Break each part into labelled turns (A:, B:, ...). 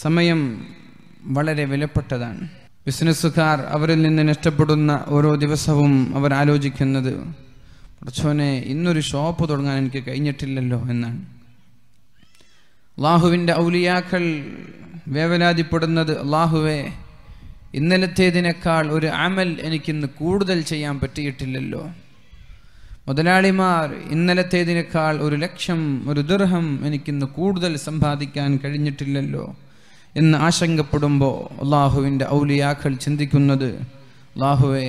A: സമയം വളരെ വിലപ്പെട്ടതാണ് ബിസിനസ്സുകാർ അവരിൽ നിന്ന് നഷ്ടപ്പെടുന്ന ഓരോ ദിവസവും അവർ ആലോചിക്കുന്നത് കുറച്ചോനെ ഇന്നൊരു ഷോപ്പ് തുടങ്ങാൻ എനിക്ക് കഴിഞ്ഞിട്ടില്ലല്ലോ എന്നാണ് അള്ളാഹുവിൻ്റെ ഔലിയാക്കൾ വേവലാതിപ്പെടുന്നത് അള്ളാഹുവെ ഇന്നലത്തേതിനേക്കാൾ ഒരു അമൽ എനിക്കിന്ന് കൂടുതൽ ചെയ്യാൻ പറ്റിയിട്ടില്ലല്ലോ മുതലാളിമാർ ഇന്നലത്തേതിനേക്കാൾ ഒരു ലക്ഷം ഒരു ദുർഹം എനിക്കിന്ന് കൂടുതൽ സമ്പാദിക്കാൻ കഴിഞ്ഞിട്ടില്ലല്ലോ എന്ന് ആശങ്കപ്പെടുമ്പോൾ അള്ളാഹുവിൻ്റെ ഔലിയാക്കൾ ചിന്തിക്കുന്നത് അള്ളാഹുവെ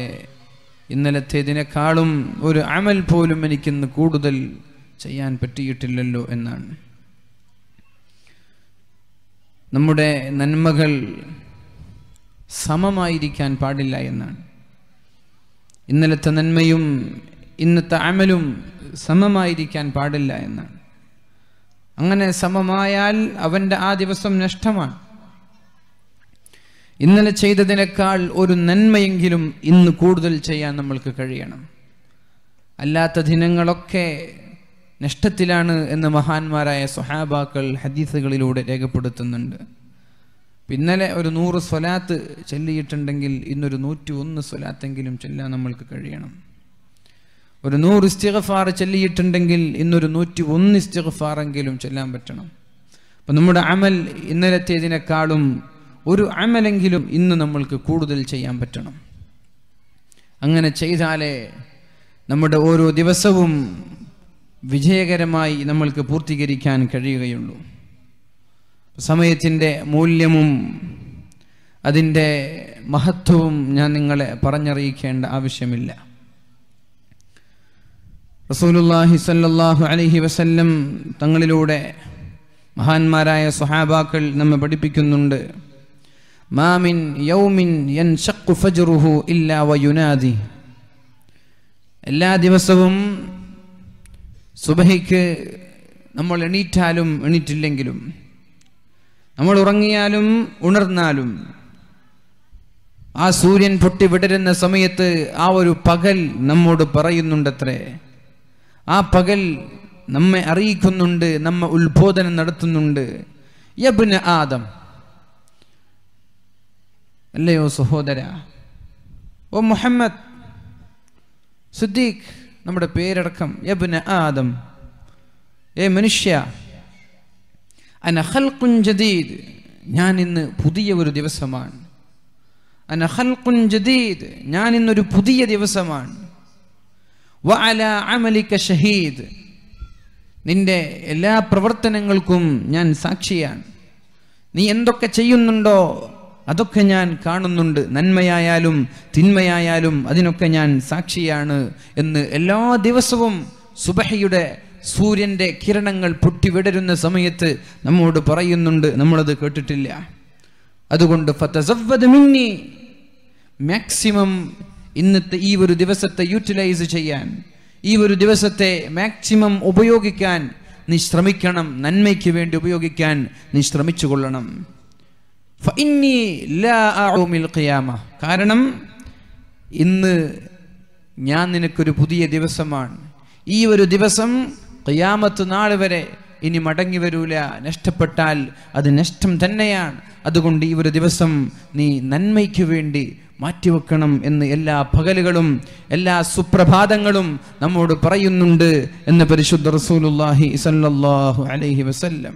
A: ഇന്നലത്തേതിനേക്കാളും ഒരു അമൽ പോലും എനിക്കിന്ന് കൂടുതൽ ചെയ്യാൻ പറ്റിയിട്ടില്ലല്ലോ എന്നാണ് നമ്മുടെ നന്മകൾ സമമായിരിക്കാൻ പാടില്ല എന്നാണ് ഇന്നലത്തെ നന്മയും ഇന്നത്തെ അമലും സമമായിരിക്കാൻ പാടില്ല എന്നാണ് അങ്ങനെ സമമായാൽ അവൻ്റെ ആ ദിവസം നഷ്ടമാണ് ഇന്നലെ ചെയ്തതിനേക്കാൾ ഒരു നന്മയെങ്കിലും ഇന്ന് കൂടുതൽ ചെയ്യാൻ നമ്മൾക്ക് കഴിയണം അല്ലാത്ത ദിനങ്ങളൊക്കെ നഷ്ടത്തിലാണ് എന്ന് മഹാന്മാരായ സ്വഹാബാക്കൾ ഹദീസുകളിലൂടെ രേഖപ്പെടുത്തുന്നുണ്ട് പിന്നലെ ഒരു നൂറ് സ്വലാത്ത് ചൊല്ലിയിട്ടുണ്ടെങ്കിൽ ഇന്നൊരു നൂറ്റി ഒന്ന് സ്വലാത്തെങ്കിലും ചൊല്ലാൻ നമ്മൾക്ക് കഴിയണം ഒരു നൂറ് ഇസ്തിഗഫാർ ചൊല്ലിയിട്ടുണ്ടെങ്കിൽ ഇന്നൊരു നൂറ്റി ഒന്ന് ഇസ്തിഗഫാറെങ്കിലും ചൊല്ലാൻ പറ്റണം അപ്പം നമ്മുടെ അമൽ ഇന്നലത്തേതിനേക്കാളും ഒരു അമലെങ്കിലും ഇന്ന് നമ്മൾക്ക് കൂടുതൽ ചെയ്യാൻ പറ്റണം അങ്ങനെ ചെയ്താലേ നമ്മുടെ ഓരോ ദിവസവും വിജയകരമായി നമ്മൾക്ക് പൂർത്തീകരിക്കാൻ കഴിയുകയുള്ളൂ സമയത്തിൻ്റെ മൂല്യവും അതിൻ്റെ മഹത്വവും ഞാൻ നിങ്ങളെ പറഞ്ഞറിയിക്കേണ്ട ആവശ്യമില്ല റസൂലുല്ലാഹി സല്ലാഹു അലഹി വസല്ലം തങ്ങളിലൂടെ മഹാന്മാരായ സ്വഹാബാക്കൾ നമ്മെ പഠിപ്പിക്കുന്നുണ്ട് മാമിൻ യൗമിൻ യൻ ഷക്കു ഫജുറുഹു ഇല്ലാ വയുനാദി എല്ലാ ദിവസവും സുബഹിക്ക് നമ്മൾ എണീറ്റാലും എണീറ്റില്ലെങ്കിലും നമ്മൾ ഉറങ്ങിയാലും ഉണർന്നാലും ആ സൂര്യൻ പൊട്ടി വിടരുന്ന സമയത്ത് ആ ഒരു പകൽ നമ്മോട് പറയുന്നുണ്ടത്രേ ആ പകൽ നമ്മെ അറിയിക്കുന്നുണ്ട് നമ്മെ ഉത്ബോധനം നടത്തുന്നുണ്ട് യബിന് ആദം അല്ലയോ സഹോദര ഓ മുഹമ്മദ് സുദ്ദീഖ് നമ്മുടെ പേരടക്കം യബ്ന ആദം ഏ മനുഷ്യ അനഹൽക്കുൻ ജദീദ് ഞാൻ ഇന്ന് പുതിയ ഒരു ദിവസമാണ് അനഹൽക്കുൻ ജദീദ് ഞാൻ ഇന്നൊരു പുതിയ ദിവസമാണ് വ അല അമലിക ഷഹീദ് നിന്റെ എല്ലാ പ്രവർത്തനങ്ങൾക്കും ഞാൻ സാക്ഷിയാണ് നീ എന്തൊക്കെ ചെയ്യുന്നുണ്ടോ അതൊക്കെ ഞാൻ കാണുന്നുണ്ട് നന്മയായാലും തിന്മയായാലും അതിനൊക്കെ ഞാൻ സാക്ഷിയാണ് എന്ന് എല്ലാ ദിവസവും സുബഹയുടെ സൂര്യൻ്റെ കിരണങ്ങൾ പൊട്ടിവിടരുന്ന സമയത്ത് നമ്മോട് പറയുന്നുണ്ട് നമ്മളത് കേട്ടിട്ടില്ല അതുകൊണ്ട് ഫത്തസവദ് മിന്നി മാക്സിമം ഇന്നത്തെ ഈ ഒരു ദിവസത്തെ യൂട്ടിലൈസ് ചെയ്യാൻ ഈ ഒരു ദിവസത്തെ മാക്സിമം ഉപയോഗിക്കാൻ നീ ശ്രമിക്കണം നന്മയ്ക്ക് വേണ്ടി ഉപയോഗിക്കാൻ നീ ശ്രമിച്ചു കൊള്ളണം കാരണം ഇന്ന് ഞാൻ നിനക്കൊരു പുതിയ ദിവസമാണ് ഈ ഒരു ദിവസം കയ്യാമത്ത് നാൾ വരെ ഇനി മടങ്ങി വരൂല നഷ്ടപ്പെട്ടാൽ അത് നഷ്ടം തന്നെയാണ് അതുകൊണ്ട് ഈ ഒരു ദിവസം നീ നന്മയ്ക്ക് വേണ്ടി മാറ്റിവെക്കണം എന്ന് എല്ലാ പകലുകളും എല്ലാ സുപ്രഭാതങ്ങളും നമ്മോട് പറയുന്നുണ്ട് എന്ന് പരിശുദ്ധ റസൂലുല്ലാഹി സല്ലാഹു അലൈഹി വസല്ലം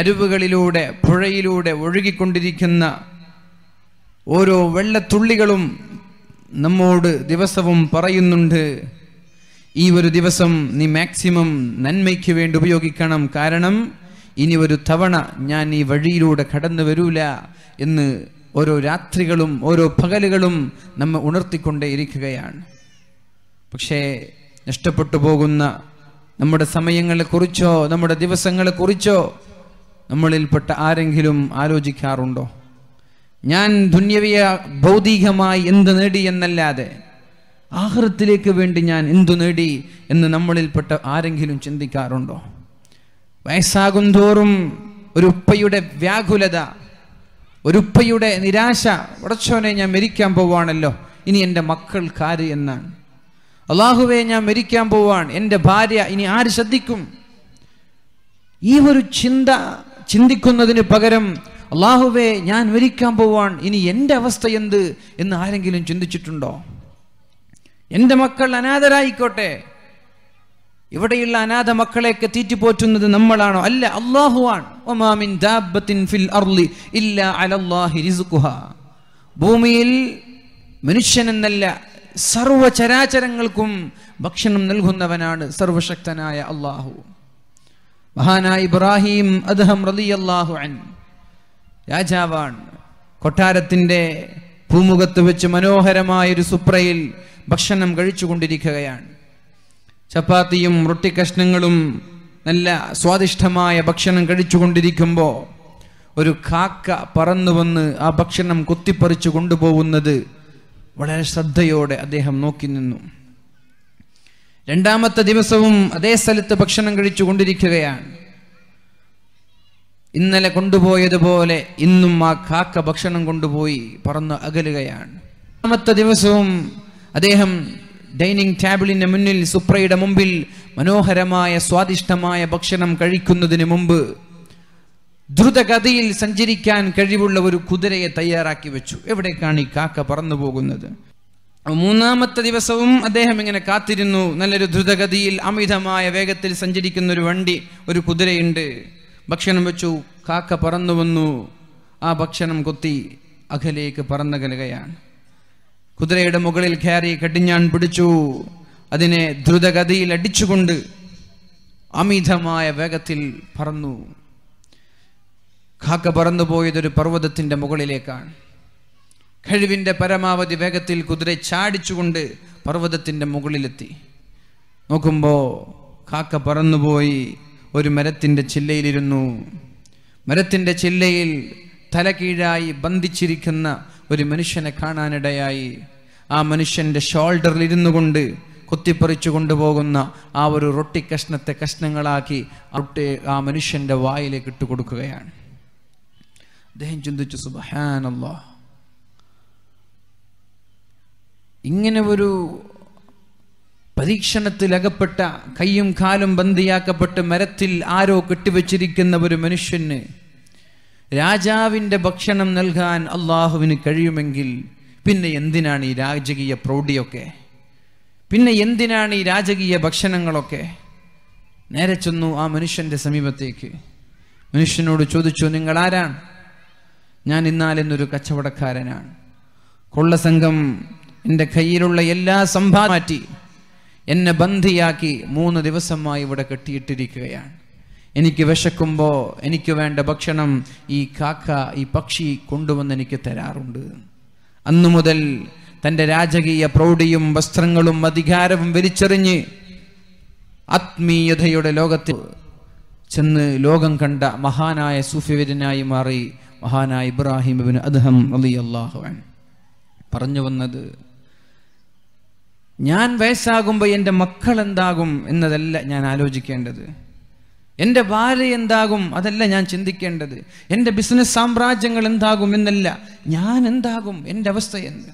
A: അരുവുകളിലൂടെ പുഴയിലൂടെ ഒഴുകിക്കൊണ്ടിരിക്കുന്ന ഓരോ വെള്ളത്തുള്ളികളും നമ്മോട് ദിവസവും പറയുന്നുണ്ട് ഈ ഒരു ദിവസം നീ മാക്സിമം നന്മയ്ക്ക് വേണ്ടി ഉപയോഗിക്കണം കാരണം ഇനി ഒരു തവണ ഞാൻ ഈ വഴിയിലൂടെ കടന്നു വരൂല എന്ന് ഓരോ രാത്രികളും ഓരോ പകലുകളും നമ്മെ ഉണർത്തിക്കൊണ്ടേ ഇരിക്കുകയാണ് പക്ഷേ നഷ്ടപ്പെട്ടു പോകുന്ന നമ്മുടെ സമയങ്ങളെക്കുറിച്ചോ നമ്മുടെ ദിവസങ്ങളെക്കുറിച്ചോ നമ്മളിൽപ്പെട്ട ആരെങ്കിലും ആലോചിക്കാറുണ്ടോ ഞാൻ ദുന്യവിയ ഭൗതികമായി എന്ത് നേടി എന്നല്ലാതെ ആഹൃത്തിലേക്ക് വേണ്ടി ഞാൻ എന്തു നേടി എന്ന് നമ്മളിൽപ്പെട്ട ആരെങ്കിലും ചിന്തിക്കാറുണ്ടോ വയസ്സാകും തോറും ഒരു ഉപ്പയുടെ വ്യാകുലത ഉപ്പയുടെ നിരാശ ഉടച്ചോനെ ഞാൻ മരിക്കാൻ പോവാണല്ലോ ഇനി എൻ്റെ മക്കൾക്കാര് എന്നാണ് അള്ളാഹുവെ ഞാൻ മരിക്കാൻ പോവാണ് എൻ്റെ ഭാര്യ ഇനി ആര് ശ്രദ്ധിക്കും ഈ ഒരു ചിന്ത ചിന്തിക്കുന്നതിന് പകരം അള്ളാഹുവെ ഞാൻ മരിക്കാൻ പോവാൻ ഇനി എൻ്റെ അവസ്ഥ എന്ത് എന്ന് ആരെങ്കിലും ചിന്തിച്ചിട്ടുണ്ടോ എൻ്റെ മക്കൾ അനാഥരായിക്കോട്ടെ ഇവിടെയുള്ള അനാഥ മക്കളെയൊക്കെ തീറ്റിപ്പോറ്റുന്നത് നമ്മളാണോ അല്ല അള്ളാഹുവാൻ ഭൂമിയിൽ മനുഷ്യനെന്നല്ല സർവചരാചരങ്ങൾക്കും ഭക്ഷണം നൽകുന്നവനാണ് സർവശക്തനായ അള്ളാഹു മഹാനായ ഇബ്രാഹിം അദ്ദേഹം റലിയല്ലാഹു അൻ രാജാവാണ് കൊട്ടാരത്തിൻ്റെ പൂമുഖത്ത് വെച്ച് മനോഹരമായൊരു സുപ്രയിൽ ഭക്ഷണം കഴിച്ചുകൊണ്ടിരിക്കുകയാണ് ചപ്പാത്തിയും റൊട്ടിക്കഷ്ണങ്ങളും നല്ല സ്വാദിഷ്ടമായ ഭക്ഷണം കഴിച്ചുകൊണ്ടിരിക്കുമ്പോൾ ഒരു കാക്ക പറന്നു വന്ന് ആ ഭക്ഷണം കൊത്തിപ്പറിച്ചു കൊണ്ടുപോകുന്നത് വളരെ ശ്രദ്ധയോടെ അദ്ദേഹം നോക്കി നിന്നു രണ്ടാമത്തെ ദിവസവും അതേ സ്ഥലത്ത് ഭക്ഷണം കഴിച്ചു കൊണ്ടിരിക്കുകയാണ് ഇന്നലെ കൊണ്ടുപോയതുപോലെ ഇന്നും ആ കാക്ക ഭക്ഷണം കൊണ്ടുപോയി പറന്ന് അകലുകയാണ് രണ്ടാമത്തെ ദിവസവും അദ്ദേഹം ഡൈനിങ് ടേബിളിന്റെ മുന്നിൽ സുപ്രയുടെ മുമ്പിൽ മനോഹരമായ സ്വാദിഷ്ടമായ ഭക്ഷണം കഴിക്കുന്നതിന് മുമ്പ് ദ്രുതഗതിയിൽ സഞ്ചരിക്കാൻ കഴിവുള്ള ഒരു കുതിരയെ തയ്യാറാക്കി വെച്ചു എവിടേക്കാണ് ഈ കാക്ക പറന്നു പോകുന്നത് മൂന്നാമത്തെ ദിവസവും അദ്ദേഹം ഇങ്ങനെ കാത്തിരുന്നു നല്ലൊരു ദ്രുതഗതിയിൽ അമിതമായ വേഗത്തിൽ സഞ്ചരിക്കുന്ന ഒരു വണ്ടി ഒരു കുതിരയുണ്ട് ഭക്ഷണം വെച്ചു കാക്ക പറന്നു വന്നു ആ ഭക്ഷണം കൊത്തി അകലേക്ക് പറന്നകലുകയാണ് കുതിരയുടെ മുകളിൽ കയറി കടിഞ്ഞാൻ പിടിച്ചു അതിനെ ദ്രുതഗതിയിൽ അടിച്ചുകൊണ്ട് അമിതമായ വേഗത്തിൽ പറന്നു കാക്ക പറന്നു പോയതൊരു പർവ്വതത്തിൻ്റെ മുകളിലേക്കാണ് കഴിവിൻ്റെ പരമാവധി വേഗത്തിൽ കുതിരെ ചാടിച്ചുകൊണ്ട് പർവ്വതത്തിൻ്റെ മുകളിലെത്തി നോക്കുമ്പോൾ കാക്ക പറന്നുപോയി ഒരു മരത്തിൻ്റെ ചില്ലയിലിരുന്നു മരത്തിൻ്റെ ചില്ലയിൽ തലകീഴായി ബന്ധിച്ചിരിക്കുന്ന ഒരു മനുഷ്യനെ കാണാനിടയായി ആ മനുഷ്യൻ്റെ ഷോൾഡറിൽ ഇരുന്നു കൊണ്ട് കൊത്തിപ്പറിച്ചു കൊണ്ടുപോകുന്ന ആ ഒരു റൊട്ടി കഷ്ണത്തെ കഷ്ണങ്ങളാക്കി ആ മനുഷ്യൻ്റെ വായിലേക്ക് ഇട്ട് കൊടുക്കുകയാണ് അദ്ദേഹം ചിന്തിച്ചു സുബഹാനല്ലാഹ് ഇങ്ങനെ ഒരു പരീക്ഷണത്തിലകപ്പെട്ട കൈയും കാലും ബന്ധിയാക്കപ്പെട്ട് മരത്തിൽ ആരോ കെട്ടിവെച്ചിരിക്കുന്ന ഒരു മനുഷ്യന് രാജാവിൻ്റെ ഭക്ഷണം നൽകാൻ അള്ളാഹുവിന് കഴിയുമെങ്കിൽ പിന്നെ എന്തിനാണ് ഈ രാജകീയ പ്രൗഢിയൊക്കെ പിന്നെ എന്തിനാണ് ഈ രാജകീയ ഭക്ഷണങ്ങളൊക്കെ നേരെ ചെന്നു ആ മനുഷ്യൻ്റെ സമീപത്തേക്ക് മനുഷ്യനോട് ചോദിച്ചു നിങ്ങൾ ആരാണ് ഞാൻ ഇന്നാലെന്നൊരു കച്ചവടക്കാരനാണ് കൊള്ളസംഘം എൻ്റെ കയ്യിലുള്ള എല്ലാ സംഭാവന മാറ്റി എന്നെ ബന്ധിയാക്കി മൂന്ന് ദിവസമായി ഇവിടെ കെട്ടിയിട്ടിരിക്കുകയാണ് എനിക്ക് വിശക്കുമ്പോൾ എനിക്ക് വേണ്ട ഭക്ഷണം ഈ കാക്ക ഈ പക്ഷി കൊണ്ടുവന്ന് എനിക്ക് തരാറുണ്ട് അന്നു മുതൽ തൻ്റെ രാജകീയ പ്രൗഢിയും വസ്ത്രങ്ങളും അധികാരവും വലിച്ചെറിഞ്ഞ് ആത്മീയതയുടെ ലോകത്തിൽ ചെന്ന് ലോകം കണ്ട മഹാനായ സൂഫിവരനായി മാറി മഹാനായ ഇബ്രാഹിം ഇബിൻ അദ്ഹം അലി അള്ളാഹുവാൻ പറഞ്ഞു വന്നത് ഞാൻ വയസ്സാകുമ്പോൾ എൻ്റെ മക്കൾ എന്താകും എന്നതല്ല ഞാൻ ആലോചിക്കേണ്ടത് എൻ്റെ ഭാര്യ എന്താകും അതല്ല ഞാൻ ചിന്തിക്കേണ്ടത് എൻ്റെ ബിസിനസ് സാമ്രാജ്യങ്ങൾ എന്താകും എന്നല്ല ഞാൻ എന്താകും എൻ്റെ അവസ്ഥ എന്ത്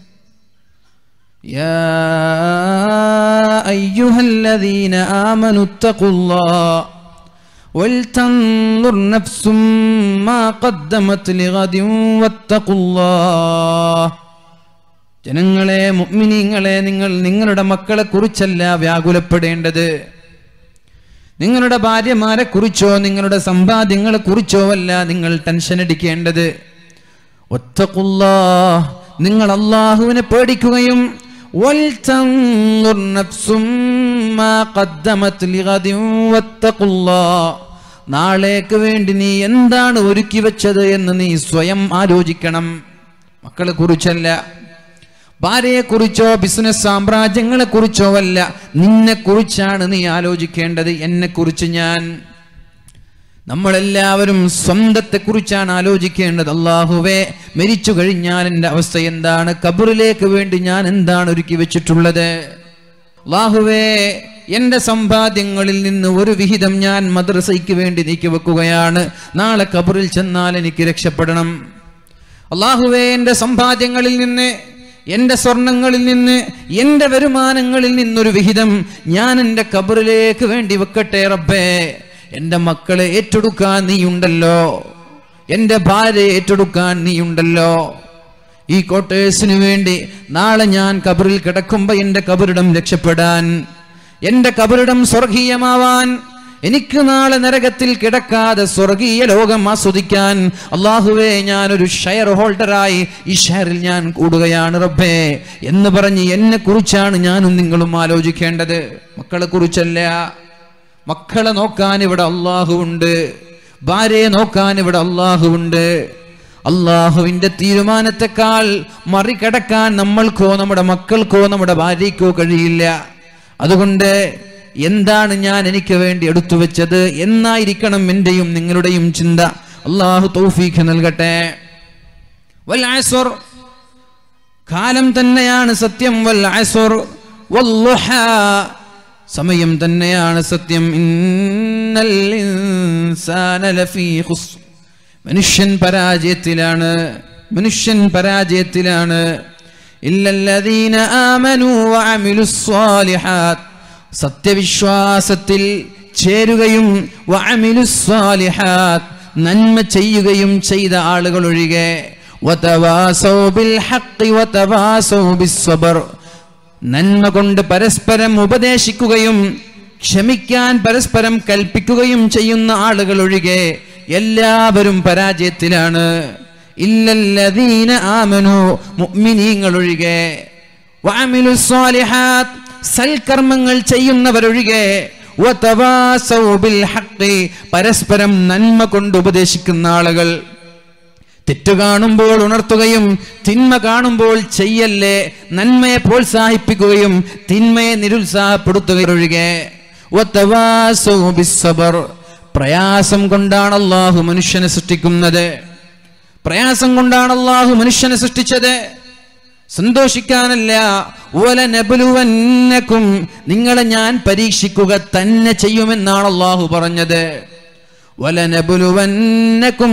A: ولتنظر نفس ما قدمت لغد ജനങ്ങളെ മുഗ്മിനീങ്ങളെ നിങ്ങൾ നിങ്ങളുടെ മക്കളെ കുറിച്ചല്ല വ്യാകുലപ്പെടേണ്ടത് നിങ്ങളുടെ ഭാര്യമാരെ കുറിച്ചോ നിങ്ങളുടെ സമ്പാദ്യങ്ങളെ കുറിച്ചോ അല്ല നിങ്ങൾ ടെൻഷൻ അടിക്കേണ്ടത് ഒറ്റക്കുള്ള നിങ്ങൾ അള്ളാഹുവിനെ പേടിക്കുകയും നാളേക്ക് വേണ്ടി നീ എന്താണ് ഒരുക്കി വെച്ചത് എന്ന് നീ സ്വയം ആലോചിക്കണം മക്കളെ കുറിച്ചല്ല ഭാര്യയെക്കുറിച്ചോ ബിസിനസ് കുറിച്ചോ അല്ല നിന്നെക്കുറിച്ചാണ് നീ ആലോചിക്കേണ്ടത് എന്നെക്കുറിച്ച് ഞാൻ നമ്മളെല്ലാവരും സ്വന്തത്തെക്കുറിച്ചാണ് ആലോചിക്കേണ്ടത് അള്ളാഹുവേ മരിച്ചു കഴിഞ്ഞാൽ എൻ്റെ അവസ്ഥ എന്താണ് കബറിലേക്ക് വേണ്ടി ഞാൻ എന്താണ് ഒരുക്കി വെച്ചിട്ടുള്ളത് അള്ളാഹുവേ എൻ്റെ സമ്പാദ്യങ്ങളിൽ നിന്ന് ഒരു വിഹിതം ഞാൻ മദ്രസയ്ക്ക് വേണ്ടി നീക്കി വെക്കുകയാണ് നാളെ കബറിൽ ചെന്നാൽ എനിക്ക് രക്ഷപ്പെടണം അള്ളാഹുവേ എൻ്റെ സമ്പാദ്യങ്ങളിൽ നിന്ന് എൻ്റെ സ്വർണങ്ങളിൽ നിന്ന് എൻ്റെ വരുമാനങ്ങളിൽ നിന്നൊരു വിഹിതം ഞാൻ എൻ്റെ കബറിലേക്ക് വേണ്ടി വെക്കട്ടെ റബ്ബേ എൻ്റെ മക്കളെ ഏറ്റെടുക്കാൻ നീയുണ്ടല്ലോ എൻ്റെ ഭാര്യയെ ഏറ്റെടുക്കാൻ നീയുണ്ടല്ലോ ഈ ക്വാർട്ടേഴ്സിന് വേണ്ടി നാളെ ഞാൻ കബറിൽ കിടക്കുമ്പോൾ എൻ്റെ കബറിടം രക്ഷപ്പെടാൻ എൻ്റെ കബറിടം സ്വർഗീയമാവാൻ എനിക്ക് നാളെ നരകത്തിൽ കിടക്കാതെ സ്വർഗീയ ലോകം ആസ്വദിക്കാൻ ഞാൻ ഒരു ഷെയർ ഹോൾഡറായി ഈ ഷെയറിൽ ഞാൻ കൂടുകയാണ് റബ്ബേ എന്ന് പറഞ്ഞ് എന്നെ കുറിച്ചാണ് ഞാനും നിങ്ങളും ആലോചിക്കേണ്ടത് മക്കളെ കുറിച്ചല്ല മക്കളെ നോക്കാൻ ഇവിടെ അള്ളാഹുണ്ട് ഭാര്യയെ നോക്കാൻ ഇവിടെ അള്ളാഹുണ്ട് അള്ളാഹുവിന്റെ തീരുമാനത്തെക്കാൾ മറികടക്കാൻ നമ്മൾക്കോ നമ്മുടെ മക്കൾക്കോ നമ്മുടെ ഭാര്യയ്ക്കോ കഴിയില്ല അതുകൊണ്ട് എന്താണ് ഞാൻ എനിക്ക് വേണ്ടി എടുത്തു വെച്ചത് എന്നായിരിക്കണം എന്റെയും നിങ്ങളുടെയും ചിന്ത അള്ളാഹു തൗഫീഖ് നൽകട്ടെ കാലം തന്നെയാണ് സത്യം സമയം തന്നെയാണ് സത്യം മനുഷ്യൻ പരാജയത്തിലാണ് മനുഷ്യൻ പരാജയത്തിലാണ് ഇല്ലല്ലദീന ആമനു വഅമിലുസ്സാലിഹാത്ത് സത്യവിശ്വാസത്തിൽ ചേരുകയും നന്മ ചെയ്യുകയും ചെയ്ത ആളുകൾ ഒഴികെ നന്മ കൊണ്ട് പരസ്പരം ഉപദേശിക്കുകയും ക്ഷമിക്കാൻ പരസ്പരം കൽപ്പിക്കുകയും ചെയ്യുന്ന ആളുകൾ ഒഴികെ എല്ലാവരും പരാജയത്തിലാണ് ഇല്ലല്ലദീന ആമനു മുഅ്മിനീങ്ങൾ ഒഴികെ വഅമിലുസ്സാലിഹാത്ത് സൽക്കർമ്മങ്ങൾ ചെയ്യുന്നവരൊഴികെ പരസ്പരം നന്മ കൊണ്ട് ഉപദേശിക്കുന്ന ആളുകൾ തെറ്റു കാണുമ്പോൾ ഉണർത്തുകയും തിന്മ കാണുമ്പോൾ ചെയ്യല്ലേ നന്മയെ പ്രോത്സാഹിപ്പിക്കുകയും തിന്മയെ നിരുത്സാഹപ്പെടുത്തുകയൊഴികെ പ്രയാസം കൊണ്ടാണ് അള്ളാഹു മനുഷ്യനെ സൃഷ്ടിക്കുന്നത് പ്രയാസം കൊണ്ടാണ് അള്ളാഹു മനുഷ്യനെ സൃഷ്ടിച്ചത് സന്തോഷിക്കാനല്ല ഓല നബലുവന്നക്കും നിങ്ങളെ ഞാൻ പരീക്ഷിക്കുക തന്നെ ചെയ്യുമെന്നാണ് അള്ളാഹു പറഞ്ഞത് ഓല നബലുവന്നക്കും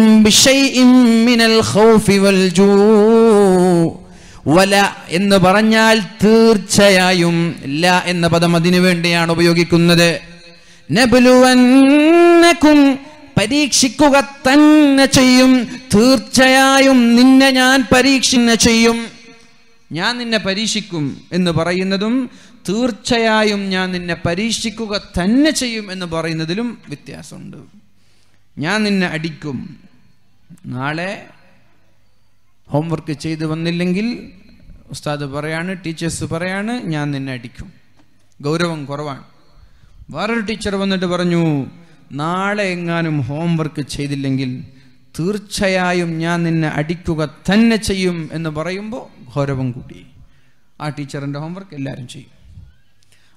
A: വല എന്ന് പറഞ്ഞാൽ തീർച്ചയായും ല എന്ന പദം അതിനു വേണ്ടിയാണ് ഉപയോഗിക്കുന്നത് നബലുവന്നക്കും പരീക്ഷിക്കുക തന്നെ ചെയ്യും തീർച്ചയായും നിന്നെ ഞാൻ പരീക്ഷ ചെയ്യും ഞാൻ നിന്നെ പരീക്ഷിക്കും എന്ന് പറയുന്നതും തീർച്ചയായും ഞാൻ നിന്നെ പരീക്ഷിക്കുക തന്നെ ചെയ്യും എന്ന് പറയുന്നതിലും വ്യത്യാസമുണ്ട് ഞാൻ നിന്നെ അടിക്കും നാളെ ഹോംവർക്ക് ചെയ്തു വന്നില്ലെങ്കിൽ ഉസ്താദ് പറയാണ് ടീച്ചേഴ്സ് പറയാണ് ഞാൻ നിന്നെ അടിക്കും ഗൗരവം കുറവാണ് വേറൊരു ടീച്ചർ വന്നിട്ട് പറഞ്ഞു നാളെ എങ്ങാനും ഹോംവർക്ക് ചെയ്തില്ലെങ്കിൽ തീർച്ചയായും ഞാൻ നിന്നെ അടിക്കുക തന്നെ ചെയ്യും എന്ന് പറയുമ്പോൾ ഗൗരവം കൂടി ആ ടീച്ചറിൻ്റെ ഹോംവർക്ക് എല്ലാവരും ചെയ്യും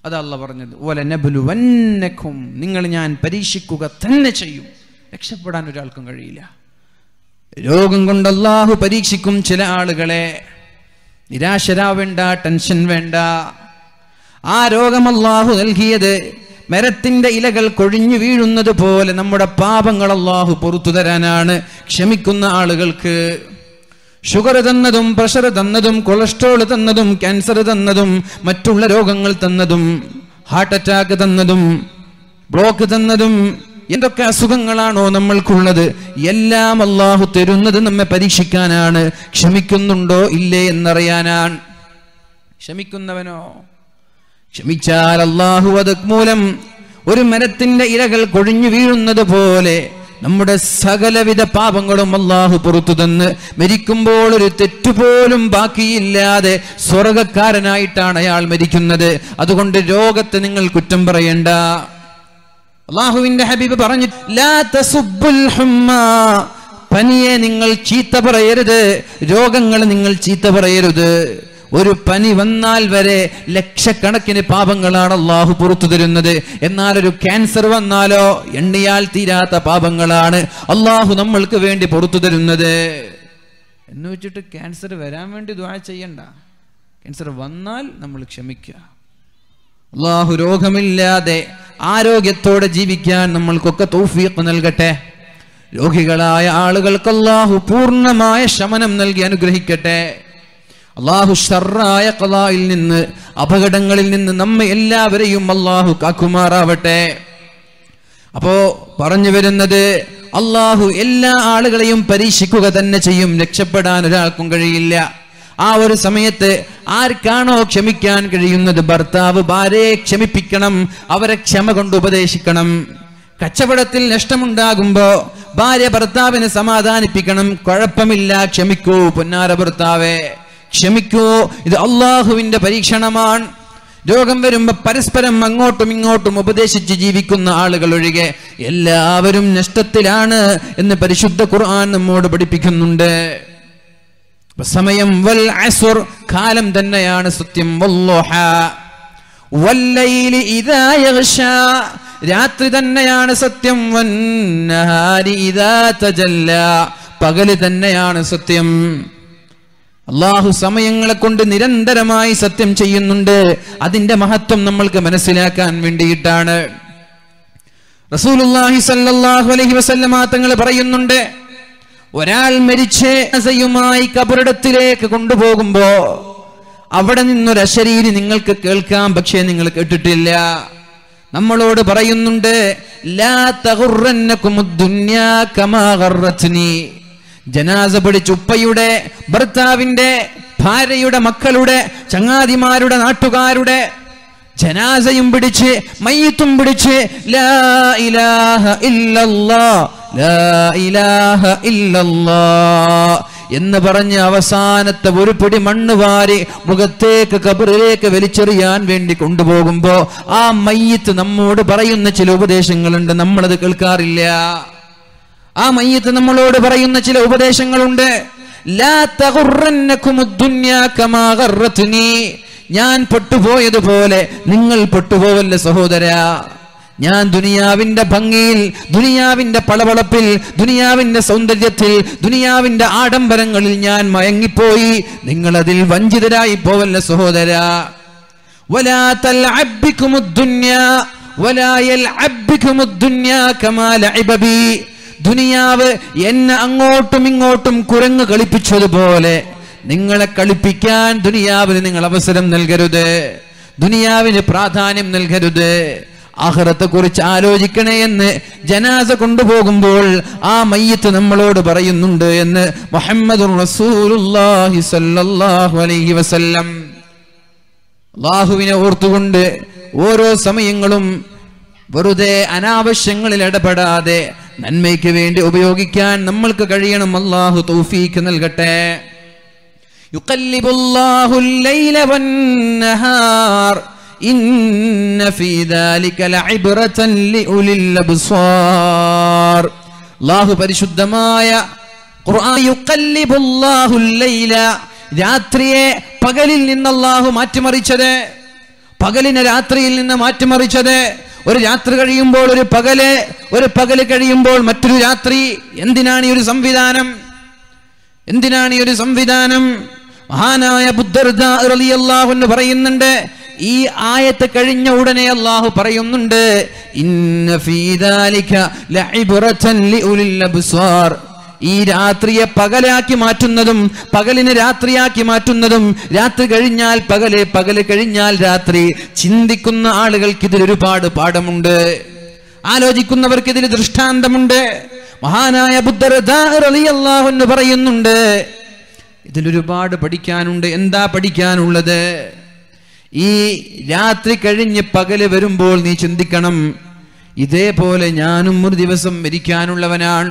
A: അതല്ല പറഞ്ഞത് ഓലെ നബുലുവന്നെക്കും നിങ്ങൾ ഞാൻ പരീക്ഷിക്കുക തന്നെ ചെയ്യും രക്ഷപ്പെടാൻ ഒരാൾക്കും കഴിയില്ല രോഗം കൊണ്ട് അള്ളാഹു പരീക്ഷിക്കും ചില ആളുകളെ നിരാശരാവേണ്ട ടെൻഷൻ വേണ്ട ആ രോഗം അള്ളാഹു നൽകിയത് മരത്തിന്റെ ഇലകൾ കൊഴിഞ്ഞു വീഴുന്നത് പോലെ നമ്മുടെ പാപങ്ങൾ അള്ളാഹു പുറത്തു തരാനാണ് ക്ഷമിക്കുന്ന ആളുകൾക്ക് ഷുഗർ തന്നതും പ്രഷർ തന്നതും കൊളസ്ട്രോൾ തന്നതും ക്യാൻസർ തന്നതും മറ്റുള്ള രോഗങ്ങൾ തന്നതും ഹാർട്ട് അറ്റാക്ക് തന്നതും ബ്ലോക്ക് തന്നതും എന്തൊക്കെ അസുഖങ്ങളാണോ നമ്മൾക്കുള്ളത് എല്ലാം അള്ളാഹു തരുന്നത് നമ്മെ പരീക്ഷിക്കാനാണ് ക്ഷമിക്കുന്നുണ്ടോ ഇല്ലേ എന്നറിയാനാണ് ക്ഷമിക്കുന്നവനോ ക്ഷമിച്ചാൽ അള്ളാഹു അത് മൂലം ഒരു മരത്തിന്റെ ഇലകൾ കൊഴിഞ്ഞു വീഴുന്നത് പോലെ നമ്മുടെ സകലവിധ പാപങ്ങളും അള്ളാഹു പുറത്തു തന്ന് മരിക്കുമ്പോൾ ഒരു തെറ്റുപോലും ബാക്കിയില്ലാതെ സ്വർഗക്കാരനായിട്ടാണ് അയാൾ മരിക്കുന്നത് അതുകൊണ്ട് രോഗത്തെ നിങ്ങൾ കുറ്റം പറയണ്ട അള്ളാഹുവിന്റെ ഹബീബ് പറഞ്ഞു പനിയെ നിങ്ങൾ ചീത്ത പറയരുത് രോഗങ്ങൾ നിങ്ങൾ ചീത്ത പറയരുത് ഒരു പനി വന്നാൽ വരെ ലക്ഷക്കണക്കിന് പാപങ്ങളാണ് അള്ളാഹു പുറത്തു തരുന്നത് എന്നാൽ ഒരു ക്യാൻസർ വന്നാലോ എണ്ണിയാൽ തീരാത്ത പാപങ്ങളാണ് അള്ളാഹു നമ്മൾക്ക് വേണ്ടി പുറത്തു തരുന്നത് എന്ന് വെച്ചിട്ട് ക്യാൻസർ വരാൻ വേണ്ടി ദ്വാ ചെയ്യണ്ട ക്യാൻസർ വന്നാൽ നമ്മൾ ക്ഷമിക്കുക അള്ളാഹു രോഗമില്ലാതെ ആരോഗ്യത്തോടെ ജീവിക്കാൻ നമ്മൾക്കൊക്കെ തൗഫീഖ് നൽകട്ടെ രോഗികളായ ആളുകൾക്ക് അള്ളാഹു പൂർണ്ണമായ ശമനം നൽകി അനുഗ്രഹിക്കട്ടെ അള്ളാഹു ഷറായ കലായിൽ നിന്ന് അപകടങ്ങളിൽ നിന്ന് നമ്മെ എല്ലാവരെയും അള്ളാഹു കാക്കുമാറാവട്ടെ അപ്പോ പറഞ്ഞു വരുന്നത് അള്ളാഹു എല്ലാ ആളുകളെയും പരീക്ഷിക്കുക തന്നെ ചെയ്യും രക്ഷപ്പെടാൻ ഒരാൾക്കും കഴിയില്ല ആ ഒരു സമയത്ത് ആർക്കാണോ ക്ഷമിക്കാൻ കഴിയുന്നത് ഭർത്താവ് ഭാര്യയെ ക്ഷമിപ്പിക്കണം അവരെ ക്ഷമ കൊണ്ട് ഉപദേശിക്കണം കച്ചവടത്തിൽ നഷ്ടമുണ്ടാകുമ്പോ ഭാര്യ ഭർത്താവിനെ സമാധാനിപ്പിക്കണം കുഴപ്പമില്ല ക്ഷമിക്കൂ പൊന്നാര ഭർത്താവേ ക്ഷമിക്കൂ ഇത് അള്ളാഹുവിന്റെ പരീക്ഷണമാണ് രോഗം വരുമ്പോൾ പരസ്പരം അങ്ങോട്ടും ഇങ്ങോട്ടും ഉപദേശിച്ച് ജീവിക്കുന്ന ആളുകൾ ഒഴികെ എല്ലാവരും നഷ്ടത്തിലാണ് എന്ന് പരിശുദ്ധ ഖുർആൻ നമ്മോട് പഠിപ്പിക്കുന്നുണ്ട് സമയം വൽ അസുർ കാലം തന്നെയാണ് സത്യം രാത്രി തന്നെയാണ് സത്യം പകല് തന്നെയാണ് സത്യം അള്ളാഹു സമയങ്ങളെ കൊണ്ട് നിരന്തരമായി സത്യം ചെയ്യുന്നുണ്ട് അതിന്റെ മഹത്വം നമ്മൾക്ക് മനസ്സിലാക്കാൻ വേണ്ടിയിട്ടാണ് റസൂലുല്ലാഹി സല്ലല്ലാഹു അലൈഹി വസല്ലമ തങ്ങൾ പറയുന്നുണ്ട് ഒരാൾ മരിച്ച് അസയുമായി കബറിടത്തിലേക്ക് കൊണ്ടുപോകുമ്പോ അവിടെ നിന്നൊരു അശരീരി നിങ്ങൾക്ക് കേൾക്കാം പക്ഷേ നിങ്ങൾ കേട്ടിട്ടില്ല നമ്മളോട് പറയുന്നുണ്ട് ലാ തകുറന്നകുമുദ്ദുന്യാ കമാ ജനാസ പിടിച്ച് ഉപ്പയുടെ ഭർത്താവിന്റെ ഭാര്യയുടെ മക്കളുടെ ചങ്ങാതിമാരുടെ നാട്ടുകാരുടെ ജനാസയും പിടിച്ച് മയ്യത്തും പിടിച്ച് ലാ ഇലാഹ ഇല്ലല്ലാ ലാ ഇലാഹ ഇല്ലല്ലാ എന്ന് പറഞ്ഞ് അവസാനത്തെ ഒരു പിടി മണ്ണ് വാരി മുഖത്തേക്ക് കബറിലേക്ക് വലിച്ചെറിയാൻ വേണ്ടി കൊണ്ടുപോകുമ്പോൾ ആ മയ്യത്ത് നമ്മോട് പറയുന്ന ചില ഉപദേശങ്ങളുണ്ട് നമ്മളത് കേൾക്കാറില്ല ആ മയ്യത്ത് നമ്മളോട് പറയുന്ന ചില ഉപദേശങ്ങളുണ്ട് ഞാൻ പെട്ടുപോയതുപോലെ നിങ്ങൾ പെട്ടുപോവല്ലേ സഹോദര ഞാൻ ദുനിയാവിന്റെ ഭംഗിയിൽ ദുനിയാവിന്റെ പളവളപ്പിൽ ദുനിയാവിന്റെ സൗന്ദര്യത്തിൽ ദുനിയാവിന്റെ ആഡംബരങ്ങളിൽ ഞാൻ മയങ്ങിപ്പോയി നിങ്ങൾ അതിൽ വഞ്ചിതരായി പോവല്ല സഹോദര വലാ ദുനിയാവ് എന്നെ അങ്ങോട്ടും ഇങ്ങോട്ടും കുരങ്ങ് കളിപ്പിച്ചതുപോലെ നിങ്ങളെ കളിപ്പിക്കാൻ ദുനിയാവിന് നിങ്ങൾ അവസരം നൽകരുത് ദുനിയാവിന് പ്രാധാന്യം നൽകരുത് അഹ്റത്തെ കുറിച്ച് ആലോചിക്കണേ എന്ന് ജനാസ കൊണ്ടുപോകുമ്പോൾ ആ മയ്യത്ത് നമ്മളോട് പറയുന്നുണ്ട് എന്ന് മുഹമ്മദ് അലൈഹി വസല്ലം അല്ലാഹുവിനെ ഓർത്തുകൊണ്ട് ഓരോ സമയങ്ങളും വെറുതെ അനാവശ്യങ്ങളിൽ ഇടപെടാതെ നന്മയ്ക്ക് വേണ്ടി ഉപയോഗിക്കാൻ നമ്മൾക്ക് കഴിയണം അള്ളാഹു തൗഫീക്ക് നൽകട്ടെ അള്ളാഹു പരിശുദ്ധമായ രാത്രിയെ പകലിൽ നിന്ന് അള്ളാഹു മാറ്റിമറിച്ചത് പകലിനെ രാത്രിയിൽ നിന്ന് മാറ്റിമറിച്ചത് ഒരു രാത്രി കഴിയുമ്പോൾ ഒരു പകല് ഒരു പകല് കഴിയുമ്പോൾ മറ്റൊരു രാത്രി എന്തിനാണ് ഈ ഒരു സംവിധാനം എന്തിനാണ് ഈ ഒരു സംവിധാനം മഹാനായ ബുദ്ധർദാഹു എന്ന് പറയുന്നുണ്ട് ഈ ആയത്ത് കഴിഞ്ഞ ഉടനെ അള്ളാഹു പറയുന്നുണ്ട് അബ്സാർ ഈ രാത്രിയെ പകലാക്കി മാറ്റുന്നതും പകലിനെ രാത്രിയാക്കി മാറ്റുന്നതും രാത്രി കഴിഞ്ഞാൽ പകല് പകല് കഴിഞ്ഞാൽ രാത്രി ചിന്തിക്കുന്ന ആളുകൾക്ക് ഇതിൽ ഒരുപാട് പാഠമുണ്ട് ആലോചിക്കുന്നവർക്ക് ഇതിൽ ദൃഷ്ടാന്തമുണ്ട് മഹാനായ ബുദ്ധരഥാഹു പറയുന്നുണ്ട് ഇതിലൊരുപാട് പഠിക്കാനുണ്ട് എന്താ പഠിക്കാനുള്ളത് ഈ രാത്രി കഴിഞ്ഞ് പകല് വരുമ്പോൾ നീ ചിന്തിക്കണം ഇതേപോലെ ഞാനും ഒരു ദിവസം മരിക്കാനുള്ളവനാണ്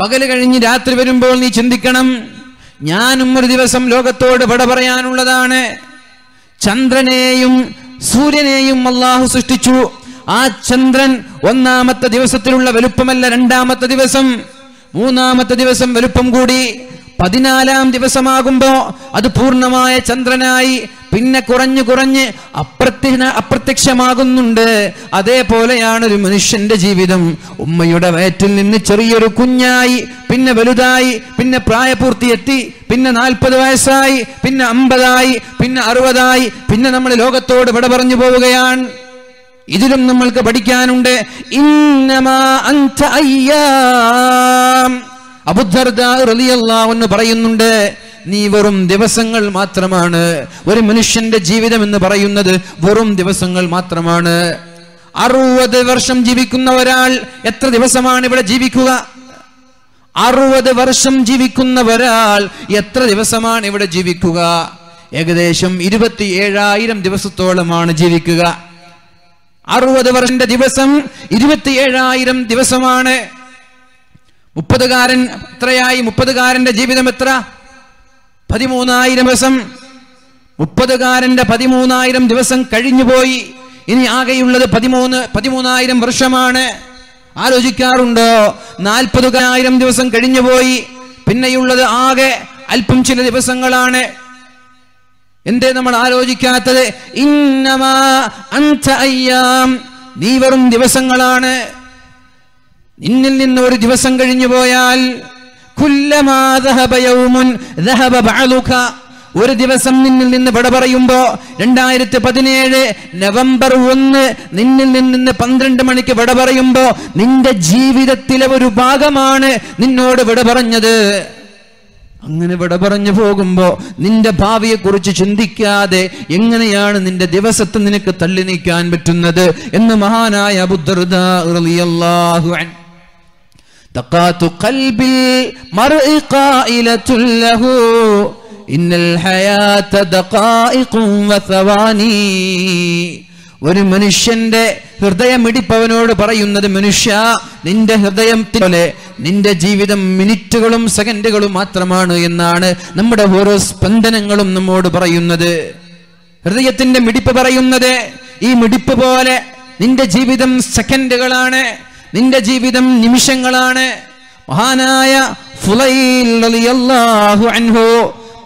A: പകല് കഴിഞ്ഞ് രാത്രി വരുമ്പോൾ നീ ചിന്തിക്കണം ഞാനും ഒരു ദിവസം ലോകത്തോട് പട പറയാനുള്ളതാണ് ചന്ദ്രനെയും സൂര്യനെയും അള്ളാഹു സൃഷ്ടിച്ചു ആ ചന്ദ്രൻ ഒന്നാമത്തെ ദിവസത്തിലുള്ള വലുപ്പമല്ല രണ്ടാമത്തെ ദിവസം മൂന്നാമത്തെ ദിവസം വലുപ്പം കൂടി പതിനാലാം ദിവസമാകുമ്പോ അത് പൂർണ്ണമായ ചന്ദ്രനായി പിന്നെ കുറഞ്ഞു കുറഞ്ഞ് അപ്രത്യ അപ്രത്യക്ഷമാകുന്നുണ്ട് അതേപോലെയാണ് ഒരു മനുഷ്യന്റെ ജീവിതം ഉമ്മയുടെ വയറ്റിൽ നിന്ന് ചെറിയൊരു കുഞ്ഞായി പിന്നെ വലുതായി പിന്നെ പ്രായപൂർത്തിയെത്തി പിന്നെ നാൽപ്പത് വയസ്സായി പിന്നെ അമ്പതായി പിന്നെ അറുപതായി പിന്നെ നമ്മൾ ലോകത്തോട് വിട പറഞ്ഞു പോവുകയാണ് ഇതിലും നമ്മൾക്ക് പഠിക്കാനുണ്ട് ഇന്നമാ അന്ത അയ്യാം അബുദ്ധർദാഹുന്ന് പറയുന്നുണ്ട് നീ വെറും ദിവസങ്ങൾ മാത്രമാണ് ഒരു മനുഷ്യന്റെ ജീവിതം എന്ന് പറയുന്നത് വെറും ദിവസങ്ങൾ മാത്രമാണ് അറുപത് വർഷം ജീവിക്കുന്ന ഒരാൾ എത്ര ദിവസമാണ് ഇവിടെ ജീവിക്കുക അറുപത് വർഷം ജീവിക്കുന്ന ഒരാൾ എത്ര ദിവസമാണ് ഇവിടെ ജീവിക്കുക ഏകദേശം ഇരുപത്തി ഏഴായിരം ദിവസത്തോളമാണ് ജീവിക്കുക അറുപത് വർഷന്റെ ദിവസം ഇരുപത്തി ഏഴായിരം ദിവസമാണ് മുപ്പതുകാരൻ എത്രയായി മുപ്പതുകാരന്റെ ജീവിതം എത്ര പതിമൂന്നായിരം ദിവസം മുപ്പതുകാരന്റെ പതിമൂന്നായിരം ദിവസം കഴിഞ്ഞുപോയി ഇനി ആകെയുള്ളത് പതിമൂന്ന് പതിമൂന്നായിരം വർഷമാണ് ആലോചിക്കാറുണ്ടോ നാൽപ്പതുകാരായിരം ദിവസം കഴിഞ്ഞുപോയി പിന്നെയുള്ളത് ആകെ അല്പം ചില ദിവസങ്ങളാണ് എന്തേ നമ്മൾ ആലോചിക്കാത്തത് ഇന്നമാ നീ വെറും ദിവസങ്ങളാണ് നിന്നിൽ നിന്ന് ഒരു ദിവസം കഴിഞ്ഞു പോയാൽ ഒരു ദിവസം നിന്നിൽ നിന്ന് വിട പറയുമ്പോ രണ്ടായിരത്തി പതിനേഴ് നവംബർ ഒന്ന് നിന്നിൽ നിന്ന് പന്ത്രണ്ട് മണിക്ക് വിട പറയുമ്പോ നിന്റെ ജീവിതത്തിലെ ഒരു ഭാഗമാണ് നിന്നോട് വിട പറഞ്ഞത് അങ്ങനെ വിട പറഞ്ഞു പോകുമ്പോ നിന്റെ കുറിച്ച് ചിന്തിക്കാതെ എങ്ങനെയാണ് നിന്റെ ദിവസത്തെ നിനക്ക് തള്ളി നീക്കാൻ പറ്റുന്നത് എന്ന് മഹാനായ ബുദ്ധർദാഹു دقات قلبي المرء قائلة له إن الحياة دقائق وثواني ഒരു മനുഷ്യന്റെ ഹൃദയം ഇടിപ്പവനോട് പറയുന്നത് മനുഷ്യ നിന്റെ ഹൃദയത്തിലെ നിന്റെ ജീവിതം മിനിറ്റുകളും സെക്കൻഡുകളും മാത്രമാണ് എന്നാണ് നമ്മുടെ ഓരോ സ്പന്ദനങ്ങളും നമ്മോട് പറയുന്നത് ഹൃദയത്തിന്റെ മിടിപ്പ് പറയുന്നത് ഈ മിടിപ്പ് പോലെ നിന്റെ ജീവിതം സെക്കൻഡുകളാണ് നിന്റെ ജീവിതം നിമിഷങ്ങളാണ് മഹാനായ അൻഹു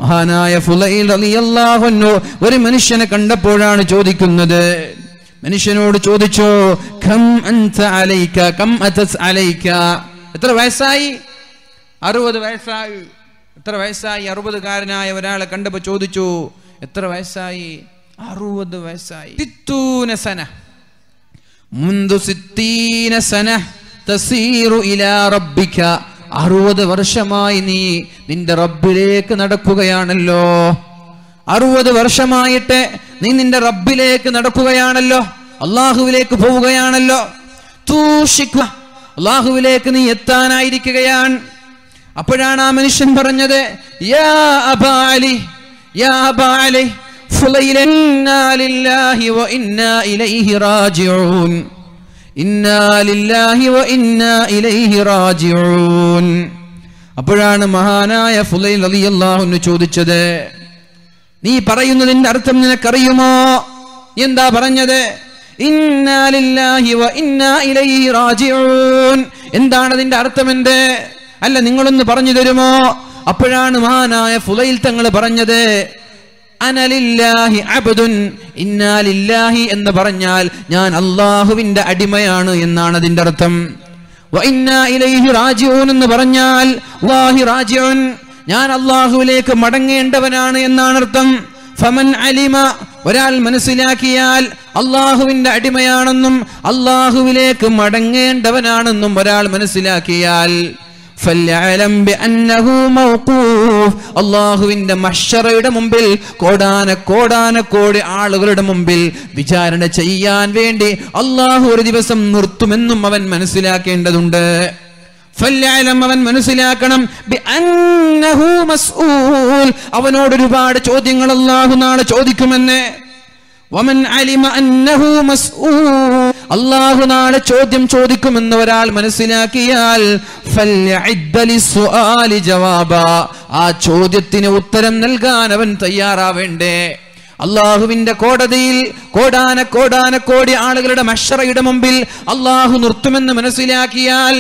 A: മഹാനായ അൻഹു ഒരു മനുഷ്യനെ കണ്ടപ്പോഴാണ് ചോദിക്കുന്നത് മനുഷ്യനോട് ചോദിച്ചു ഖം അൻത അലൈക അതസ് അലൈക എത്ര വയസ്സായി അറുപത് വയസ്സായി എത്ര വയസ്സായി അറുപതുകാരനായ ഒരാളെ കണ്ടപ്പോൾ ചോദിച്ചു എത്ര വയസ്സായി അറുപത് വയസ്സായി അറുപത് വർഷമായി നീ നിന്റെ റബ്ബിലേക്ക് നടക്കുകയാണല്ലോ അറുപത് വർഷമായിട്ട് നീ നിന്റെ റബ്ബിലേക്ക് നടക്കുകയാണല്ലോ അള്ളാഹുവിലേക്ക് പോവുകയാണല്ലോ തൂഷിക്കുക അള്ളാഹുവിലേക്ക് നീ എത്താനായിരിക്കുകയാണ് അപ്പോഴാണ് ആ മനുഷ്യൻ പറഞ്ഞത് യാ അബാലി യാ അബാലി അപ്പോഴാണ് മഹാനായ ഫുലൈൽ അലി അള്ളാഹു ചോദിച്ചത് നീ പറയുന്നതിന്റെ അർത്ഥം നിനക്കറിയുമോ എന്താ പറഞ്ഞത് എന്താണ് അതിന്റെ അർത്ഥം എന്ത് അല്ല നിങ്ങളൊന്ന് പറഞ്ഞു തരുമോ അപ്പോഴാണ് മഹാനായ ഫുലൈൽ തങ്ങൾ പറഞ്ഞത് ഇന്നാലില്ലാഹി എന്ന് പറഞ്ഞാൽ ഞാൻ അള്ളാഹുവിന്റെ അടിമയാണ് എന്നാണ് അതിന്റെ അർത്ഥം ഇലൈഹി എന്ന് പറഞ്ഞാൽ വാഹി റാജിഊൻ ഞാൻ അള്ളാഹുവിലേക്ക് മടങ്ങേണ്ടവനാണ് എന്നാണ് അർത്ഥം ഫമൻ അലിമ ഒരാൾ മനസ്സിലാക്കിയാൽ അള്ളാഹുവിന്റെ അടിമയാണെന്നും അള്ളാഹുവിലേക്ക് മടങ്ങേണ്ടവനാണെന്നും ഒരാൾ മനസ്സിലാക്കിയാൽ അല്ലാഹുവിന്റെ മഷറയുടെ മുമ്പിൽ കോടാന കോടാന കോടി ആളുകളുടെ മുമ്പിൽ വിചാരണ ചെയ്യാൻ വേണ്ടി അള്ളാഹു ഒരു ദിവസം നിർത്തുമെന്നും അവൻ മനസ്സിലാക്കേണ്ടതുണ്ട് അവൻ മനസ്സിലാക്കണം അവനോട് ഒരുപാട് ചോദ്യങ്ങൾ അള്ളാഹു നാളെ ചോദിക്കുമെന്ന് അള്ളാഹു നാളെ ചോദ്യം ചോദിക്കുമെന്ന് ഒരാൾ മനസ്സിലാക്കിയാൽ ആ ചോദ്യത്തിന് ഉത്തരം നൽകാൻ അവൻ തയ്യാറാവേണ്ടേ അള്ളാഹുവിന്റെ കോടതിയിൽ കോടാന കോടാന കോടി ആളുകളുടെ മഷറയുടെ മുമ്പിൽ അള്ളാഹു നിർത്തുമെന്ന് മനസ്സിലാക്കിയാൽ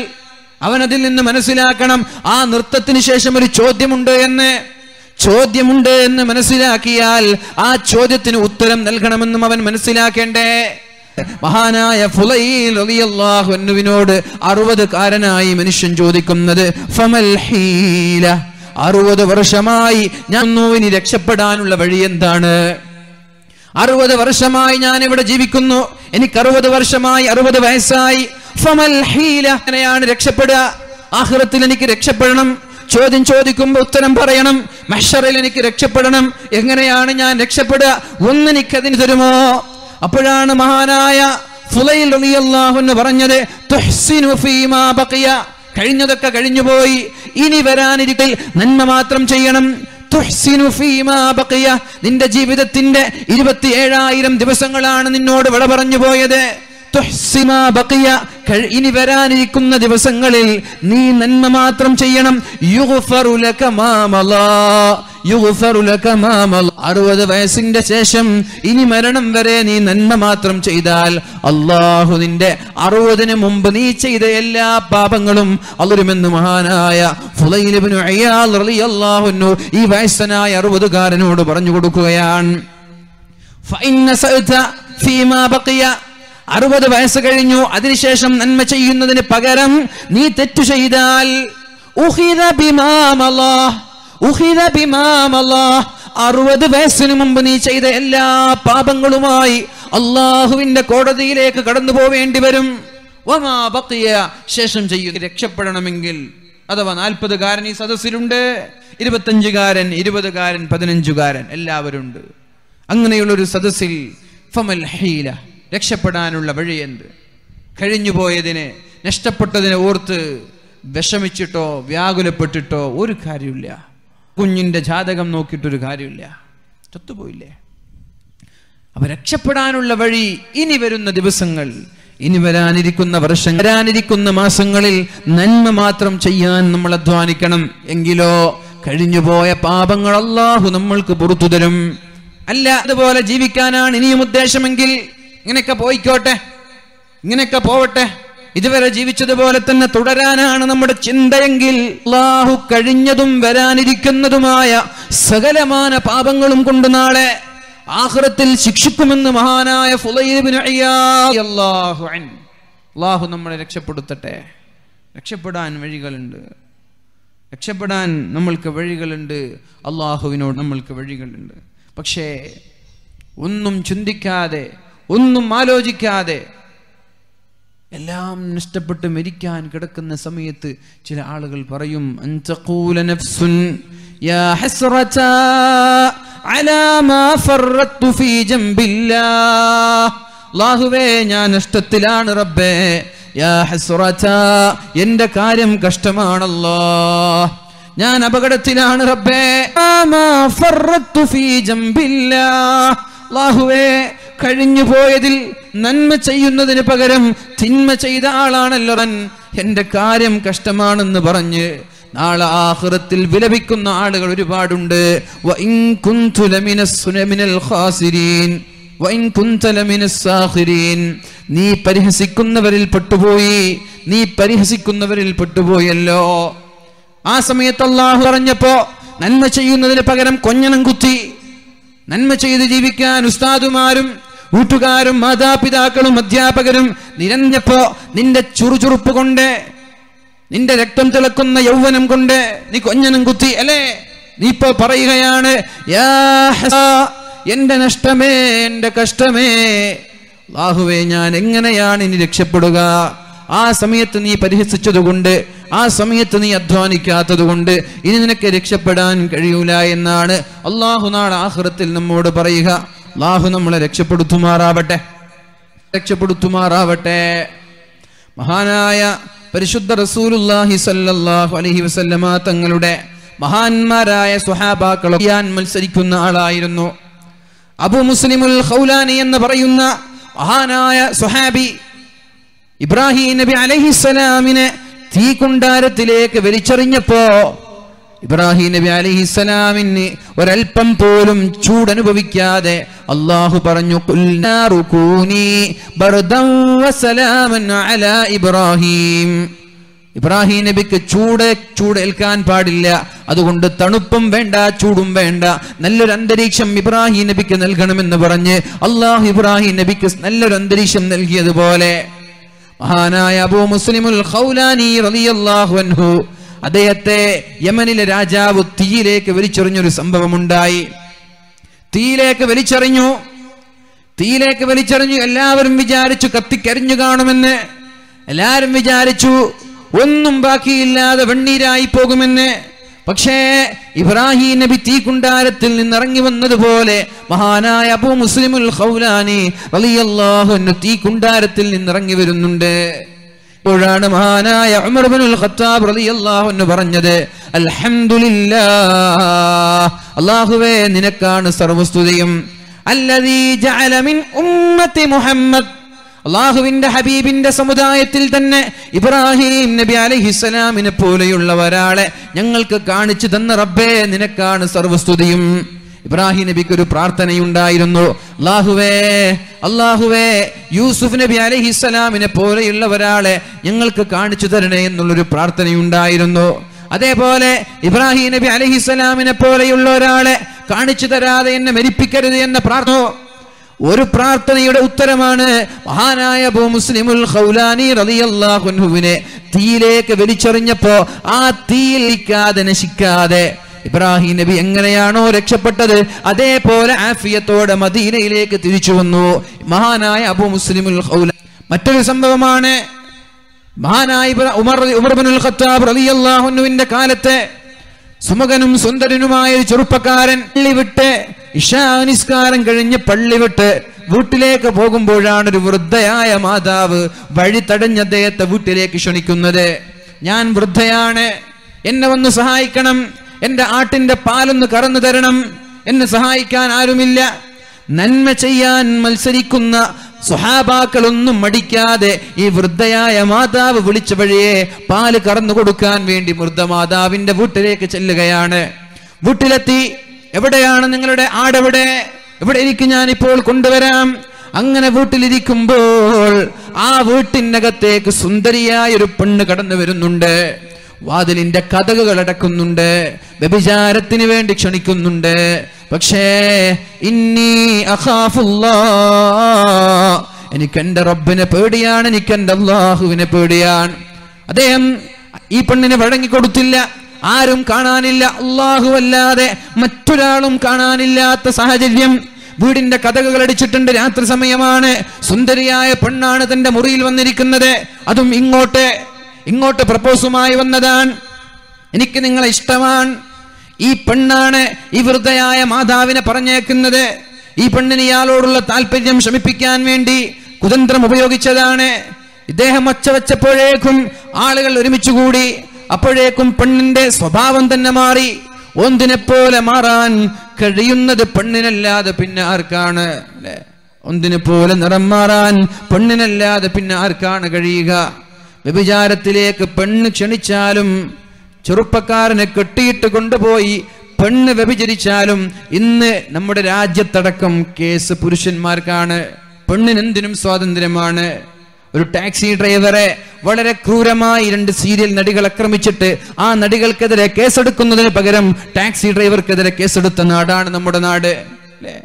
A: അവൻ അതിൽ നിന്ന് മനസ്സിലാക്കണം ആ നൃത്തത്തിന് ശേഷം ഒരു ചോദ്യമുണ്ട് എന്ന് ചോദ്യമുണ്ട് എന്ന് മനസ്സിലാക്കിയാൽ ആ ചോദ്യത്തിന് ഉത്തരം നൽകണമെന്നും അവൻ മനസ്സിലാക്കേണ്ടേ മഹാനായ ഫുലൈൽ അറുപത് കാരനായി മനുഷ്യൻ ചോദിക്കുന്നത് ഫമൽ ഹീല അറുപത് വർഷമായി ഞാൻ നോവിനി രക്ഷപ്പെടാനുള്ള വഴി എന്താണ് അറുപത് വർഷമായി ഞാൻ ഇവിടെ ജീവിക്കുന്നു എനിക്ക് അറുപത് വർഷമായി അറുപത് വയസ്സായി ഫമൽ ഹീല അങ്ങനെയാണ് രക്ഷപ്പെടുക ആഹ്ലത്തിൽ എനിക്ക് രക്ഷപ്പെടണം ചോദ്യം ചോദിക്കുമ്പോൾ ഉത്തരം പറയണം മഷറിൽ എനിക്ക് രക്ഷപ്പെടണം എങ്ങനെയാണ് ഞാൻ രക്ഷപ്പെടുക ഒന്ന് എനിക്കതിന് തരുമോ അപ്പോഴാണ് മഹാനായ ഫുലൈൽ റളിയല്ലാഹു പറഞ്ഞത് ഫീമാ ബഖിയ കഴിഞ്ഞതൊക്കെ കഴിഞ്ഞുപോയി ഇനി വരാനിരിക്കൽ നന്മ മാത്രം ചെയ്യണം നിന്റെ ജീവിതത്തിന്റെ ഏഴായിരം ദിവസങ്ങളാണ് നിന്നോട് വിള പറഞ്ഞു പോയത് ഇനി വരാനിരിക്കുന്ന ദിവസങ്ങളിൽ നീ നന്മ മാത്രം ചെയ്യണം അറുപത് വയസ്സിന്റെ ശേഷം ഇനി മരണം വരെ നീ നന്മ മാത്രം ചെയ്താൽ അള്ളാഹു നിന്റെ അറുപതിന് മുമ്പ് നീ ചെയ്ത എല്ലാ പാപങ്ങളും അലരുമെന്ന് മഹാനായ ഫുലൈലിബിനു ഈ വയസ്സനായ അറുപതുകാരനോട് പറഞ്ഞു കൊടുക്കുകയാണ് ഫൈൻ അറുപത് വയസ്സ് കഴിഞ്ഞു അതിനുശേഷം നന്മ ചെയ്യുന്നതിന് പകരം നീ തെറ്റു ചെയ്താൽ അറുപത് വയസ്സിന് മുമ്പ് നീ ചെയ്ത എല്ലാ പാപങ്ങളുമായി അള്ളാഹുവിന്റെ കോടതിയിലേക്ക് കടന്നു പോവേണ്ടി വരും ശേഷം ചെയ്യും രക്ഷപ്പെടണമെങ്കിൽ അഥവാ നാൽപ്പതുകാരൻ ഈ സദസ്സിലുണ്ട് ഇരുപത്തഞ്ചുകാരൻ ഇരുപതുകാരൻ പതിനഞ്ചുകാരൻ എല്ലാവരുണ്ട് ഉണ്ട് അങ്ങനെയുള്ള ഒരു സദസ്സിൽ ഫമൽ ഹീല രക്ഷപ്പെടാനുള്ള വഴി വഴിയെന്ത് കഴിഞ്ഞുപോയതിനെ നഷ്ടപ്പെട്ടതിനെ ഓർത്ത് വിഷമിച്ചിട്ടോ വ്യാകുലപ്പെട്ടിട്ടോ ഒരു കാര്യമില്ല കുഞ്ഞിൻ്റെ ജാതകം നോക്കിയിട്ടൊരു കാര്യമില്ല ചത്തുപോയില്ലേ അപ്പൊ രക്ഷപ്പെടാനുള്ള വഴി ഇനി വരുന്ന ദിവസങ്ങൾ ഇനി വരാനിരിക്കുന്ന വർഷം വരാനിരിക്കുന്ന മാസങ്ങളിൽ നന്മ മാത്രം ചെയ്യാൻ നമ്മൾ അധ്വാനിക്കണം എങ്കിലോ കഴിഞ്ഞുപോയ പാപങ്ങൾ അള്ളാഹു നമ്മൾക്ക് പുറത്തു തരും അല്ല അതുപോലെ ജീവിക്കാനാണ് ഇനിയും ഉദ്ദേശമെങ്കിൽ ഇങ്ങനെയൊക്കെ പോയിക്കോട്ടെ ഇങ്ങനെയൊക്കെ പോവട്ടെ ഇതുവരെ ജീവിച്ചതുപോലെ തന്നെ തുടരാനാണ് നമ്മുടെ ചിന്തയെങ്കിൽ അള്ളാഹു കഴിഞ്ഞതും വരാനിരിക്കുന്നതുമായ സകലമാന പാപങ്ങളും കൊണ്ട് നാളെ ആഹ്റത്തിൽ ശിക്ഷിക്കുമെന്ന് മഹാനായ അള്ളാഹു നമ്മളെ രക്ഷപ്പെടുത്തട്ടെ രക്ഷപ്പെടാൻ വഴികളുണ്ട് രക്ഷപ്പെടാൻ നമ്മൾക്ക് വഴികളുണ്ട് അള്ളാഹുവിനോട് നമ്മൾക്ക് വഴികളുണ്ട് പക്ഷേ ഒന്നും ചിന്തിക്കാതെ ഒന്നും ആലോചിക്കാതെ എല്ലാം നഷ്ടപ്പെട്ട് മരിക്കാൻ കിടക്കുന്ന സമയത്ത് ചില ആളുകൾ പറയും അള്ളാഹുവേ ഞാൻ നഷ്ടത്തിലാണ് റബ്ബേ എന്റെ കാര്യം കഷ്ടമാണല്ലോ ഞാൻ അപകടത്തിലാണ് റബ്ബേ ഫീ അള്ളാഹുവേ കഴിഞ്ഞുപോയതിൽ നന്മ ചെയ്യുന്നതിന് പകരം തിന്മ ചെയ്ത ആളാണല്ലോ എൻ്റെ കാര്യം കഷ്ടമാണെന്ന് പറഞ്ഞ് നാളെ ആഹ്റത്തിൽ വിലപിക്കുന്ന ആളുകൾ ഒരുപാടുണ്ട് നീ പരിഹസിക്കുന്നവരിൽ പെട്ടുപോയി നീ പരിഹസിക്കുന്നവരിൽ പെട്ടുപോയല്ലോ ആ സമയത്ത് അള്ളാഹു പറഞ്ഞപ്പോ നന്മ ചെയ്യുന്നതിന് പകരം കൊഞ്ഞനം കുത്തി നന്മ ചെയ്ത് ജീവിക്കാൻ ഉസ്താദുമാരും കൂട്ടുകാരും മാതാപിതാക്കളും അധ്യാപകരും നിരഞ്ഞപ്പോ നിന്റെ ചുറുചുറുപ്പ് കൊണ്ട് നിന്റെ രക്തം തിളക്കുന്ന യൗവനം കൊണ്ട് നീ കൊഞ്ഞനും കുത്തി അല്ലേ നീ ഇപ്പോ പറയുകയാണ് എന്റെ നഷ്ടമേ എന്റെ കഷ്ടമേ ലാഹുവേ ഞാൻ എങ്ങനെയാണ് ഇനി രക്ഷപ്പെടുക ആ സമയത്ത് നീ പരിഹസിച്ചതുകൊണ്ട് ആ സമയത്ത് നീ അധ്വാനിക്കാത്തതുകൊണ്ട് ഇനി നിനക്ക് രക്ഷപ്പെടാൻ കഴിയൂല എന്നാണ് അള്ളാഹു നാളെ ആഹ്റത്തിൽ നമ്മോട് പറയുക അള്ളാഹു നമ്മളെ രക്ഷപ്പെടുത്തുമാറാവട്ടെ രക്ഷപ്പെടുത്തുമാറാവട്ടെ മഹാനായ പരിശുദ്ധ റസൂലുല്ലാഹി സല്ലല്ലാഹു അലൈഹി വസല്ലമ തങ്ങളുടെ മഹാന്മാരായ സ്വഹാബാക്കളോ മത്സരിക്കുന്ന ആളായിരുന്നു അബു മുസ്ലിമുൽ ഖൗലാനി എന്ന് പറയുന്ന മഹാനായ സ്വഹാബി ഇബ്രാഹിം നബി അലഹിസ്സലാമിനെ തീ കുണ്ടാരത്തിലേക്ക് വലിച്ചെറിഞ്ഞപ്പോ ഇബ്രാഹിം നബി അലഹിസ്സലാമിന് ഒരൽപ്പം പോലും ചൂടനുഭവിക്കാതെ അള്ളാഹു പറഞ്ഞു ഇബ്രാഹിം ഇബ്രാഹിം നബിക്ക് ചൂട് ചൂടേൽക്കാൻ പാടില്ല അതുകൊണ്ട് തണുപ്പും വേണ്ട ചൂടും വേണ്ട നല്ലൊരു അന്തരീക്ഷം ഇബ്രാഹിം നബിക്ക് നൽകണമെന്ന് പറഞ്ഞ് അള്ളാഹു ഇബ്രാഹിം നബിക്ക് നല്ലൊരു അന്തരീക്ഷം നൽകിയതുപോലെ മഹാനായ അബൂ മുസ്ലിമുൽ ഖൗലാനി റളിയല്ലാഹു അൻഹു അദ്ദേഹത്തെ യമനിലെ രാജാവ് തീയിലേക്ക് വലിച്ചെറിഞ്ഞൊരു സംഭവമുണ്ടായി തീയിലേക്ക് വലിച്ചെറിഞ്ഞു തീയിലേക്ക് വലിച്ചെറിഞ്ഞു എല്ലാവരും വിചാരിച്ചു കത്തിക്കരിഞ്ഞു കാണുമെന്ന് എല്ലാവരും വിചാരിച്ചു ഒന്നും ബാക്കിയില്ലാതെ വെണ്ണീരായി പോകുമെന്ന് പക്ഷേ ഇബ്രാഹിം നബി തീക്കുണ്ടാരത്തിൽ നിന്ന് ഇറങ്ങി വന്നതുപോലെ മഹാനായ അബു മുസ്ലിമുൽ ഹൗലാനി വലിയല്ലാഹു തീക്കുണ്ടാരത്തിൽ നിന്ന് ഇറങ്ങി വരുന്നുണ്ട് ഇപ്പോഴാണ് മഹാനായ അമർബനുൽ ഖത്താബ് റളിയല്ലാഹു എന്ന് പറഞ്ഞത് അൽഹംദുലില്ലാ അല്ലാഹുവേ നിനക്കാണ് സർവസ്തുതയും അല്ലദീ ജഅല മിൻ ഉമ്മത്തി മുഹമ്മദ് അള്ളാഹുവിന്റെ ഹബീബിന്റെ സമുദായത്തിൽ തന്നെ ഇബ്രാഹിം നബി അലഹിസ്സലാമിനെ പോലെയുള്ള ഒരാളെ ഞങ്ങൾക്ക് കാണിച്ചു തന്ന റബ്ബേ നിനക്കാണ് സർവസ്തുതിയും ഇബ്രാഹിം നബിക്ക് ഒരു പ്രാർത്ഥനയുണ്ടായിരുന്നു അള്ളാഹുവേ അള്ളാഹുവേ യൂസുഫ് നബി അലഹിസ്സലാമിനെ പോലെയുള്ള ഒരാളെ ഞങ്ങൾക്ക് കാണിച്ചു തരണേ എന്നുള്ളൊരു പ്രാർത്ഥനയുണ്ടായിരുന്നു അതേപോലെ ഇബ്രാഹിം നബി അലഹിസ്സലാമിനെ പോലെയുള്ള ഒരാളെ കാണിച്ചു തരാതെ എന്നെ മരിപ്പിക്കരുത് എന്ന പ്രാർത്ഥന ഒരു പ്രാർത്ഥനയുടെ ഉത്തരമാണ് മഹാനായ ബോ മുസ്ലിമുൽ ഖൗലാനി റലിയല്ലാഹുൻഹുവിനെ തീയിലേക്ക് വലിച്ചെറിഞ്ഞപ്പോ ആ തീയിലിക്കാതെ നശിക്കാതെ ഇബ്രാഹിം നബി എങ്ങനെയാണോ രക്ഷപ്പെട്ടത് അതേപോലെ ആഫിയത്തോടെ മദീനയിലേക്ക് തിരിച്ചു വന്നു മഹാനായ അബു മുസ്ലിമുൽ ഖൗല മറ്റൊരു സംഭവമാണ് മഹാനായ ഉമർ ഉമർബിൻ ഖത്താബ് റലിയല്ലാഹുനുവിന്റെ കാലത്തെ സുമകനും സുന്ദരനുമായ ഒരു ചെറുപ്പക്കാരൻ പള്ളി വിട്ട് ഇഷാനിസ്കാരം കഴിഞ്ഞ് പള്ളി വിട്ട് വീട്ടിലേക്ക് പോകുമ്പോഴാണ് ഒരു വൃദ്ധയായ മാതാവ് വഴി തടഞ്ഞ അദ്ദേഹത്തെ വീട്ടിലേക്ക് ക്ഷണിക്കുന്നത് ഞാൻ വൃദ്ധയാണ് എന്നെ വന്ന് സഹായിക്കണം എന്റെ ആട്ടിന്റെ പാലൊന്ന് കറന്നു തരണം എന്നെ സഹായിക്കാൻ ആരുമില്ല നന്മ ചെയ്യാൻ മത്സരിക്കുന്ന സ്വഹാബാക്കളൊന്നും മടിക്കാതെ ഈ വൃദ്ധയായ മാതാവ് വിളിച്ച വഴിയെ പാല് കറന്നു കൊടുക്കാൻ വേണ്ടി മാതാവിന്റെ വീട്ടിലേക്ക് ചെല്ലുകയാണ് വീട്ടിലെത്തി എവിടെയാണ് നിങ്ങളുടെ ആടെവിടെ എവിടെ ഇരിക്കും ഇപ്പോൾ കൊണ്ടുവരാം അങ്ങനെ വീട്ടിലിരിക്കുമ്പോൾ ആ വീട്ടിനകത്തേക്ക് സുന്ദരിയായ ഒരു പെണ്ണ് കടന്നു വരുന്നുണ്ട് വാതിലിന്റെ കഥകൾ അടക്കുന്നുണ്ട് വ്യഭിചാരത്തിന് വേണ്ടി ക്ഷണിക്കുന്നുണ്ട് പക്ഷേ ഇന്നി അഖാഫുല്ലാ എനിക്ക് എന്റെ റബ്ബിനെ പേടിയാണ് എനിക്ക് എന്റെ അള്ളാഹുവിനെ പേടിയാണ് അദ്ദേഹം ഈ പെണ്ണിനെ വഴങ്ങിക്കൊടുത്തില്ല ആരും കാണാനില്ല അള്ളാഹു അല്ലാതെ മറ്റൊരാളും കാണാനില്ലാത്ത സാഹചര്യം വീടിന്റെ കഥകൾ അടിച്ചിട്ടുണ്ട് രാത്രി സമയമാണ് സുന്ദരിയായ പെണ്ണാണ് തന്റെ മുറിയിൽ വന്നിരിക്കുന്നത് അതും ഇങ്ങോട്ട് ഇങ്ങോട്ട് പ്രപ്പോസുമായി വന്നതാണ് എനിക്ക് നിങ്ങളെ ഇഷ്ടമാണ് ഈ പെണ്ണാണ് ഈ വൃദ്ധയായ മാതാവിനെ പറഞ്ഞേക്കുന്നത് ഈ പെണ്ണിന് ഇയാളോടുള്ള താല്പര്യം ശമിപ്പിക്കാൻ വേണ്ടി കുതന്ത്രം ഉപയോഗിച്ചതാണ് ഇദ്ദേഹം ഒച്ച വെച്ചപ്പോഴേക്കും ആളുകൾ ഒരുമിച്ച് കൂടി അപ്പോഴേക്കും പെണ്ണിന്റെ സ്വഭാവം തന്നെ മാറി പോലെ മാറാൻ കഴിയുന്നത് പെണ്ണിനല്ലാതെ പിന്നെ ആർക്കാണ് ഒന്തിനെ പോലെ നിറം മാറാൻ പെണ്ണിനല്ലാതെ പിന്നെ ആർക്കാണ് കഴിയുക വ്യഭിചാരത്തിലേക്ക് പെണ്ണ് ക്ഷണിച്ചാലും ചെറുപ്പക്കാരനെ കെട്ടിയിട്ട് കൊണ്ടുപോയി പെണ്ണ് വ്യഭിചരിച്ചാലും ഇന്ന് നമ്മുടെ രാജ്യത്തടക്കം കേസ് പുരുഷന്മാർക്കാണ് പെണ്ണിനെന്തിനും സ്വാതന്ത്ര്യമാണ് ഒരു ടാക്സി ഡ്രൈവറെ വളരെ ക്രൂരമായി രണ്ട് സീരിയൽ നടികൾ ആക്രമിച്ചിട്ട് ആ നടികൾക്കെതിരെ കേസെടുക്കുന്നതിന് പകരം ടാക്സി ഡ്രൈവർക്കെതിരെ കേസെടുത്ത നാടാണ് നമ്മുടെ നാട് അല്ലേ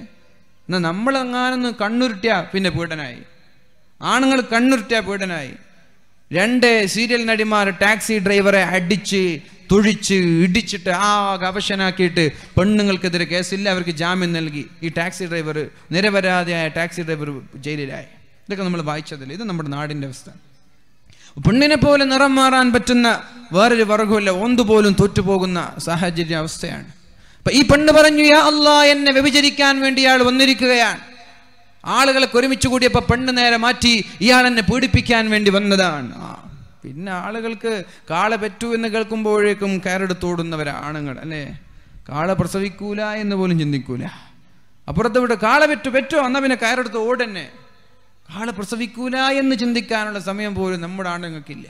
A: നമ്മൾ അങ്ങാനൊന്ന് കണ്ണുരുട്ടിയ പിന്നെ പീഡനായി ആണുങ്ങൾ കണ്ണുരുട്ടിയ പീഡനായി രണ്ട് സീരിയൽ നടിമാർ ടാക്സി ഡ്രൈവറെ അടിച്ച് തുഴിച്ച് ഇടിച്ചിട്ട് ആകെ അവശനാക്കിയിട്ട് പെണ്ണുങ്ങൾക്കെതിരെ കേസില്ല അവർക്ക് ജാമ്യം നൽകി ഈ ടാക്സി ഡ്രൈവർ നിരപരാധിയായ ടാക്സി ഡ്രൈവർ ജയിലിലായി ഇതൊക്കെ നമ്മൾ വായിച്ചതല്ലേ ഇത് നമ്മുടെ നാടിൻ്റെ അവസ്ഥ പെണ്ണിനെ പോലെ നിറം മാറാൻ പറ്റുന്ന വേറൊരു വർഗമില്ല ഒന്നുപോലും തോറ്റുപോകുന്ന സാഹചര്യ അവസ്ഥയാണ് അപ്പൊ ഈ പെണ്ണ് പറഞ്ഞു യാ എന്നെ വ്യഭിചരിക്കാൻ വേണ്ടി വന്നിരിക്കുകയാണ് ആളുകളൊക്കെ ഒരുമിച്ച് കൂടിയപ്പോൾ പെണ്ണ് നേരെ മാറ്റി ഇയാൾ എന്നെ പീഡിപ്പിക്കാൻ വേണ്ടി വന്നതാണ് പിന്നെ ആളുകൾക്ക് കാള പറ്റൂ എന്ന് കേൾക്കുമ്പോഴേക്കും കയറെടുത്തോടുന്നവരാണുങ്ങൾ അല്ലേ കാള പ്രസവിക്കൂല എന്ന് പോലും ചിന്തിക്കൂല അപ്പുറത്ത് വിട്ട് കാള പറ്റു പറ്റോ എന്നാ പിന്നെ കയറെടുത്ത് ഓടന്നെ കാള പ്രസവിക്കൂല എന്ന് ചിന്തിക്കാനുള്ള സമയം പോലും നമ്മുടെ ആണുങ്ങൾക്കില്ല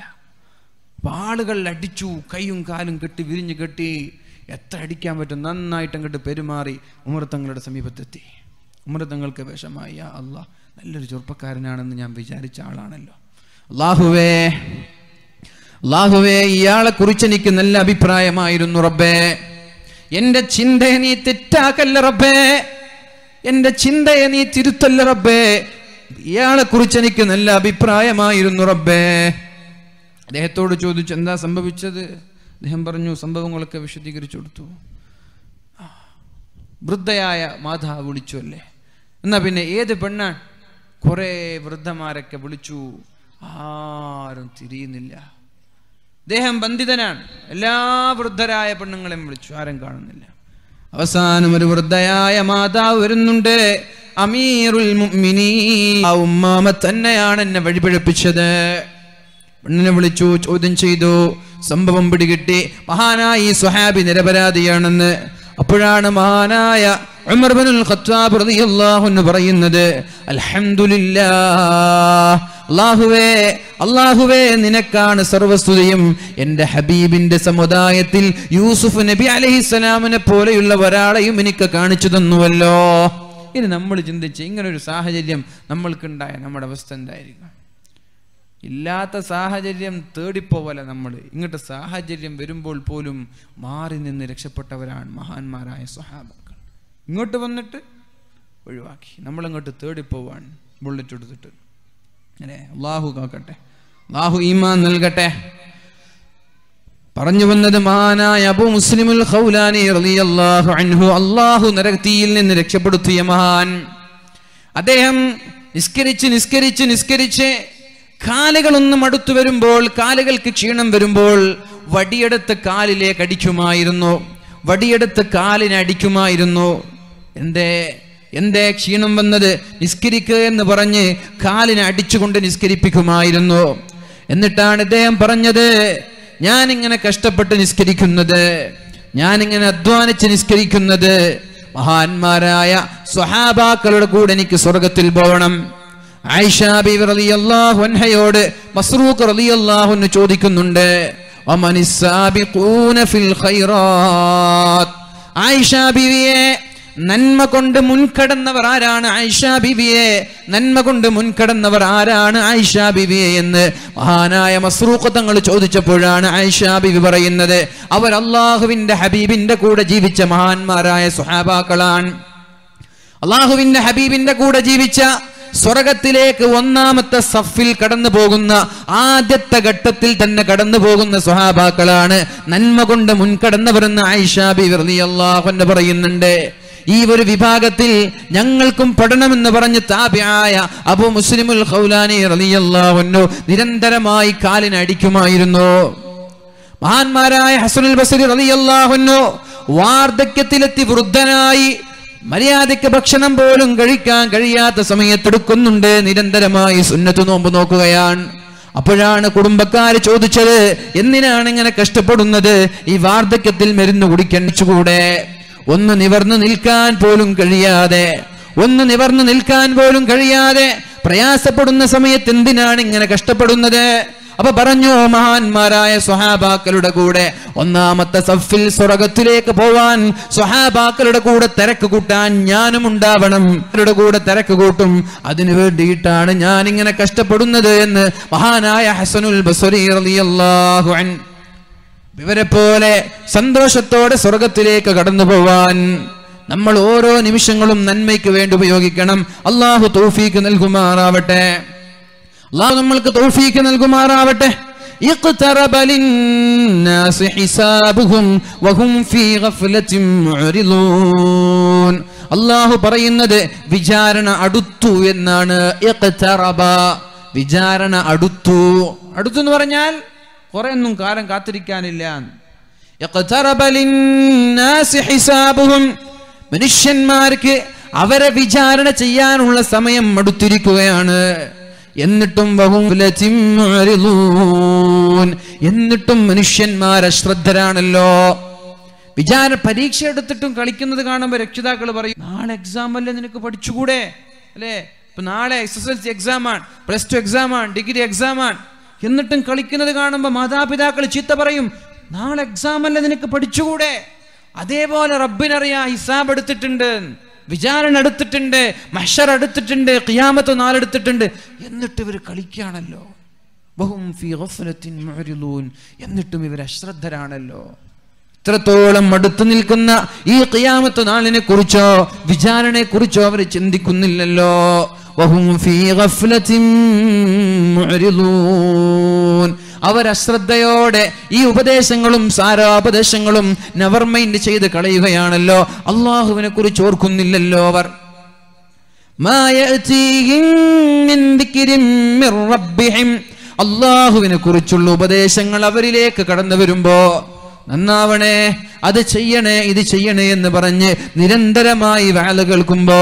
A: അപ്പം ആളുകൾ അടിച്ചു കൈയും കാലും കെട്ടി വിരിഞ്ഞു കെട്ടി എത്ര അടിക്കാൻ പറ്റും നന്നായിട്ട് അങ്ങോട്ട് പെരുമാറി ഉമർത്തങ്ങളുടെ സമീപത്തെത്തി അമൃതങ്ങൾക്ക് വിഷമായ അള്ളാഹ് നല്ലൊരു ചെറുപ്പക്കാരനാണെന്ന് ഞാൻ വിചാരിച്ച ആളാണല്ലോ അള്ളാഹുവേ അള്ളാഹുവേ ഇയാളെ കുറിച്ച് എനിക്ക് നല്ല അഭിപ്രായമായിരുന്നു റബ്ബേ എന്റെ ചിന്തയെ നീ തെറ്റാക്കല്ല റബ്ബേ എന്റെ ചിന്തയെ നീ തിരുത്തല്ല റബ്ബേ ഇയാളെ കുറിച്ച് എനിക്ക് നല്ല അഭിപ്രായമായിരുന്നു റബ്ബേ അദ്ദേഹത്തോട് ചോദിച്ചു എന്താ സംഭവിച്ചത് അദ്ദേഹം പറഞ്ഞു സംഭവങ്ങളൊക്കെ വിശദീകരിച്ചു കൊടുത്തു വൃദ്ധയായ മാതാവ് വിളിച്ചു അല്ലേ എന്നാ പിന്നെ ഏത് പെണ്ണാണ് കുറേ വൃദ്ധമാരൊക്കെ വിളിച്ചു ആരും തിരിയുന്നില്ല അദ്ദേഹം ബന്ധിതനാണ് എല്ലാ വൃദ്ധരായ പെണ്ണുങ്ങളെയും വിളിച്ചു ആരും കാണുന്നില്ല അവസാനം ഒരു വൃദ്ധയായ മാതാവ് വരുന്നുണ്ട് അമീറുൽ ആ ഉമ്മാമ തന്നെയാണ് എന്നെ വഴിപിഴപ്പിച്ചത് പെണ്ണിനെ വിളിച്ചു ചോദ്യം ചെയ്തു സംഭവം പിടികിട്ടി മഹാനായി സ്വഹാബി നിരപരാധിയാണെന്ന് അപ്പോഴാണ് മഹാനായ ഖത്താബ് പറയുന്നത് അള്ളാഹുവേ അള്ളാഹുവേ നിനക്കാണ് സർവസ്തുതയും എൻ്റെ ഹബീബിൻ്റെ സമുദായത്തിൽ യൂസുഫ് നബി അലഹിസ്സലാമിനെ പോലെയുള്ള ഒരാളെയും എനിക്ക് കാണിച്ചു തന്നുവല്ലോ ഇനി നമ്മൾ ചിന്തിച്ച് ഇങ്ങനൊരു സാഹചര്യം നമ്മൾക്കുണ്ടായ നമ്മുടെ അവസ്ഥ എന്തായിരിക്കും ഇല്ലാത്ത സാഹചര്യം തേടിപ്പോവല നമ്മൾ ഇങ്ങോട്ട് സാഹചര്യം വരുമ്പോൾ പോലും മാറി നിന്ന് രക്ഷപ്പെട്ടവരാണ് മഹാന്മാരായ സ്വഹാബ ഇങ്ങോട്ട് വന്നിട്ട് ഒഴിവാക്കി നമ്മളിങ്ങോട്ട് തേടി പോവാൻ ബുള്ളറ്റ് എടുത്തിട്ട് അങ്ങനെ അള്ളാഹു നോക്കട്ടെ അള്ളാഹു ഈമാൻ നൽകട്ടെ പറഞ്ഞു വന്നത് മഹാനായ അബു മുസ്ലിമുൽ ഖൗലാനി റളിയല്ലാഹു അൻഹു അള്ളാഹു നരകത്തിയിൽ നിന്ന് രക്ഷപ്പെടുത്തിയ മഹാൻ അദ്ദേഹം നിസ്കരിച്ച് നിസ്കരിച്ച് നിസ്കരിച്ച് കാലുകളൊന്നും മടുത്തു വരുമ്പോൾ കാലുകൾക്ക് ക്ഷീണം വരുമ്പോൾ വടിയെടുത്ത് കാലിലേക്ക് അടിക്കുമായിരുന്നു വടിയെടുത്ത് കാലിനടിക്കുമായിരുന്നു എന്തേ എന്തേ ക്ഷീണം വന്നത് നിസ്കരിക്കുക എന്ന് പറഞ്ഞ് കാലിനെ അടിച്ചുകൊണ്ട് നിസ്കരിപ്പിക്കുമായിരുന്നു എന്നിട്ടാണ് ഇദ്ദേഹം പറഞ്ഞത് ഞാനിങ്ങനെ കഷ്ടപ്പെട്ട് നിസ്കരിക്കുന്നത് ഞാനിങ്ങനെ അധ്വാനിച്ച് നിസ്കരിക്കുന്നത് മഹാന്മാരായ സ്വഹാബാക്കളുടെ കൂടെ എനിക്ക് സ്വർഗത്തിൽ പോകണം ഐഷാബി റലിയല്ലാഹു അൻഹയോട് മസ്റൂഖ് റലിയല്ലാഹു എന്ന് ചോദിക്കുന്നുണ്ട് ആയിഷാബിവിയെ നന്മ കൊണ്ട് മുൻകടന്നവർ ആരാണ് ആയിഷാ ബിബിയെ നന്മ കൊണ്ട് മുൻകടന്നവർ ആരാണ് ആയിഷാ ബിബിയെ എന്ന് മഹാനായ മസ്രൂഖ് തങ്ങൾ ചോദിച്ചപ്പോഴാണ് ആയിഷാ ബിബി പറയുന്നത് അവർ അള്ളാഹുവിന്റെ ഹബീബിന്റെ കൂടെ ജീവിച്ച മഹാന്മാരായ സുഹാബാക്കളാണ് അള്ളാഹുവിന്റെ ഹബീബിന്റെ കൂടെ ജീവിച്ച സ്വർഗത്തിലേക്ക് ഒന്നാമത്തെ സഫിൽ കടന്നു പോകുന്ന ആദ്യത്തെ ഘട്ടത്തിൽ തന്നെ കടന്നു പോകുന്ന സ്വഹാബാക്കളാണ് നന്മ കൊണ്ട് മുൻകടന്നവരെന്ന് ആയിഷാബി വെറുതെ അള്ളാഹു പറയുന്നുണ്ട് ഈ ഒരു വിഭാഗത്തിൽ ഞങ്ങൾക്കും പഠനമെന്ന് പറഞ്ഞ് താപ്യായ അബു മുസ്ലിമുൽ ഖൗലാനി റലിയല്ലാവുന്നു നിരന്തരമായി കാലിനടിക്കുമായിരുന്നു മഹാന്മാരായ ഹസനുൽ ബസരി റലിയല്ലാഹുന്നു വാർദ്ധക്യത്തിലെത്തി വൃദ്ധനായി മര്യാദയ്ക്ക് ഭക്ഷണം പോലും കഴിക്കാൻ കഴിയാത്ത സമയത്തെടുക്കുന്നുണ്ട് നിരന്തരമായി സുന്നത്ത് നോമ്പ് നോക്കുകയാണ് അപ്പോഴാണ് കുടുംബക്കാര് ചോദിച്ചത് എന്തിനാണ് ഇങ്ങനെ കഷ്ടപ്പെടുന്നത് ഈ വാർദ്ധക്യത്തിൽ മരുന്ന് കുടിക്കണിച്ചുകൂടെ ഒന്ന് നിവർന്നു നിൽക്കാൻ പോലും കഴിയാതെ ഒന്ന് നിവർന്നു നിൽക്കാൻ പോലും കഴിയാതെ പ്രയാസപ്പെടുന്ന സമയത്ത് എന്തിനാണ് ഇങ്ങനെ കഷ്ടപ്പെടുന്നത് അപ്പൊ പറഞ്ഞു മഹാന്മാരായ സ്വഹാബാക്കളുടെ കൂടെ ഒന്നാമത്തെ സഫിൽ സ്വർഗത്തിലേക്ക് പോവാൻ സ്വഹാബാക്കളുടെ കൂടെ തിരക്ക് കൂട്ടാൻ ഞാനും ഉണ്ടാവണം അവരുടെ കൂടെ തിരക്ക് കൂട്ടും അതിനു വേണ്ടിയിട്ടാണ് ഞാൻ ഇങ്ങനെ കഷ്ടപ്പെടുന്നത് എന്ന് മഹാനായ ഹസനുൽ ബസുരി അലിയല്ലാഹു അൻ ഇവരെ പോലെ സന്തോഷത്തോടെ സ്വർഗത്തിലേക്ക് കടന്നു പോവാൻ നമ്മൾ ഓരോ നിമിഷങ്ങളും നന്മയ്ക്ക് വേണ്ടി ഉപയോഗിക്കണം അള്ളാഹു തോഫീക്ക് നൽകുമാറാവട്ടെ അള്ളാഹു നമ്മൾക്ക് തോഫീക്ക് നൽകുമാറാവട്ടെ അള്ളാഹു പറയുന്നത് വിചാരണ അടുത്തു എന്നാണ് വിചാരണ അടുത്തു അടുത്തു എന്ന് പറഞ്ഞാൽ കുറേ ഒന്നും കാലം കാത്തിരിക്കാനില്ല മനുഷ്യന്മാർക്ക് അവരെ വിചാരണ ചെയ്യാനുള്ള സമയം അടുത്തിരിക്കുകയാണ് എന്നിട്ടും എന്നിട്ടും മനുഷ്യന്മാർ അശ്രദ്ധരാണല്ലോ വിചാര പരീക്ഷ എടുത്തിട്ടും കളിക്കുന്നത് കാണുമ്പോൾ രക്ഷിതാക്കൾ പറയും നാളെ എക്സാം അല്ലേ നിനക്ക് പഠിച്ചുകൂടെ അല്ലേ ഇപ്പൊ നാളെ എസ് എസ് എൽ സി ആണ് പ്ലസ് ടു എക്സാം ആണ് ഡിഗ്രി എക്സാം ആണ് എന്നിട്ടും കളിക്കുന്നത് കാണുമ്പോൾ മാതാപിതാക്കൾ ചീത്ത പറയും നാളെ എക്സാമല്ല നിനക്ക് പഠിച്ചുകൂടെ അതേപോലെ റബ്ബിനറിയാ ഹിസാബ് എടുത്തിട്ടുണ്ട് വിചാരണ എടുത്തിട്ടുണ്ട് മഷർ എടുത്തിട്ടുണ്ട് കിയാമത്ത് നാലെടുത്തിട്ടുണ്ട് എന്നിട്ട് ഇവർ കളിക്കുകയാണല്ലോ ബഹും ഫി എന്നിട്ടും ഇവർ അശ്രദ്ധരാണല്ലോ ഇത്രത്തോളം അടുത്തു നിൽക്കുന്ന ഈ കിയാമത്ത് നാളിനെ കുറിച്ചോ വിചാരണയെ കുറിച്ചോ അവർ ചിന്തിക്കുന്നില്ലല്ലോ വഹും ഫീ ഗഫ്ലത്തിൻ അവർ അശ്രദ്ധയോടെ ഈ ഉപദേശങ്ങളും സാരോപദേശങ്ങളും നെവർ മൈൻഡ് ചെയ്ത് കളയുകയാണല്ലോ അള്ളാഹുവിനെ കുറിച്ച് ഓർക്കുന്നില്ലല്ലോ അവർ അള്ളാഹുവിനെ കുറിച്ചുള്ള ഉപദേശങ്ങൾ അവരിലേക്ക് കടന്നു വരുമ്പോ നന്നാവണേ അത് ചെയ്യണേ ഇത് ചെയ്യണേ എന്ന് പറഞ്ഞ് നിരന്തരമായി വേല കേൾക്കുമ്പോ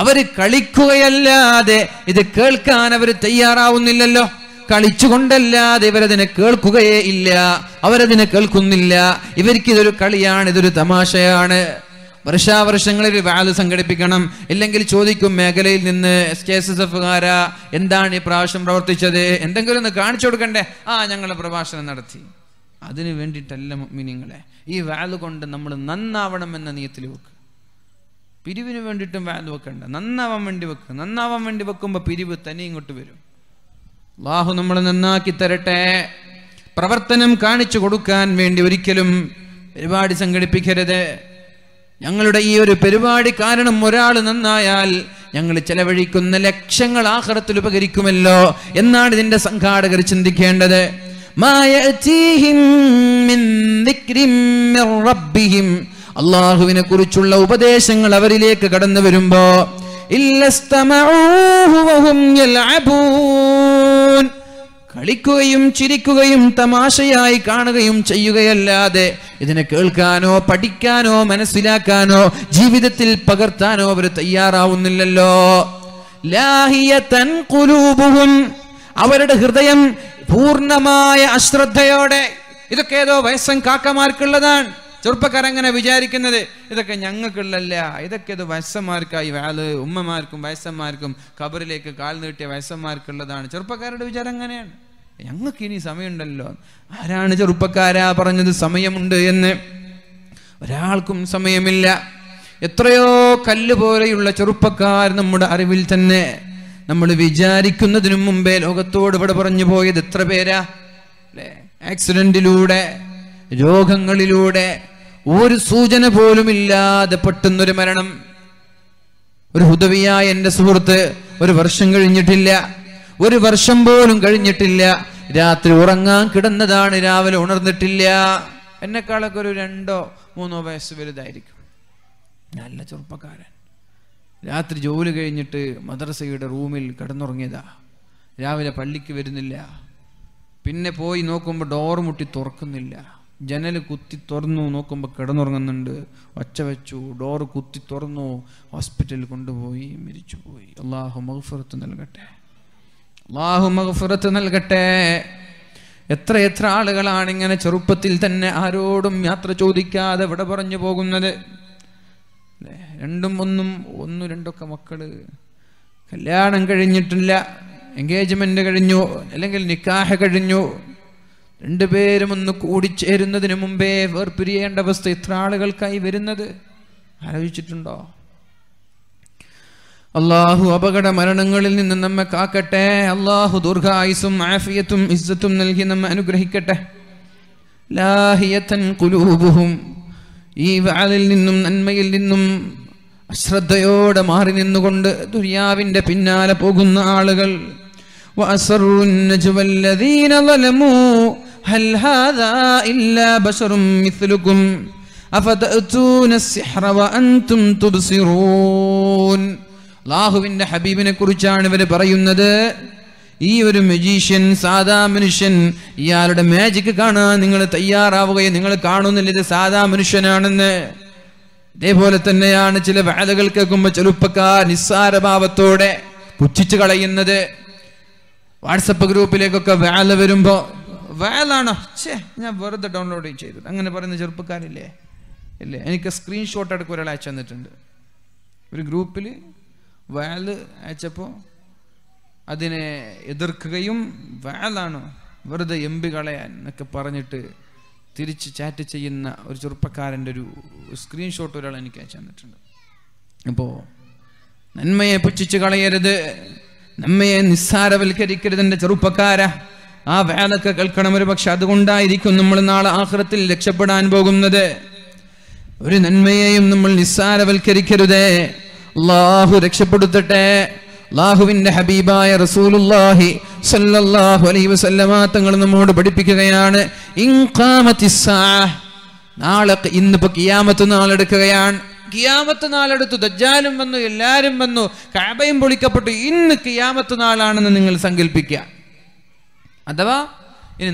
A: അവര് കളിക്കുകയല്ലാതെ ഇത് കേൾക്കാൻ അവർ തയ്യാറാവുന്നില്ലല്ലോ കളിച്ചുകൊണ്ടല്ലാതെ ഇവരതിനെ കേൾക്കുകയേ ഇല്ല അവരതിനെ കേൾക്കുന്നില്ല ഇവർക്ക് ഇതൊരു കളിയാണ് ഇതൊരു തമാശയാണ് വർഷാവർഷങ്ങളിൽ വാല് സംഘടിപ്പിക്കണം ഇല്ലെങ്കിൽ ചോദിക്കും മേഖലയിൽ നിന്ന് എസ് കെ എസ് എസ് എഫുകാര എന്താണ് ഈ പ്രാവശ്യം പ്രവർത്തിച്ചത് എന്തെങ്കിലും ഒന്ന് കാണിച്ചു കൊടുക്കണ്ടേ ആ ഞങ്ങൾ പ്രഭാഷണം നടത്തി അതിനു വേണ്ടിയിട്ടല്ല മീനിങ്ങളെ ഈ വാല് കൊണ്ട് നമ്മൾ നന്നാവണമെന്ന നീയത്തിൽ വെക്കുക പിരിവിന് വേണ്ടിയിട്ടും വാല് വെക്കണ്ട നന്നാവാൻ വേണ്ടി വെക്കുക നന്നാവാൻ വേണ്ടി വെക്കുമ്പോൾ പിരിവ് തനി ഇങ്ങോട്ട് വരും ബാഹു നമ്മളെ നന്നാക്കി തരട്ടെ പ്രവർത്തനം കാണിച്ചു കൊടുക്കാൻ വേണ്ടി ഒരിക്കലും പരിപാടി സംഘടിപ്പിക്കരുത് ഞങ്ങളുടെ ഈ ഒരു പരിപാടി കാരണം ഒരാൾ നന്നായാൽ ഞങ്ങൾ ചെലവഴിക്കുന്ന ലക്ഷങ്ങൾ ആഹ്റത്തിൽ ഉപകരിക്കുമല്ലോ എന്നാണ് ഇതിൻ്റെ സംഘാടകർ ചിന്തിക്കേണ്ടത് അള്ളാഹുവിനെ കുറിച്ചുള്ള ഉപദേശങ്ങൾ അവരിലേക്ക് കടന്നു വരുമ്പോ കളിക്കുകയും ചിരിക്കുകയും തമാശയായി കാണുകയും ചെയ്യുകയല്ലാതെ ഇതിനെ കേൾക്കാനോ പഠിക്കാനോ മനസ്സിലാക്കാനോ ജീവിതത്തിൽ പകർത്താനോ അവർ തയ്യാറാവുന്നില്ലല്ലോ ലാഹിയ തൻ കുലൂബുഹും അവരുടെ ഹൃദയം പൂർണമായ അശ്രദ്ധയോടെ ഇതൊക്കെ ഏതോ വയസ്സം കാക്കമാർക്കുള്ളതാണ് ചെറുപ്പക്കാരങ്ങനെ വിചാരിക്കുന്നത് ഇതൊക്കെ ഞങ്ങൾക്കുള്ളല്ല ഇതൊക്കെ ഇത് വയസ്സന്മാർക്കായി വാല് ഉമ്മമാർക്കും വയസ്സന്മാർക്കും കബറിലേക്ക് കാൽ നീട്ടിയ വയസ്സന്മാർക്കുള്ളതാണ് ചെറുപ്പക്കാരുടെ വിചാരം അങ്ങനെയാണ് ഞങ്ങൾക്ക് ഇനി സമയമുണ്ടല്ലോ ആരാണ് ചെറുപ്പക്കാരാ പറഞ്ഞത് സമയമുണ്ട് എന്ന് ഒരാൾക്കും സമയമില്ല എത്രയോ കല്ല് പോലെയുള്ള ചെറുപ്പക്കാർ നമ്മുടെ അറിവിൽ തന്നെ നമ്മൾ വിചാരിക്കുന്നതിനും മുമ്പേ ലോകത്തോട് ഇവിടെ പറഞ്ഞു പോയത് എത്ര പേരാ ആക്സിഡന്റിലൂടെ രോഗങ്ങളിലൂടെ ഒരു സൂചന പോലും ഇല്ലാതെ പെട്ടെന്നൊരു മരണം ഒരു ഹുദവിയായ എന്റെ സുഹൃത്ത് ഒരു വർഷം കഴിഞ്ഞിട്ടില്ല ഒരു വർഷം പോലും കഴിഞ്ഞിട്ടില്ല രാത്രി ഉറങ്ങാൻ കിടന്നതാണ് രാവിലെ ഉണർന്നിട്ടില്ല എന്നെക്കാളൊക്കെ ഒരു രണ്ടോ മൂന്നോ വയസ്സ് വലുതായിരിക്കും നല്ല ചെറുപ്പക്കാരൻ രാത്രി ജോലി കഴിഞ്ഞിട്ട് മദ്രസയുടെ റൂമിൽ കിടന്നുറങ്ങിയതാ രാവിലെ പള്ളിക്ക് വരുന്നില്ല പിന്നെ പോയി നോക്കുമ്പോൾ ഡോർ മുട്ടി തുറക്കുന്നില്ല ജനൽ കുത്തി തുറന്നു നോക്കുമ്പോൾ കിടന്നുറങ്ങുന്നുണ്ട് ഒച്ച വെച്ചു ഡോർ കുത്തി തുറന്നു ഹോസ്പിറ്റലിൽ കൊണ്ടുപോയി മരിച്ചു പോയി അള്ളാഹു മഹഫുറത്ത് നൽകട്ടെ അള്ളാഹു മഹഫുറത്ത് നൽകട്ടെ എത്ര എത്ര ആളുകളാണ് ഇങ്ങനെ ചെറുപ്പത്തിൽ തന്നെ ആരോടും യാത്ര ചോദിക്കാതെ ഇവിടെ പറഞ്ഞു പോകുന്നത് രണ്ടും ഒന്നും ഒന്നു രണ്ടൊക്കെ മക്കൾ കല്യാണം കഴിഞ്ഞിട്ടില്ല എൻഗേജ്മെൻ്റ് കഴിഞ്ഞു അല്ലെങ്കിൽ നിക്കാഹ കഴിഞ്ഞു രണ്ടുപേരും ഒന്ന് കൂടിച്ചേരുന്നതിന് മുമ്പേ വേർപിരിയേണ്ട അവസ്ഥ ഇത്ര ആളുകൾക്കായി വരുന്നത് ആലോചിച്ചിട്ടുണ്ടോ അള്ളാഹു അപകട മരണങ്ങളിൽ നിന്ന് നമ്മെ കാക്കട്ടെ അള്ളാഹു ദീർഘായുസും ആഫിയത്തും ഇസ്സത്തും നൽകി നമ്മെ അനുഗ്രഹിക്കട്ടെ ലാഹിയത്തൻ കുലൂബുഹും ഈ വാലിൽ നിന്നും നന്മയിൽ നിന്നും അശ്രദ്ധയോടെ മാറി നിന്നുകൊണ്ട് ദുര്യാവിന്റെ പിന്നാലെ പോകുന്ന ആളുകൾ ലാഹുവിന്റെ ഹബീബിനെ കുറിച്ചാണ് ഇവര് പറയുന്നത് ഈ ഒരു മെജീഷ്യൻ സാധാ മനുഷ്യൻ ഇയാളുടെ മാജിക് കാണാൻ നിങ്ങൾ തയ്യാറാവുകയും നിങ്ങൾ കാണുന്നില്ല ഇത് സാധാ മനുഷ്യനാണെന്ന് ഇതേപോലെ തന്നെയാണ് ചില വേദകൾ കേൾക്കുമ്പോൾ ചെറുപ്പക്കാർ നിസ്സാരഭാവത്തോടെ പുച്ഛിച്ചു കളയുന്നത് വാട്സപ്പ് ഗ്രൂപ്പിലേക്കൊക്കെ വേല വരുമ്പോൾ വേലാണോ ഛേ ഞാൻ വെറുതെ ഡൗൺലോഡ് ചെയ്തത് അങ്ങനെ പറയുന്ന ചെറുപ്പക്കാരില്ലേ ഇല്ലേ എനിക്ക് സ്ക്രീൻഷോട്ട് എടുക്കുക ഒരാൾ അയച്ചു തന്നിട്ടുണ്ട് ഒരു ഗ്രൂപ്പിൽ വേല് അയച്ചപ്പോൾ അതിനെ എതിർക്കുകയും വേലാണോ വെറുതെ എമ്പി കളയാൻ എന്നൊക്കെ പറഞ്ഞിട്ട് തിരിച്ച് ചാറ്റ് ചെയ്യുന്ന ഒരു ചെറുപ്പക്കാരൻ്റെ ഒരു സ്ക്രീൻഷോട്ട് ഒരാൾ എനിക്ക് അയച്ചു തന്നിട്ടുണ്ട് അപ്പോൾ നന്മയെ പുച്ഛിച്ച് കളയരുത് നമ്മയെ നിസ്സാരവൽക്കരിക്കരുത് എൻ്റെ ചെറുപ്പക്കാര ആ വേലൊക്കെ കേൾക്കണം ഒരു പക്ഷെ അതുകൊണ്ടായിരിക്കും നമ്മൾ നാളെ ആഹ്റത്തിൽ രക്ഷപ്പെടാൻ പോകുന്നത് ഒരു നന്മയെയും നമ്മൾ നിസ്സാരവൽക്കരിക്കരുതേ അള്ളാഹു രക്ഷപ്പെടുത്തട്ടെ അള്ളാഹുവിൻ്റെ ഹബീബായ റസൂലുല്ലാഹി സല്ലല്ലാഹു അലൈഹി വസല്ലമ തങ്ങൾ നമ്മോട് പഠിപ്പിക്കുകയാണ് നാളെ ഇന്നിപ്പോ കിയാമത്ത് നാളെടുക്കുകയാണ് കിയാമത്ത് നാളെടുത്തു ദജ്ജാലും വന്നു എല്ലാരും വന്നു കാബയും പൊളിക്കപ്പെട്ടു ഇന്ന് കിയാമത്ത് നാളാണെന്ന് നിങ്ങൾ സങ്കല്പിക്കുക അഥവാ ഇനി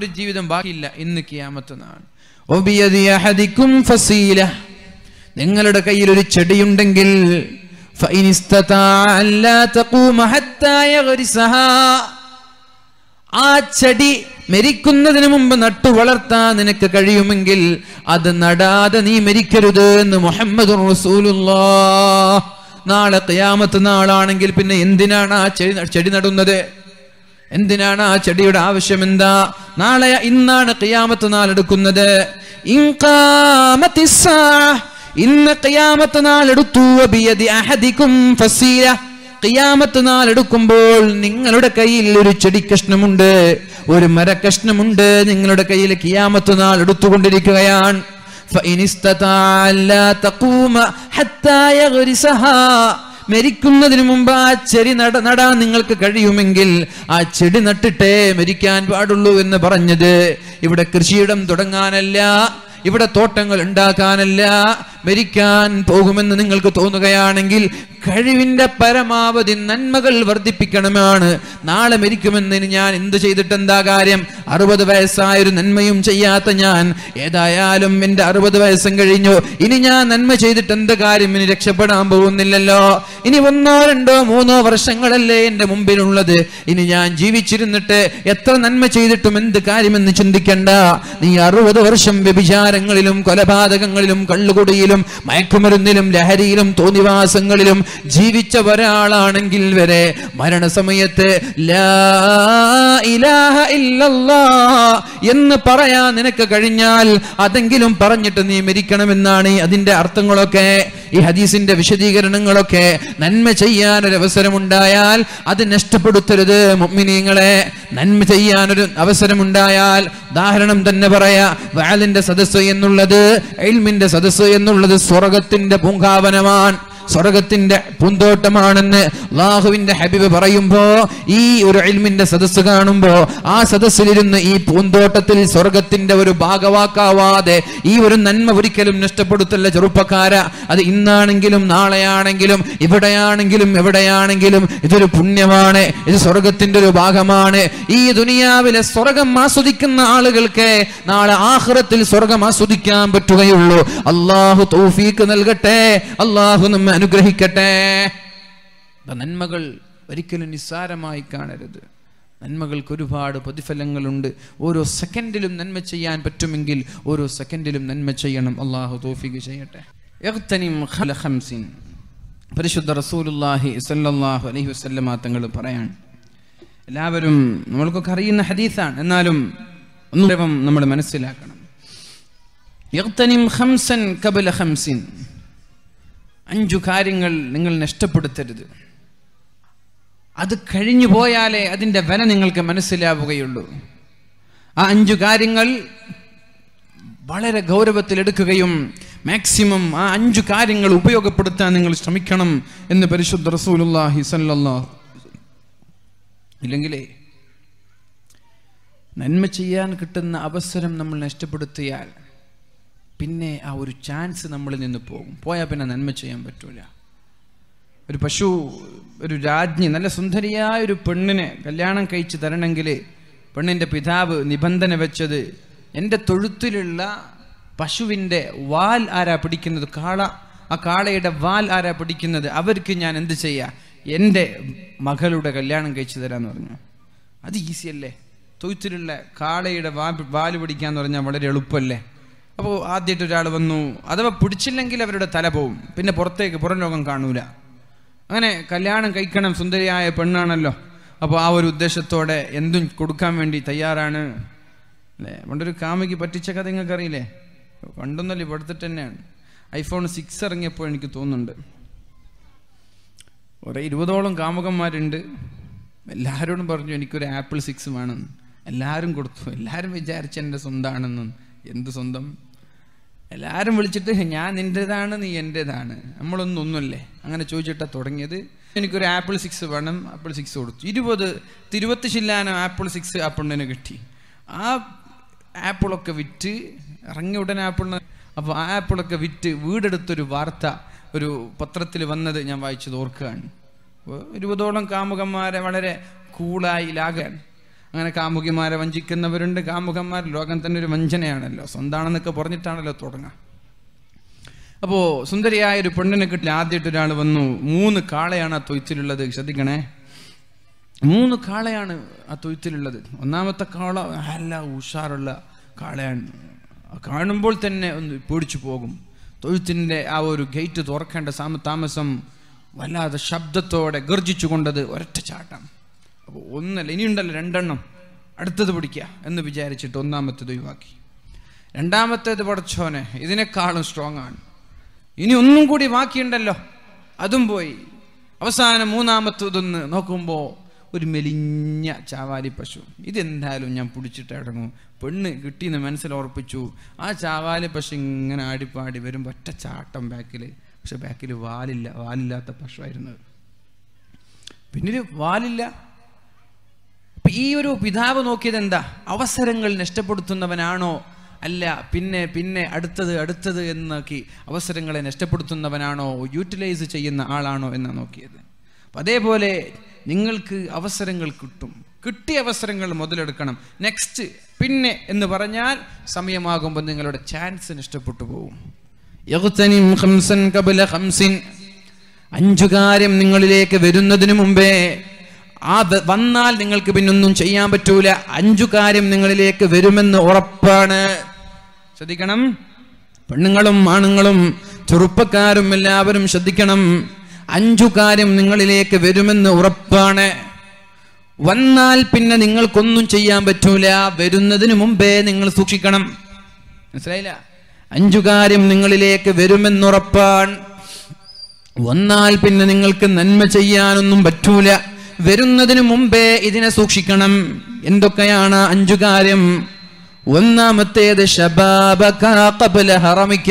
A: ഒരു ജീവിതം ബാക്കിയില്ല ഇന്ന് കിയാമത്ത് നാൾ നിങ്ങളുടെ കയ്യിൽ ഒരു ചെടിയുണ്ടെങ്കിൽ ആ ചെടി മരിക്കുന്നതിന് മുമ്പ് നട്ടു വളർത്താൻ നിനക്ക് കഴിയുമെങ്കിൽ അത് നടാതെ നീ മരിക്കരുത് എന്ന് മുഹമ്മദ് നാളെ കയാമത്ത് നാളാണെങ്കിൽ പിന്നെ എന്തിനാണ് ആ ചെടി ചെടി നടുന്നത് എന്തിനാണ് ആ ചെടിയുടെ ആവശ്യം എന്താ നാളെ ഇന്നാണ് കയാമത്ത് നാളെടുക്കുന്നത് ഇൻകാമത്തിസാ ഇന്ന് കയ്യാമത്ത് നാളെടുത്തു നാൾ നാളെടുക്കുമ്പോൾ നിങ്ങളുടെ കയ്യിൽ ഒരു ചെടി കഷ്ണമുണ്ട് ഒരു മര കഷ്ണമുണ്ട് നിങ്ങളുടെ കയ്യിൽ കിയാമത്ത് നാൾ എടുത്തുകൊണ്ടിരിക്കുകയാണ് മരിക്കുന്നതിന് മുമ്പ് ആ ചെടി നട നടാൻ നിങ്ങൾക്ക് കഴിയുമെങ്കിൽ ആ ചെടി നട്ടിട്ടേ മരിക്കാൻ പാടുള്ളൂ എന്ന് പറഞ്ഞത് ഇവിടെ കൃഷിയിടം തുടങ്ങാനല്ല ഇവിടെ തോട്ടങ്ങൾ ഉണ്ടാക്കാനല്ല മരിക്കാൻ പോകുമെന്ന് നിങ്ങൾക്ക് തോന്നുകയാണെങ്കിൽ കഴിവിൻ്റെ പരമാവധി നന്മകൾ വർദ്ധിപ്പിക്കണമാണ് നാളെ മരിക്കുമെന്നതിന് ഞാൻ എന്ത് ചെയ്തിട്ടെന്താ കാര്യം അറുപത് വയസ്സായൊരു നന്മയും ചെയ്യാത്ത ഞാൻ ഏതായാലും എൻ്റെ അറുപത് വയസ്സും കഴിഞ്ഞു ഇനി ഞാൻ നന്മ ചെയ്തിട്ട് എന്ത് കാര്യം ഇനി രക്ഷപ്പെടാൻ പോകുന്നില്ലല്ലോ ഇനി ഒന്നോ രണ്ടോ മൂന്നോ വർഷങ്ങളല്ലേ എൻ്റെ മുമ്പിലുള്ളത് ഇനി ഞാൻ ജീവിച്ചിരുന്നിട്ട് എത്ര നന്മ ചെയ്തിട്ടും എന്ത് കാര്യമെന്ന് ചിന്തിക്കണ്ട നീ അറുപത് വർഷം വ്യഭിചാരങ്ങളിലും കൊലപാതകങ്ങളിലും കള്ളുകുടിയിലും മദ്യത്തിലും മയക്കുമരുന്നിലും ലഹരിയിലും തോന്നിവാസങ്ങളിലും ജീവിച്ച ഒരാളാണെങ്കിൽ വരെ മരണസമയത്ത് എന്ന് പറയാൻ നിനക്ക് കഴിഞ്ഞാൽ അതെങ്കിലും പറഞ്ഞിട്ട് നീ മരിക്കണമെന്നാണ് അതിന്റെ അർത്ഥങ്ങളൊക്കെ ഈ ഹദീസിന്റെ വിശദീകരണങ്ങളൊക്കെ നന്മ ചെയ്യാൻ ഒരു അവസരമുണ്ടായാൽ അത് നഷ്ടപ്പെടുത്തരുത് മുഗ്മിനീങ്ങളെ നന്മ ചെയ്യാൻ ഒരു അവസരമുണ്ടായാൽ ഉദാഹരണം തന്നെ പറയാ വാലിന്റെ സദസ്സ് എന്നുള്ളത് എൽമിന്റെ സദസ്സ് എന്നുള്ളത് ഉള്ളത് സ്വർഗത്തിന്റെ പൂങ്കാവനമാണ് സ്വർഗത്തിന്റെ പൂന്തോട്ടമാണെന്ന് അള്ളാഹുവിന്റെ ഹബീബ് പറയുമ്പോ ഈ ഒരു ഇൽമിന്റെ സദസ് കാണുമ്പോ ആ സദസ്സിലിരുന്ന് ഈ പൂന്തോട്ടത്തിൽ സ്വർഗത്തിന്റെ ഒരു ഭാഗവാക്കാവാതെ ഈ ഒരു നന്മ ഒരിക്കലും നഷ്ടപ്പെടുത്തല്ല ചെറുപ്പക്കാര അത് ഇന്നാണെങ്കിലും നാളെയാണെങ്കിലും ഇവിടെയാണെങ്കിലും എവിടെയാണെങ്കിലും ഇതൊരു പുണ്യമാണ് ഇത് സ്വർഗത്തിന്റെ ഒരു ഭാഗമാണ് ഈ ദുനിയാവിലെ സ്വർഗം ആസ്വദിക്കുന്ന ആളുകൾക്ക് നാളെ ആഹ്റത്തിൽ സ്വർഗം ആസ്വദിക്കാൻ പറ്റുകയുള്ളൂ അള്ളാഹു തൗഫീക്ക് നൽകട്ടെ അള്ളാഹു നമ്മെ അനുഗ്രഹിക്കട്ടെ നന്മകൾ ഒരിക്കലും നിസ്സാരമായി കാണരുത് നന്മകൾക്ക് ഒരുപാട് പ്രതിഫലങ്ങളുണ്ട് ഓരോ സെക്കൻഡിലും നന്മ ചെയ്യാൻ പറ്റുമെങ്കിൽ ഓരോ സെക്കൻഡിലും നന്മ ചെയ്യണം അള്ളാഹു തോഫിക്ക് ചെയ്യട്ടെ പരിശുദ്ധ റസൂലുല്ലാഹി സല്ലാഹു അലഹി വസല്ലമ തങ്ങൾ പറയാണ് എല്ലാവരും നമ്മൾക്കൊക്കെ അറിയുന്ന ഹദീസാണ് എന്നാലും ഒന്നും നമ്മൾ മനസ്സിലാക്കണം യഗ്തനിം ഖംസൻ കബല ഖംസിൻ അഞ്ചു കാര്യങ്ങൾ നിങ്ങൾ നഷ്ടപ്പെടുത്തരുത് അത് കഴിഞ്ഞു പോയാലേ അതിൻ്റെ വില നിങ്ങൾക്ക് മനസ്സിലാവുകയുള്ളൂ ആ അഞ്ചു കാര്യങ്ങൾ വളരെ ഗൗരവത്തിലെടുക്കുകയും മാക്സിമം ആ അഞ്ചു കാര്യങ്ങൾ ഉപയോഗപ്പെടുത്താൻ നിങ്ങൾ ശ്രമിക്കണം എന്ന് പരിശുദ്ധ റസൂലുള്ളാഹി സല്ലല്ലാ ഇല്ലെങ്കിലേ നന്മ ചെയ്യാൻ കിട്ടുന്ന അവസരം നമ്മൾ നഷ്ടപ്പെടുത്തിയാൽ പിന്നെ ആ ഒരു ചാൻസ് നമ്മളിൽ നിന്ന് പോകും പോയാൽ പിന്നെ നന്മ ചെയ്യാൻ പറ്റൂല ഒരു പശു ഒരു രാജ്ഞി നല്ല സുന്ദരിയായ ഒരു പെണ്ണിനെ കല്യാണം കഴിച്ച് തരണമെങ്കിൽ പെണ്ണിൻ്റെ പിതാവ് നിബന്ധന വെച്ചത് എൻ്റെ തൊഴുത്തിലുള്ള പശുവിൻ്റെ വാൽ ആരാ പിടിക്കുന്നത് കാള ആ കാളയുടെ വാൽ ആരാ പിടിക്കുന്നത് അവർക്ക് ഞാൻ എന്ത് ചെയ്യുക എൻ്റെ മകളുടെ കല്യാണം കഴിച്ചു തരാമെന്ന് പറഞ്ഞു അത് ഈസിയല്ലേ തൊഴുത്തിലുള്ള കാളയുടെ വാൽ വാല് പിടിക്കാന്ന് പറഞ്ഞാൽ വളരെ എളുപ്പമല്ലേ അപ്പോൾ ആദ്യമായിട്ട് ഒരാൾ വന്നു അഥവാ പിടിച്ചില്ലെങ്കിൽ അവരുടെ തല പോവും പിന്നെ പുറത്തേക്ക് പുറം ലോകം കാണൂല അങ്ങനെ കല്യാണം കഴിക്കണം സുന്ദരിയായ പെണ്ണാണല്ലോ അപ്പോൾ ആ ഒരു ഉദ്ദേശത്തോടെ എന്തും കൊടുക്കാൻ വേണ്ടി തയ്യാറാണ് അല്ലേ പണ്ടൊരു കാമയ്ക്ക് പറ്റിച്ച കഥ നിങ്ങൾക്കറിയില്ലേ പണ്ടൊന്നല്ലേ ഇപ്പോൾ എടുത്തിട്ട് തന്നെയാണ് ഐഫോൺ സിക്സ് ഇറങ്ങിയപ്പോൾ എനിക്ക് തോന്നുന്നുണ്ട് ഒരേ ഇരുപതോളം കാമുകന്മാരുണ്ട് എല്ലാവരോടും പറഞ്ഞു എനിക്കൊരു ആപ്പിൾ സിക്സ് വേണമെന്ന് എല്ലാവരും കൊടുത്തു എല്ലാവരും വിചാരിച്ചെൻ്റെ എൻ്റെ സ്വന്തമാണെന്നും എന്ത് സ്വന്തം എല്ലാവരും വിളിച്ചിട്ട് ഞാൻ നിൻ്റെതാണ് നീ എൻ്റെതാണ് നമ്മളൊന്നും അങ്ങനെ ചോദിച്ചിട്ടാണ് തുടങ്ങിയത് എനിക്കൊരു ആപ്പിൾ സിക്സ് വേണം ആപ്പിൾ സിക്സ് കൊടുത്തു ഇരുപത് തിരുപത്തി ശില്ലാനം ആപ്പിൾ സിക്സ് ആപ്പിളിന് കിട്ടി ആ ആപ്പിളൊക്കെ വിറ്റ് ഇറങ്ങി ഉടൻ ആപ്പിളിന് അപ്പോൾ ആ ആപ്പിളൊക്കെ വിറ്റ് വീടെടുത്തൊരു വാർത്ത ഒരു പത്രത്തിൽ വന്നത് ഞാൻ വായിച്ചത് ഓർക്കുകയാണ് ഇരുപതോളം കാമുകന്മാരെ വളരെ കൂളായി ലാകാൻ അങ്ങനെ കാമുകിമാരെ വഞ്ചിക്കുന്നവരുണ്ട് കാമുകന്മാർ ലോകം തന്നെ ഒരു വഞ്ചനയാണല്ലോ സ്വന്താണെന്നൊക്കെ പറഞ്ഞിട്ടാണല്ലോ തുടങ്ങാം അപ്പോൾ സുന്ദരിയായ ഒരു പെണ്ണിനെ കിട്ടി ആദ്യമായിട്ട് ഒരാൾ വന്നു മൂന്ന് കാളയാണ് ആ തൊയ്ത്തിലുള്ളത് ശ്രദ്ധിക്കണേ മൂന്ന് കാളയാണ് ആ തൊയ്ത്തിലുള്ളത് ഒന്നാമത്തെ കാള നല്ല ഉഷാറുള്ള കാളയാണ് കാണുമ്പോൾ തന്നെ ഒന്ന് പേടിച്ചു പോകും തൊഴുത്തിൻ്റെ ആ ഒരു ഗേറ്റ് തുറക്കേണ്ട താമസം വല്ലാതെ ശബ്ദത്തോടെ ഗർജിച്ചു കൊണ്ടത് ഒരൊറ്റ ചാട്ടം അപ്പോൾ ഒന്നല്ല ഇനിയുണ്ടല്ലോ രണ്ടെണ്ണം അടുത്തത് പിടിക്കുക എന്ന് വിചാരിച്ചിട്ട് ഒന്നാമത്തേത് ഒഴിവാക്കി രണ്ടാമത്തേത് പഠിച്ചോനെ ഇതിനേക്കാളും സ്ട്രോങ് ആണ് ഇനി ഒന്നും കൂടി ബാക്കിയുണ്ടല്ലോ അതും പോയി അവസാനം മൂന്നാമത്തേതൊന്ന് നോക്കുമ്പോൾ ഒരു മെലിഞ്ഞ ചാവാലി പശു ഇതെന്തായാലും ഞാൻ പിടിച്ചിട്ട് ഇടങ്ങും പെണ്ണ് കിട്ടിയെന്ന് മനസ്സിൽ ഉറപ്പിച്ചു ആ ചാവാലി പശു ഇങ്ങനെ ആടിപ്പാടി വരും ഒറ്റ ചാട്ടം ബാക്കിൽ പക്ഷെ ബാക്കിൽ വാലില്ല വാലില്ലാത്ത പശുവായിരുന്നത് പിന്നീട് വാലില്ല ഈ ഒരു പിതാവ് നോക്കിയത് എന്താ അവസരങ്ങൾ നഷ്ടപ്പെടുത്തുന്നവനാണോ അല്ല പിന്നെ പിന്നെ അടുത്തത് അടുത്തത് എന്ന് നോക്കി അവസരങ്ങളെ നഷ്ടപ്പെടുത്തുന്നവനാണോ യൂട്ടിലൈസ് ചെയ്യുന്ന ആളാണോ എന്നാണ് നോക്കിയത് അതേപോലെ നിങ്ങൾക്ക് അവസരങ്ങൾ കിട്ടും കിട്ടിയ അവസരങ്ങൾ മുതലെടുക്കണം നെക്സ്റ്റ് പിന്നെ എന്ന് പറഞ്ഞാൽ സമയമാകുമ്പോൾ നിങ്ങളുടെ ചാൻസ് നഷ്ടപ്പെട്ടു പോകും അഞ്ചു കാര്യം നിങ്ങളിലേക്ക് വരുന്നതിന് മുമ്പേ ആ വന്നാൽ നിങ്ങൾക്ക് പിന്നൊന്നും ചെയ്യാൻ പറ്റൂല അഞ്ചു കാര്യം നിങ്ങളിലേക്ക് വരുമെന്ന് ഉറപ്പാണ് ശ്രദ്ധിക്കണം പെണ്ണുങ്ങളും ആണുങ്ങളും ചെറുപ്പക്കാരും എല്ലാവരും ശ്രദ്ധിക്കണം അഞ്ചു കാര്യം നിങ്ങളിലേക്ക് വരുമെന്ന് ഉറപ്പാണ് വന്നാൽ പിന്നെ നിങ്ങൾക്കൊന്നും ചെയ്യാൻ പറ്റൂല വരുന്നതിന് മുമ്പേ നിങ്ങൾ സൂക്ഷിക്കണം മനസ്സിലായില്ല അഞ്ചു കാര്യം നിങ്ങളിലേക്ക് വരുമെന്നുറപ്പാണ് വന്നാൽ പിന്നെ നിങ്ങൾക്ക് നന്മ ചെയ്യാനൊന്നും പറ്റൂല വരുന്നതിന് മുമ്പേ ഇതിനെ സൂക്ഷിക്കണം എന്തൊക്കെയാണ് അഞ്ചു കാര്യം ഒന്നാമത്തേത് ഹറമിക്ക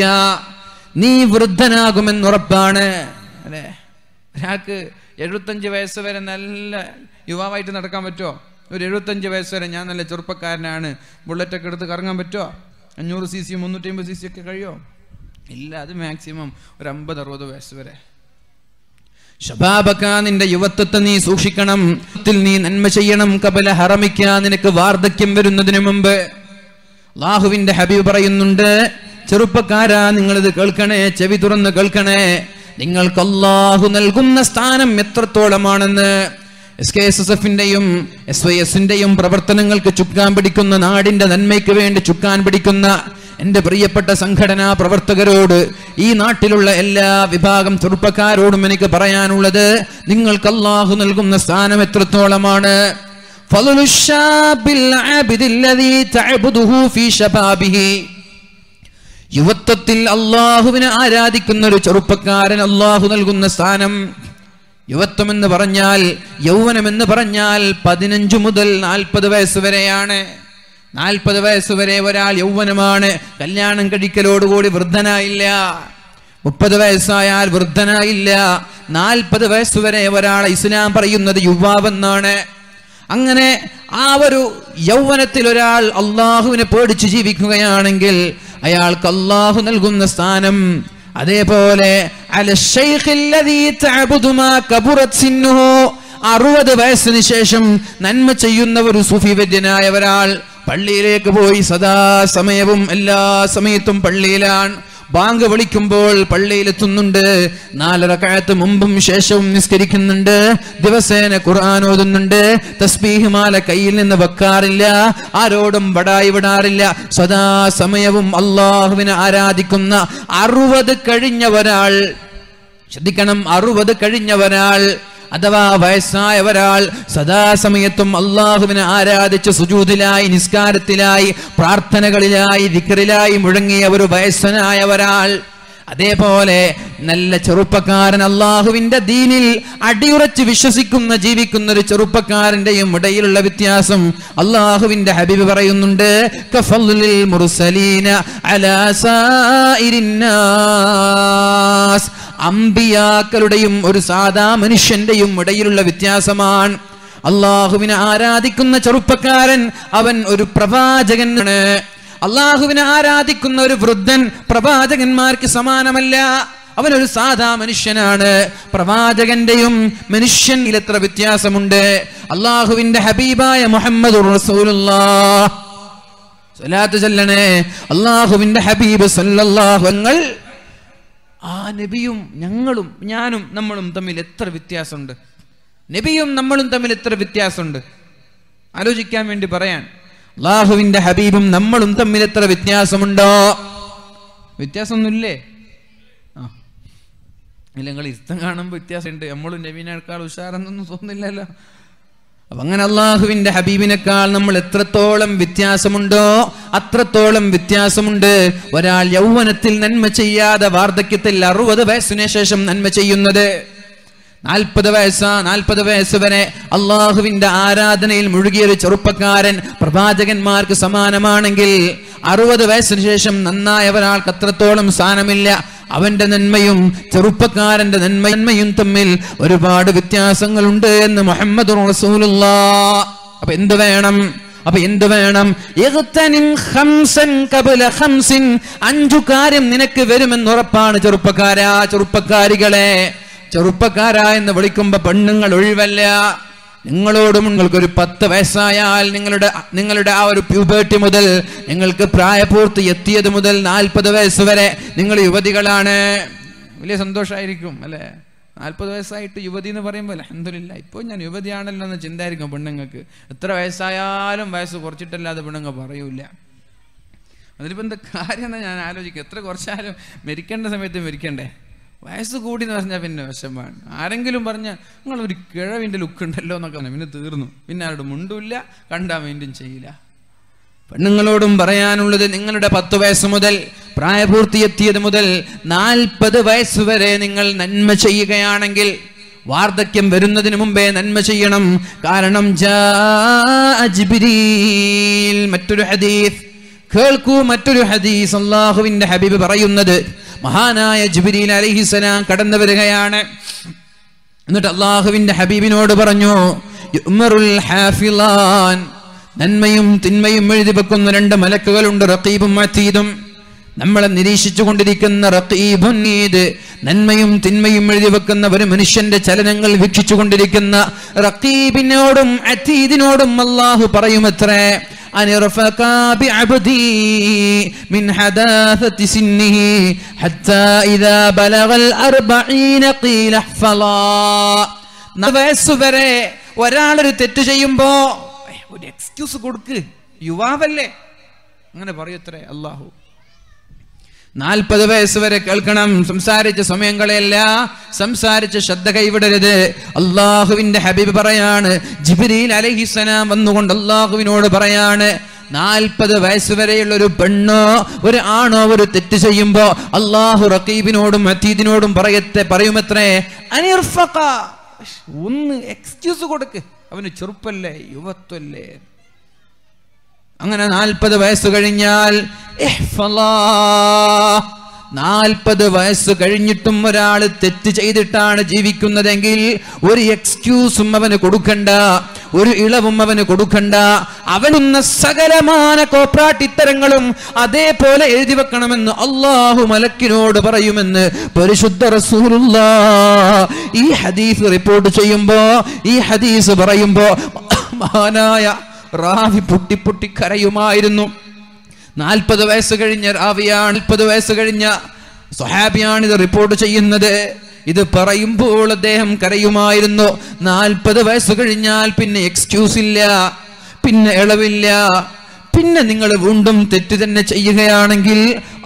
A: നീ വൃദ്ധനാകുമെന്നുറപ്പാണ് അല്ലെ ഒരാൾക്ക് എഴുപത്തഞ്ച് വയസ്സ് വരെ നല്ല യുവാവായിട്ട് നടക്കാൻ പറ്റുമോ ഒരു എഴുപത്തഞ്ച് വയസ്സ് വരെ ഞാൻ നല്ല ചെറുപ്പക്കാരനാണ് ബുള്ളറ്റൊക്കെ എടുത്ത് കറങ്ങാൻ പറ്റുമോ അഞ്ഞൂറ് സി സി മുന്നൂറ്റി അമ്പത് സി സി ഒക്കെ കഴിയുമോ ഇല്ല അത് മാക്സിമം ഒരു അമ്പത് അറുപത് വയസ്സ് വരെ ഷബാബക്ക നിന്റെ യുവത്വത്തെ നീ സൂക്ഷിക്കണം ത്തിൽ നീ നന്മ ചെയ്യണം കപല ഹറമിക്ക നിനക്ക് വാർദ്ധക്യം വരുന്നതിന് മുമ്പ് ലാഹുവിന്റെ ഹബീബ് പറയുന്നുണ്ട് ചെറുപ്പക്കാരാ നിങ്ങളിത് കേൾക്കണേ ചെവി തുറന്ന് കേൾക്കണേ നിങ്ങൾക്ക് അല്ലാഹു നൽകുന്ന സ്ഥാനം എത്രത്തോളമാണെന്ന് എസ് കെ എസ് എസ് എഫിന്റെയും എസ് വൈ എസിന്റെയും പ്രവർത്തനങ്ങൾക്ക് ചുക്കാൻ പിടിക്കുന്ന നാടിന്റെ നന്മയ്ക്ക് വേണ്ടി ചുക്കാൻ പിടിക്കുന്ന എൻ്റെ പ്രിയപ്പെട്ട സംഘടനാ പ്രവർത്തകരോട് ഈ നാട്ടിലുള്ള എല്ലാ വിഭാഗം ചെറുപ്പക്കാരോടും എനിക്ക് പറയാനുള്ളത് നിങ്ങൾക്ക് അള്ളാഹു നൽകുന്ന സ്ഥാനം എത്രത്തോളമാണ് യുവത്വത്തിൽ അള്ളാഹുവിനെ ആരാധിക്കുന്ന ഒരു ചെറുപ്പക്കാരൻ അള്ളാഹു നൽകുന്ന സ്ഥാനം യുവത്വം എന്ന് പറഞ്ഞാൽ യൗവനം എന്ന് പറഞ്ഞാൽ പതിനഞ്ചു മുതൽ നാൽപ്പത് വയസ്സ് വരെയാണ് നാൽപ്പത് വയസ്സുവരെ ഒരാൾ യൗവനമാണ് കല്യാണം കഴിക്കലോടുകൂടി വൃദ്ധനായില്ല മുപ്പത് വയസ്സായാൽ വൃദ്ധനായില്ല നാൽപ്പത് വയസ്സുവരെ ഒരാൾ ഇസ്ലാം പറയുന്നത് യുവാവെന്നാണ് അങ്ങനെ ആ ഒരു യൗവനത്തിൽ ഒരാൾ അള്ളാഹുവിനെ പേടിച്ച് ജീവിക്കുകയാണെങ്കിൽ അയാൾക്ക് അള്ളാഹു നൽകുന്ന സ്ഥാനം അതേപോലെ അറുപത് വയസ്സിന് ശേഷം നന്മ ചെയ്യുന്ന ഒരു സുഫി വര്യനായ ഒരാൾ പള്ളിയിലേക്ക് പോയി സദാ സമയവും എല്ലാ സമയത്തും പള്ളിയിലാണ് ബാങ്ക് വിളിക്കുമ്പോൾ പള്ളിയിലെത്തുന്നുണ്ട് നാലര കാലത്ത് മുമ്പും ശേഷവും നിസ്കരിക്കുന്നുണ്ട് ദിവസേന ഖുർആൻ ഓതുന്നുണ്ട് തസ്ബീഹുമാല കയ്യിൽ നിന്ന് വെക്കാറില്ല ആരോടും വടായി വിടാറില്ല സദാ സമയവും അള്ളാഹുവിനെ ആരാധിക്കുന്ന അറുപത് കഴിഞ്ഞ ഒരാൾ ശ്രദ്ധിക്കണം അറുപത് കഴിഞ്ഞ ഒരാൾ അഥവാ വയസ്സായ ഒരാൾ സദാസമയത്തും അള്ളാഹുവിനെ ആരാധിച്ച് സുജൂതിലായി നിസ്കാരത്തിലായി പ്രാർത്ഥനകളിലായി ദിക്കറിലായി മുഴങ്ങിയ ഒരു വയസ്സനായ ഒരാൾ അതേപോലെ നല്ല ചെറുപ്പക്കാരൻ അള്ളാഹുവിന്റെ ദീനിൽ അടിയുറച്ച് വിശ്വസിക്കുന്ന ജീവിക്കുന്ന ഒരു ചെറുപ്പക്കാരന്റെയും ഇടയിലുള്ള വ്യത്യാസം അള്ളാഹുവിന്റെ ഹബീബ് പറയുന്നുണ്ട് അമ്പിയാക്കളുടെയും ഒരു സാധാ മനുഷ്യന്റെയും ഇടയിലുള്ള വ്യത്യാസമാണ് അള്ളാഹുവിനെ ആരാധിക്കുന്ന ചെറുപ്പക്കാരൻ അവൻ ഒരു പ്രവാചകനാണ് അള്ളാഹുവിനെ ആരാധിക്കുന്ന ഒരു വൃദ്ധൻ പ്രവാചകന്മാർക്ക് സമാനമല്ല അവനൊരു സാധാ മനുഷ്യനാണ് പ്രവാചകന്റെയും മനുഷ്യനിൽ എത്ര വ്യത്യാസമുണ്ട് അള്ളാഹുവിന്റെ ഹബീബായ മുഹമ്മദ് അള്ളാഹുവിന്റെ ഹബീബ് സല്ലാഹുങ്ങൾ ആ നബിയും ഞങ്ങളും ഞാനും നമ്മളും തമ്മിൽ എത്ര വ്യത്യാസമുണ്ട് നബിയും നമ്മളും തമ്മിൽ എത്ര വ്യത്യാസമുണ്ട് ആലോചിക്കാൻ വേണ്ടി പറയാൻ അള്ളാഹുവിന്റെ ഹബീബും നമ്മളും തമ്മിൽ എത്ര വ്യത്യാസമുണ്ടോ വ്യത്യാസമൊന്നുമില്ലേ ആ ഇല്ല നിങ്ങൾ ഇരുത്തം കാണുമ്പോൾ വ്യത്യാസമുണ്ട് നമ്മളും നബീനേക്കാൾ ഉഷാറെന്നൊന്നും തോന്നുന്നില്ലല്ലോ അപ്പൊ അങ്ങനെ അള്ളാഹുവിന്റെ ഹബീബിനേക്കാൾ നമ്മൾ എത്രത്തോളം വ്യത്യാസമുണ്ടോ അത്രത്തോളം വ്യത്യാസമുണ്ട് ഒരാൾ യൗവനത്തിൽ നന്മ ചെയ്യാതെ വാർദ്ധക്യത്തിൽ അറുപത് വയസ്സിന് ശേഷം നന്മ ചെയ്യുന്നത് നാൽപ്പത് വയസ്സ നാൽപ്പത് വയസ്സ് വരെ അള്ളാഹുവിന്റെ ആരാധനയിൽ മുഴുകിയ ഒരു ചെറുപ്പക്കാരൻ പ്രവാചകന്മാർക്ക് സമാനമാണെങ്കിൽ അറുപത് വയസ്സിന് ശേഷം നന്നായ ഒരാൾക്ക് അത്രത്തോളം സ്ഥാനമില്ല അവന്റെ നന്മയും ചെറുപ്പക്കാരന്റെ നന്മയും തമ്മിൽ ഒരുപാട് വ്യത്യാസങ്ങളുണ്ട് എന്ന് മുഹമ്മദ് റസൂലുള്ള അപ്പൊ എന്ത് വേണം അപ്പൊ എന്ത് വേണം അഞ്ചു കാര്യം നിനക്ക് വരുമെന്ന് ഉറപ്പാണ് ചെറുപ്പക്കാരാ ചെറുപ്പക്കാരികളെ ചെറുപ്പക്കാരാ എന്ന് വിളിക്കുമ്പോൾ പെണ്ണുങ്ങൾ ഒഴിവല്ല നിങ്ങളോടും നിങ്ങൾക്കൊരു പത്ത് വയസ്സായാൽ നിങ്ങളുടെ നിങ്ങളുടെ ആ ഒരു പ്യൂബേർട്ടി മുതൽ നിങ്ങൾക്ക് പ്രായപൂർത്തി എത്തിയത് മുതൽ നാൽപ്പത് വയസ്സ് വരെ നിങ്ങൾ യുവതികളാണ് വലിയ സന്തോഷമായിരിക്കും അല്ലേ നാൽപ്പത് വയസ്സായിട്ട് യുവതി എന്ന് പറയുമ്പോൾ അഹമ്മദില്ല ഇപ്പോൾ ഞാൻ യുവതിയാണല്ലോ എന്ന ചിന്തായിരിക്കും പെണ്ണുങ്ങൾക്ക് എത്ര വയസ്സായാലും വയസ്സ് കുറച്ചിട്ടല്ലാതെ പെണ്ണുങ്ങൾ പറയൂല അതിലിപ്പോ എന്താ കാര്യം ഞാൻ ആലോചിക്കുക എത്ര കുറച്ചാലും മരിക്കേണ്ട സമയത്ത് മരിക്കണ്ടേ വയസ്സ് കൂടി എന്ന് പറഞ്ഞാൽ പിന്നെ വിഷമാണ് ആരെങ്കിലും പറഞ്ഞാൽ നിങ്ങൾ ഒരു കിഴവിൻ്റെ ലുക്ക് ഉണ്ടല്ലോ എന്നൊക്കെ പറഞ്ഞു പിന്നെ തീർന്നു പിന്നെ ആരോട് മുണ്ടുമില്ല കണ്ടാൽ വീണ്ടും ചെയ്യില്ല പെണ്ണുങ്ങളോടും പറയാനുള്ളത് നിങ്ങളുടെ പത്ത് വയസ്സ് മുതൽ പ്രായപൂർത്തി എത്തിയത് മുതൽ നാൽപ്പത് വരെ നിങ്ങൾ നന്മ ചെയ്യുകയാണെങ്കിൽ വാർദ്ധക്യം വരുന്നതിന് മുമ്പേ നന്മ ചെയ്യണം കാരണം മറ്റൊരു ഹദീഫ് കേൾക്കൂ മറ്റൊരു ഹദീസ് അള്ളാഹുവിന്റെ ഹബീബ് പറയുന്നത് മഹാനായ ജുബിരിൽ അലഹിസലാം കടന്നു വരികയാണ് എന്നിട്ട് അള്ളാഹുവിന്റെ ഹബീബിനോട് പറഞ്ഞു നന്മയും തിന്മയും എഴുതി വെക്കുന്ന രണ്ട് മലക്കുകളുണ്ട് റക്കീബും അതീതും നമ്മളെ നിരീക്ഷിച്ചു കൊണ്ടിരിക്കുന്ന റക്കീബുന്നീത് നന്മയും തിന്മയും എഴുതി വെക്കുന്ന ഒരു മനുഷ്യന്റെ ചലനങ്ങൾ വീക്ഷിച്ചു കൊണ്ടിരിക്കുന്ന റക്കീബിനോടും അതീതിനോടും അള്ളാഹു പറയുമത്രേ أنرفق بعبدي من حداثة سنه حتى إذا بلغ الأربعين قيل احفظا വയസ്സുവരെ ഒരാളൊരു തെറ്റ് ചെയ്യുമ്പോ ഒരു എക്സ്ക്യൂസ് കൊടുക്ക് യുവാവല്ലേ അങ്ങനെ പറയത്രേ അള്ളാഹു നാൽപ്പത് വയസ്സ് വരെ കേൾക്കണം സംസാരിച്ച സമയങ്ങളെയല്ല സംസാരിച്ച ശ്രദ്ധ കൈവിടരുത് അള്ളാഹുവിന്റെ ഹബീബ് പറയാണ് ജിബിരിയിൽ അലഹിസനാം വന്നുകൊണ്ട് അള്ളാഹുവിനോട് പറയാണ് നാൽപ്പത് വയസ്സ് വരെയുള്ള ഒരു പെണ്ണോ ഒരു ആണോ ഒരു തെറ്റ് ചെയ്യുമ്പോ അള്ളാഹു റക്കീബിനോടും മതീദിനോടും പറയത്തെ പറയുമത്രേ അനിർഫക്ക ഒന്ന് എക്സ്ക്യൂസ് കൊടുക്ക് അവന് ചെറുപ്പല്ലേ യുവത്വല്ലേ അങ്ങനെ നാൽപ്പത് വയസ്സ് കഴിഞ്ഞാൽ നാൽപ്പത് വയസ്സ് കഴിഞ്ഞിട്ടും ഒരാൾ തെറ്റ് ചെയ്തിട്ടാണ് ജീവിക്കുന്നതെങ്കിൽ ഒരു എക്സ്ക്യൂസും അവന് കൊടുക്കണ്ട ഒരു ഇളവും അവന് കൊടുക്കണ്ട അവനുന്ന സകലമാന കോപ്രാട്ടിത്തരങ്ങളും അതേപോലെ എഴുതി വെക്കണമെന്ന് അള്ളാഹു മലക്കിനോട് പറയുമെന്ന് പരിശുദ്ധ റസൂലുള്ള ഈ ഹദീസ് റിപ്പോർട്ട് ചെയ്യുമ്പോ ഈ ഹദീസ് പറയുമ്പോ മഹാനായ റാവി പൊട്ടി പൊട്ടി കരയുമായിരുന്നു നാൽപ്പത് വയസ്സ് കഴിഞ്ഞ റാവിയാണ് നാൽപ്പത് വയസ്സ് കഴിഞ്ഞ സൊഹാബിയാണ് ഇത് റിപ്പോർട്ട് ചെയ്യുന്നത് ഇത് പറയുമ്പോൾ അദ്ദേഹം കരയുമായിരുന്നു നാൽപ്പത് വയസ്സ് കഴിഞ്ഞാൽ പിന്നെ എക്സ്ക്യൂസ് ഇല്ല പിന്നെ ഇളവില്ല പിന്നെ നിങ്ങൾ വീണ്ടും തെറ്റ് തന്നെ ചെയ്യുകയാണെങ്കിൽ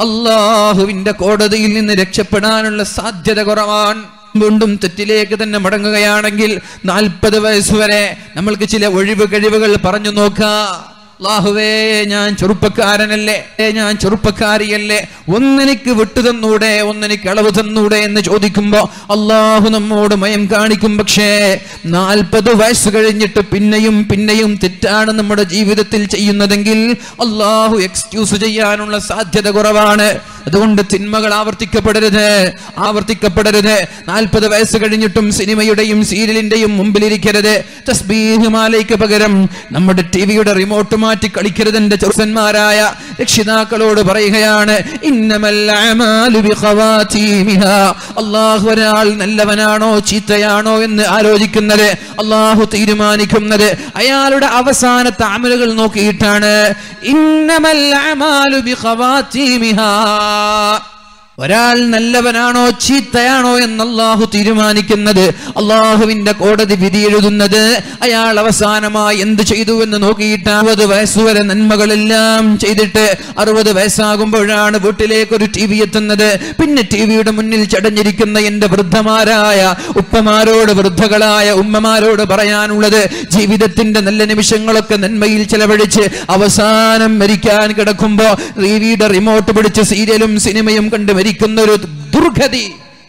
A: അള്ളാഹുവിന്റെ കോടതിയിൽ നിന്ന് രക്ഷപ്പെടാനുള്ള സാധ്യത കുറവാണ് വീണ്ടും തെറ്റിലേക്ക് തന്നെ മടങ്ങുകയാണെങ്കിൽ നാൽപ്പത് വയസ്സുവരെ നമ്മൾക്ക് ചില ഒഴിവ് കഴിവുകൾ പറഞ്ഞു നോക്കാം അള്ളാഹുവേ ഞാൻ ചെറുപ്പക്കാരനല്ലേ ഞാൻ ചെറുപ്പക്കാരിയല്ലേ ഒന്നെനിക്ക് വിട്ടു തന്നൂടെ ഒന്നെനിക്ക് അളവ് തന്നൂടെ എന്ന് ചോദിക്കുമ്പോ അള്ളാഹു നമ്മോട് മയം കാണിക്കും പക്ഷേ നാൽപ്പത് വയസ്സ് കഴിഞ്ഞിട്ട് പിന്നെയും പിന്നെയും തെറ്റാണ് നമ്മുടെ ജീവിതത്തിൽ ചെയ്യുന്നതെങ്കിൽ അള്ളാഹു എക്സ്ക്യൂസ് ചെയ്യാനുള്ള സാധ്യത കുറവാണ് അതുകൊണ്ട് തിന്മകൾ ആവർത്തിക്കപ്പെടരുത് ആവർത്തിക്കപ്പെടരുത് നാൽപ്പത് വയസ്സ് കഴിഞ്ഞിട്ടും സിനിമയുടെയും സീരിയലിന്റെയും മുമ്പിലിരിക്കരുത് തസ്ബീഹുമാലയ്ക്ക് പകരം നമ്മുടെ ടി വിയുടെ മാറ്റി എന്റെ ചെറുസന്മാരായ രക്ഷിതാക്കളോട് പറയുകയാണ് അള്ളാഹു ഒരാൾ നല്ലവനാണോ ചീത്തയാണോ എന്ന് ആലോചിക്കുന്നത് അള്ളാഹു തീരുമാനിക്കുന്നത് അയാളുടെ അവസാനത്തെ അമലുകൾ നോക്കിയിട്ടാണ് ഇന്നമല്ല ഒരാൾ നല്ലവനാണോ ചീത്തയാണോ എന്ന് അള്ളാഹു തീരുമാനിക്കുന്നത് അള്ളാഹുവിന്റെ കോടതി വിധി എഴുതുന്നത് അയാൾ അവസാനമായി എന്ത് ചെയ്തു എന്ന് നോക്കിയിട്ട് അറുപത് വയസ്സുവരെ നന്മകളെല്ലാം ചെയ്തിട്ട് അറുപത് വയസ്സാകുമ്പോഴാണ് വീട്ടിലേക്ക് ഒരു ടി വി എത്തുന്നത് പിന്നെ ടി വിയുടെ മുന്നിൽ ചടഞ്ഞിരിക്കുന്ന എന്റെ വൃദ്ധമാരായ ഉപ്പമാരോട് വൃദ്ധകളായ ഉമ്മമാരോട് പറയാനുള്ളത് ജീവിതത്തിന്റെ നല്ല നിമിഷങ്ങളൊക്കെ നന്മയിൽ ചെലവഴിച്ച് അവസാനം മരിക്കാൻ കിടക്കുമ്പോൾ ടി വിയുടെ റിമോട്ട് പിടിച്ച് സീരിയലും സിനിമയും കണ്ട് ഭരിക്കുന്ന ഒരു ദുർഗതി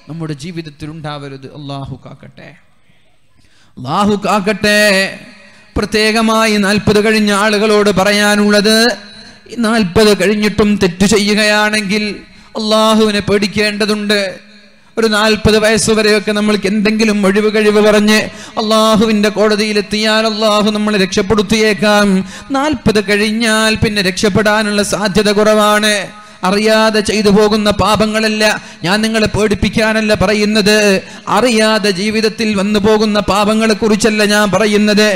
A: നമ്മുടെ ജീവിതത്തിൽ ഉണ്ടാവരുത് അള്ളാഹു കാക്കട്ടെ അള്ളാഹു കാക്കട്ടെ പ്രത്യേകമായി നാൽപ്പത് കഴിഞ്ഞ ആളുകളോട് പറയാനുള്ളത് നാൽപ്പത് കഴിഞ്ഞിട്ടും തെറ്റ് ചെയ്യുകയാണെങ്കിൽ അള്ളാഹുവിനെ പേടിക്കേണ്ടതുണ്ട് ഒരു നാൽപ്പത് വയസ്സ് വരെയൊക്കെ നമ്മൾക്ക് എന്തെങ്കിലും ഒഴിവ് കഴിവ് പറഞ്ഞ് കോടതിയിൽ കോടതിയിലെത്തിയാൽ അള്ളാഹു നമ്മളെ രക്ഷപ്പെടുത്തിയേക്കാം നാൽപ്പത് കഴിഞ്ഞാൽ പിന്നെ രക്ഷപ്പെടാനുള്ള സാധ്യത കുറവാണ് അറിയാതെ ചെയ്തു പോകുന്ന പാപങ്ങളല്ല ഞാൻ നിങ്ങളെ പേടിപ്പിക്കാനല്ല പറയുന്നത് അറിയാതെ ജീവിതത്തിൽ വന്നു പോകുന്ന പാപങ്ങളെ കുറിച്ചല്ല ഞാൻ പറയുന്നത്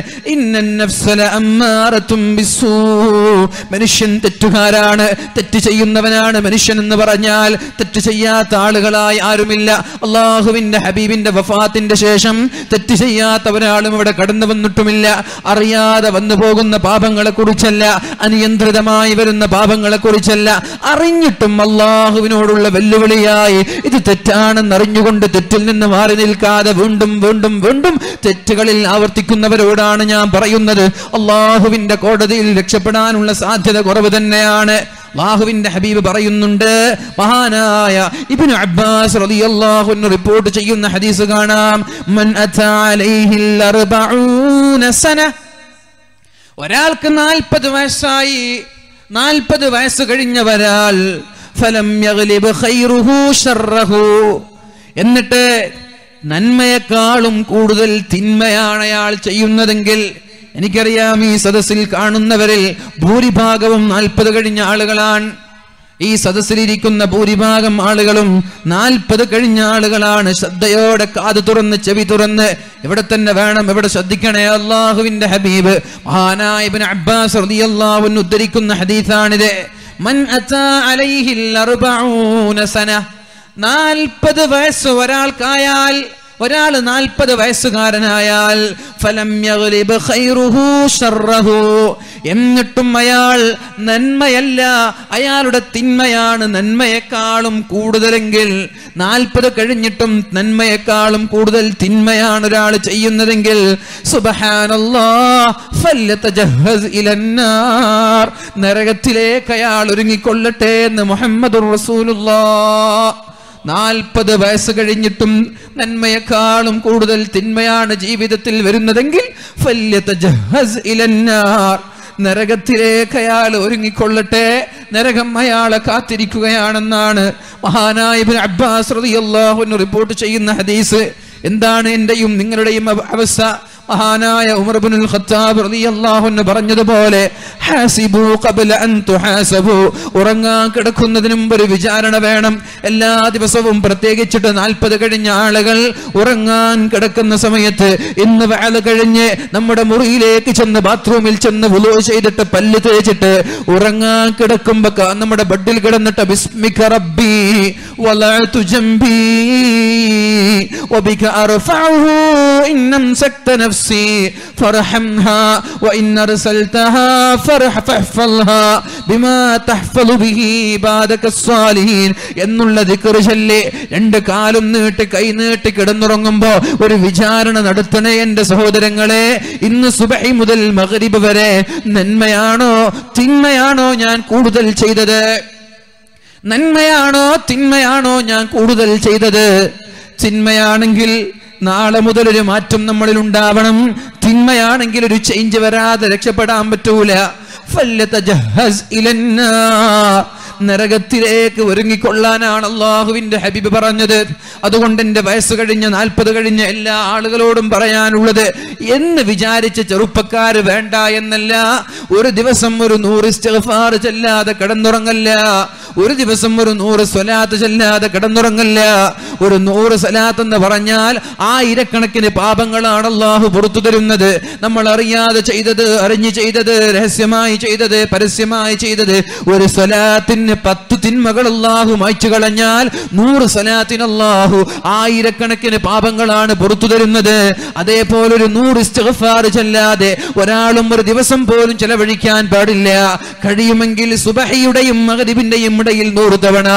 A: മനുഷ്യൻ തെറ്റുകാരാണ് തെറ്റ് ചെയ്യുന്നവനാണ് മനുഷ്യൻ എന്ന് പറഞ്ഞാൽ തെറ്റ് ചെയ്യാത്ത ആളുകളായി ആരുമില്ല അള്ളാഹുവിന്റെ ഹബീബിന്റെ വഫാത്തിന്റെ ശേഷം തെറ്റ് ചെയ്യാത്ത ഒരാളും ഇവിടെ കടന്നു വന്നിട്ടുമില്ല അറിയാതെ വന്നു പോകുന്ന പാപങ്ങളെ കുറിച്ചല്ല അനിയന്ത്രിതമായി വരുന്ന പാപങ്ങളെ കുറിച്ചല്ല അറിഞ്ഞ എന്നിട്ടും അള്ളാഹുവിനോടുള്ള വെല്ലുവിളിയായി ഇത് തെറ്റാണെന്ന് അറിഞ്ഞുകൊണ്ട് തെറ്റിൽ നിന്ന് മാറി നിൽക്കാതെ വീണ്ടും വീണ്ടും വീണ്ടും തെറ്റുകളിൽ ആവർത്തിക്കുന്നവരോടാണ് ഞാൻ പറയുന്നത് അള്ളാഹുവിന്റെ കോടതിയിൽ രക്ഷപ്പെടാനുള്ള സാധ്യത കുറവ് തന്നെയാണ് ബാഹുവിന്റെ ഹബീബ് പറയുന്നുണ്ട് മഹാനായ ഇബ്നു അബ്ബാസ് റളിയല്ലാഹു അൻഹു റിപ്പോർട്ട് ചെയ്യുന്ന ഹദീസ് കാണാം മൻ അതാ അലൈഹിൽ സന ഒരാൾക്ക് 40 വയസ്സായി നാൽപ്പത് വയസ്സ് കഴിഞ്ഞവരാൽ ഫലം എന്നിട്ട് നന്മയെക്കാളും കൂടുതൽ തിന്മയാണ് അയാൾ ചെയ്യുന്നതെങ്കിൽ എനിക്കറിയാം ഈ സദസ്സിൽ കാണുന്നവരിൽ ഭൂരിഭാഗവും നാൽപ്പത് കഴിഞ്ഞ ആളുകളാണ് ഈ സദസ്സിലിരിക്കുന്ന ഭൂരിഭാഗം ആളുകളും നാൽപ്പത് കഴിഞ്ഞ ആളുകളാണ് ശ്രദ്ധയോടെ കാത് തുറന്ന് ചെവി തുറന്ന് ഇവിടെ തന്നെ വേണം ഇവിടെ ശ്രദ്ധിക്കണേ അള്ളാഹുവിന്റെ ഹബീബ് മഹാനായിബിൻ അബ്ബാസ് റളിയല്ലാഹു ഉദ്ധരിക്കുന്ന ഹദീസാണിത് മൻ അതാ അലൈഹിൽ അർബഊന സന നാൽപ്പത് വയസ്സ് ഒരാൾക്കായാൽ ഒരാൾ നാൽപ്പത് വയസ്സുകാരനായാൽ എന്നിട്ടും അയാൾ നന്മയല്ല അയാളുടെ തിന്മയാണ് നന്മയെക്കാളും കൂടുതലെങ്കിൽ നാൽപ്പത് കഴിഞ്ഞിട്ടും നന്മയെക്കാളും കൂടുതൽ തിന്മയാണ് ഒരാൾ ചെയ്യുന്നതെങ്കിൽ നരകത്തിലേക്ക് അയാൾ ഒരുങ്ങിക്കൊള്ളട്ടെ എന്ന് മുഹമ്മദ് റസൂലുള്ള നാൽപ്പത് വയസ്സ് കഴിഞ്ഞിട്ടും നന്മയെക്കാളും കൂടുതൽ തിന്മയാണ് ജീവിതത്തിൽ വരുന്നതെങ്കിൽ നരകത്തിലേക്ക് അയാൾ ഒരുങ്ങിക്കൊള്ളട്ടെ നരകം അയാളെ കാത്തിരിക്കുകയാണെന്നാണ് മഹാനായ അബ്ബാസ് റളിയല്ലാഹു അൻഹു റിപ്പോർട്ട് ചെയ്യുന്ന ഹദീസ് എന്താണ് എൻ്റെയും നിങ്ങളുടെയും അവസ്ഥ മഹാനായ ഉമർബുനുൽ ഖത്താബ് അൻഹു പറഞ്ഞതുപോലെ ഹാസിബു ഖബ്ല അൻ തുഹാസബു ഉറങ്ങാൻ കിടക്കുന്നതിനും ഒരു വിചാരണ വേണം എല്ലാ ദിവസവും പ്രത്യേകിച്ചിട്ട് നാൽപ്പത് കഴിഞ്ഞ ആളുകൾ ഉറങ്ങാൻ കിടക്കുന്ന സമയത്ത് ഇന്ന് വേല കഴിഞ്ഞ് നമ്മുടെ മുറിയിലേക്ക് ചെന്ന് ബാത്റൂമിൽ ചെന്ന് വുലോ ചെയ്തിട്ട് പല്ല് തേച്ചിട്ട് ഉറങ്ങാൻ കിടക്കുമ്പോ നമ്മുടെ ബെഡിൽ കിടന്നിട്ട് ബിസ്മിക റബ്ബി വളർത്തുജംബി ഒബിക അർഫഉഹു ഇന്നംസക്തന نفسي فارحمها وإن أرسلتها فرح فاحفظها بما تحفظ به عبادك الصالحين എന്നുള്ള ദിക്കറ് ചൊല്ലി രണ്ട് കാലും നീട്ടി കൈ നീട്ടി കിടന്നുറങ്ങുമ്പോ ഒരു വിചാരണ നടത്തണേ എന്റെ സഹോദരങ്ങളെ ഇന്ന് സുബഹി മുതൽ മകരിബ് വരെ നന്മയാണോ തിന്മയാണോ ഞാൻ കൂടുതൽ ചെയ്തത് നന്മയാണോ തിന്മയാണോ ഞാൻ കൂടുതൽ ചെയ്തത് തിന്മയാണെങ്കിൽ നാളെ മുതൽ ഒരു മാറ്റം നമ്മളിൽ ഉണ്ടാവണം തിന്മയാണെങ്കിൽ ഒരു ചേഞ്ച് വരാതെ രക്ഷപ്പെടാൻ പറ്റൂല നരകത്തിലേക്ക് ഒരുങ്ങിക്കൊള്ളാനാണ് അള്ളാഹുവിന്റെ ഹബീബ് പറഞ്ഞത് അതുകൊണ്ട് എൻ്റെ വയസ്സ് കഴിഞ്ഞ നാൽപ്പത് കഴിഞ്ഞ എല്ലാ ആളുകളോടും പറയാനുള്ളത് എന്ന് വിചാരിച്ച ചെറുപ്പക്കാർ വേണ്ട എന്നല്ല ഒരു ദിവസം ഒരു നൂറ് സ്റ്റെഫാർ ചെല്ലാതെ കിടന്നുറങ്ങല്ല ഒരു ദിവസം ഒരു നൂറ് സ്വലാത്ത് ചെല്ലാതെ കിടന്നുറങ്ങല്ല ഒരു നൂറ് സ്വലാത്ത് എന്ന് പറഞ്ഞാൽ ആയിരക്കണക്കിന് പാപങ്ങളാണ് അള്ളാഹു പുറത്തു തരുന്നത് നമ്മൾ അറിയാതെ ചെയ്തത് അറിഞ്ഞു ചെയ്തത് രഹസ്യമായി ചെയ്തത് പരസ്യമായി ചെയ്തത് ഒരു സ്വലാത്തിന് പറഞ്ഞ പത്ത് തിന്മകൾ അള്ളാഹു മായ്ച്ചു കളഞ്ഞാൽ നൂറ് സലാത്തിന് അള്ളാഹു ആയിരക്കണക്കിന് പാപങ്ങളാണ് പുറത്തു തരുന്നത് അതേപോലെ ഒരു നൂറ് ഇസ്തഫാർ ചെല്ലാതെ ഒരാളും ഒരു ദിവസം പോലും ചെലവഴിക്കാൻ പാടില്ല കഴിയുമെങ്കിൽ സുബഹയുടെയും മകരിബിന്റെയും ഇടയിൽ നൂറ് തവണ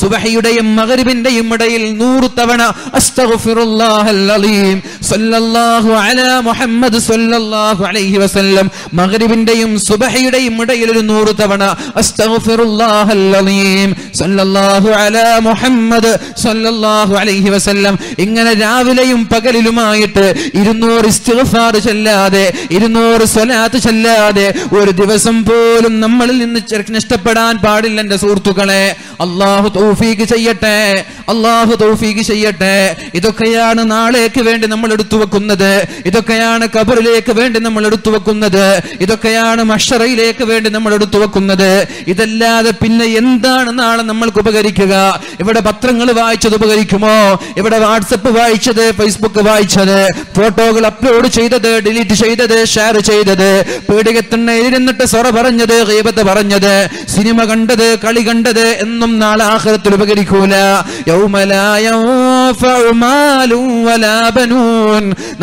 A: സുബഹയുടെയും മകരിബിന്റെയും ഇടയിൽ നൂറ് തവണ മകരിബിന്റെയും സുബഹയുടെയും ഇടയിൽ ഒരു നൂറ് തവണ അലീം സല്ലല്ലാഹു അലാ മുഹമ്മദ് സല്ലല്ലാഹു അലൈഹി വസല്ലം ഇങ്ങനെ രാവിലെയും പകലിലുമായിട്ട് ഇരുന്നൂറ് ഇസ്തിഗ്ഫാർ ചൊല്ലാതെ ഇരുന്നൂറ് സ്വലാത്ത് ചൊല്ലാതെ ഒരു ദിവസം പോലും നമ്മളിൽ നിന്ന് നഷ്ടപ്പെടാൻ പാടില്ല എന്റെ സുഹൃത്തുക്കളെ അള്ളാഹു തൗഫീഖ് ചെയ്യട്ടെ അള്ളാഹു തൗഫീഖ് ചെയ്യട്ടെ ഇതൊക്കെയാണ് നാളേക്ക് വേണ്ടി നമ്മൾ എടുത്തു വെക്കുന്നത് ഇതൊക്കെയാണ് കബറിലേക്ക് വേണ്ടി നമ്മൾ എടുത്തു വെക്കുന്നത് ഇതൊക്കെയാണ് മഷറയിലേക്ക് വേണ്ടി നമ്മൾ എടുത്തു വെക്കുന്നത് ഇതല്ലാതെ പിന്നെ പിന്നെ എന്താണ് നാളെ നമ്മൾക്ക് ഉപകരിക്കുക ഇവിടെ പത്രങ്ങൾ വായിച്ചത് ഉപകരിക്കുമോ ഇവിടെ വാട്സപ്പ് വായിച്ചത് ഫേസ്ബുക്ക് വായിച്ചത് ഫോട്ടോകൾ അപ്ലോഡ് ചെയ്തത് ഡിലീറ്റ് ചെയ്തത് ഷെയർ ചെയ്തത് പേടികത്തണ്ണ ഇരുന്നിട്ട് സൊറ പറഞ്ഞത് ഹൈബത്ത് പറഞ്ഞത് സിനിമ കണ്ടത് കളി കണ്ടത് എന്നും നാളെ ആഹ്ലത്തിൽ ഉപകരിക്കൂല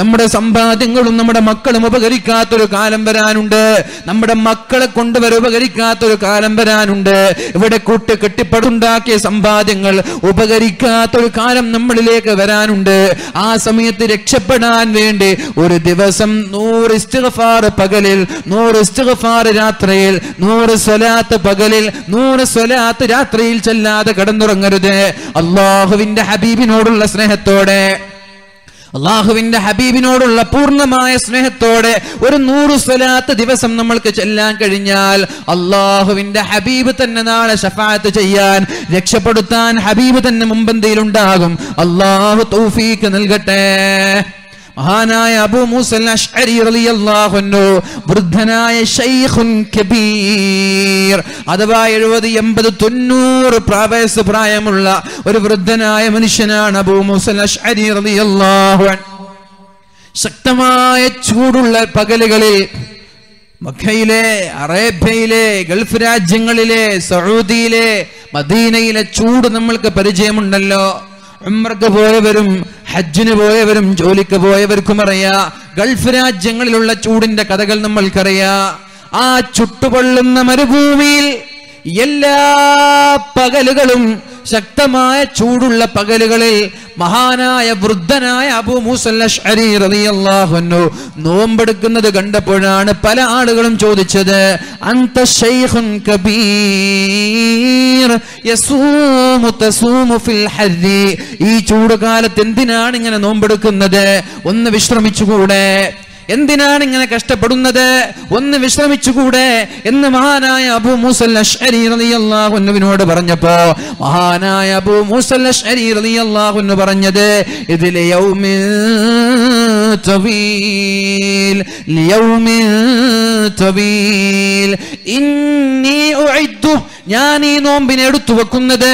A: നമ്മുടെ സമ്പാദ്യങ്ങളും നമ്മുടെ മക്കളും ഉപകരിക്കാത്തൊരു കാലം വരാനുണ്ട് നമ്മുടെ മക്കളെ കൊണ്ടുവരെ ഉപകരിക്കാത്തൊരു കാലം വരാനുണ്ട് ഇവിടെ കൂട്ട് കെട്ടിപ്പടുണ്ടാക്കിയ സമ്പാദ്യങ്ങൾ ഉപകരിക്കാത്ത ഒരു കാലം നമ്മളിലേക്ക് വരാനുണ്ട് ആ സമയത്ത് രക്ഷപ്പെടാൻ വേണ്ടി ഒരു ദിവസം നൂറ് ഇസ്തിഗഫാർ പകലിൽ നൂറ് ഇസ്തിഗഫാർ രാത്രിയിൽ നൂറ് സ്വലാത്ത് പകലിൽ നൂറ് സ്വലാത്ത് രാത്രിയിൽ ചെല്ലാതെ കടന്നുറങ്ങരുത് അള്ളാഹുവിന്റെ ഹബീബിനോടുള്ള സ്നേഹത്തോടെ അള്ളാഹുവിന്റെ ഹബീബിനോടുള്ള പൂർണ്ണമായ സ്നേഹത്തോടെ ഒരു നൂറു സ്വലാത്ത ദിവസം നമ്മൾക്ക് ചെല്ലാൻ കഴിഞ്ഞാൽ അള്ളാഹുവിന്റെ ഹബീബ് തന്നെ നാളെ ഷഫാത്ത് ചെയ്യാൻ രക്ഷപ്പെടുത്താൻ ഹബീബ് തന്നെ മുമ്പന്തിയിലുണ്ടാകും അള്ളാഹു തൗഫീക്ക് നൽകട്ടെ മഹാനായ അബു മൂസൽ വൃദ്ധനായ കബീർ അഥവാ എഴുപത് എൺപത് തൊണ്ണൂറ് പ്രാവേശ പ്രായമുള്ള ഒരു വൃദ്ധനായ മനുഷ്യനാണ് അബു മൂസൽ അഷ്അരി റളിയല്ലാഹു ശക്തമായ ചൂടുള്ള പകലുകളിൽ മഖയിലെ അറേബ്യയിലെ ഗൾഫ് രാജ്യങ്ങളിലെ സൗദിയിലെ മദീനയിലെ ചൂട് നമ്മൾക്ക് പരിചയമുണ്ടല്ലോ ഉമ്രക്ക് പോയവരും ഹജ്ജിന് പോയവരും ജോലിക്ക് പോയവർക്കും അറിയാ ഗൾഫ് രാജ്യങ്ങളിലുള്ള ചൂടിന്റെ കഥകൾ നമ്മൾക്കറിയാ ആ ചുട്ടുപൊള്ളുന്ന മരുഭൂമിയിൽ എല്ലാ പകലുകളും ശക്തമായ ചൂടുള്ള പകലുകളിൽ മഹാനായ വൃദ്ധനായ അബു മൂസല്ലാഹുന്നു നോമ്പെടുക്കുന്നത് കണ്ടപ്പോഴാണ് പല ആളുകളും ചോദിച്ചത് അന്ത ഷെയ്ഖുൻ കബീർ ഈ ചൂടുകാലത്ത് എന്തിനാണ് ഇങ്ങനെ നോമ്പെടുക്കുന്നത് ഒന്ന് വിശ്രമിച്ചുകൂടെ എന്തിനാണ് ഇങ്ങനെ കഷ്ടപ്പെടുന്നത് ഒന്ന് വിശ്രമിച്ചുകൂടെ എന്ന് മഹാനായ അബു മൂസൽ അഷ്അരി പറഞ്ഞപ്പോ മഹാനായ അബു മൂസൽ അഷ്അരി പറഞ്ഞത് ഇതിലെ യൗമിൻ ഞാൻ ഈ നോമ്പിനെ എടുത്തു വെക്കുന്നത്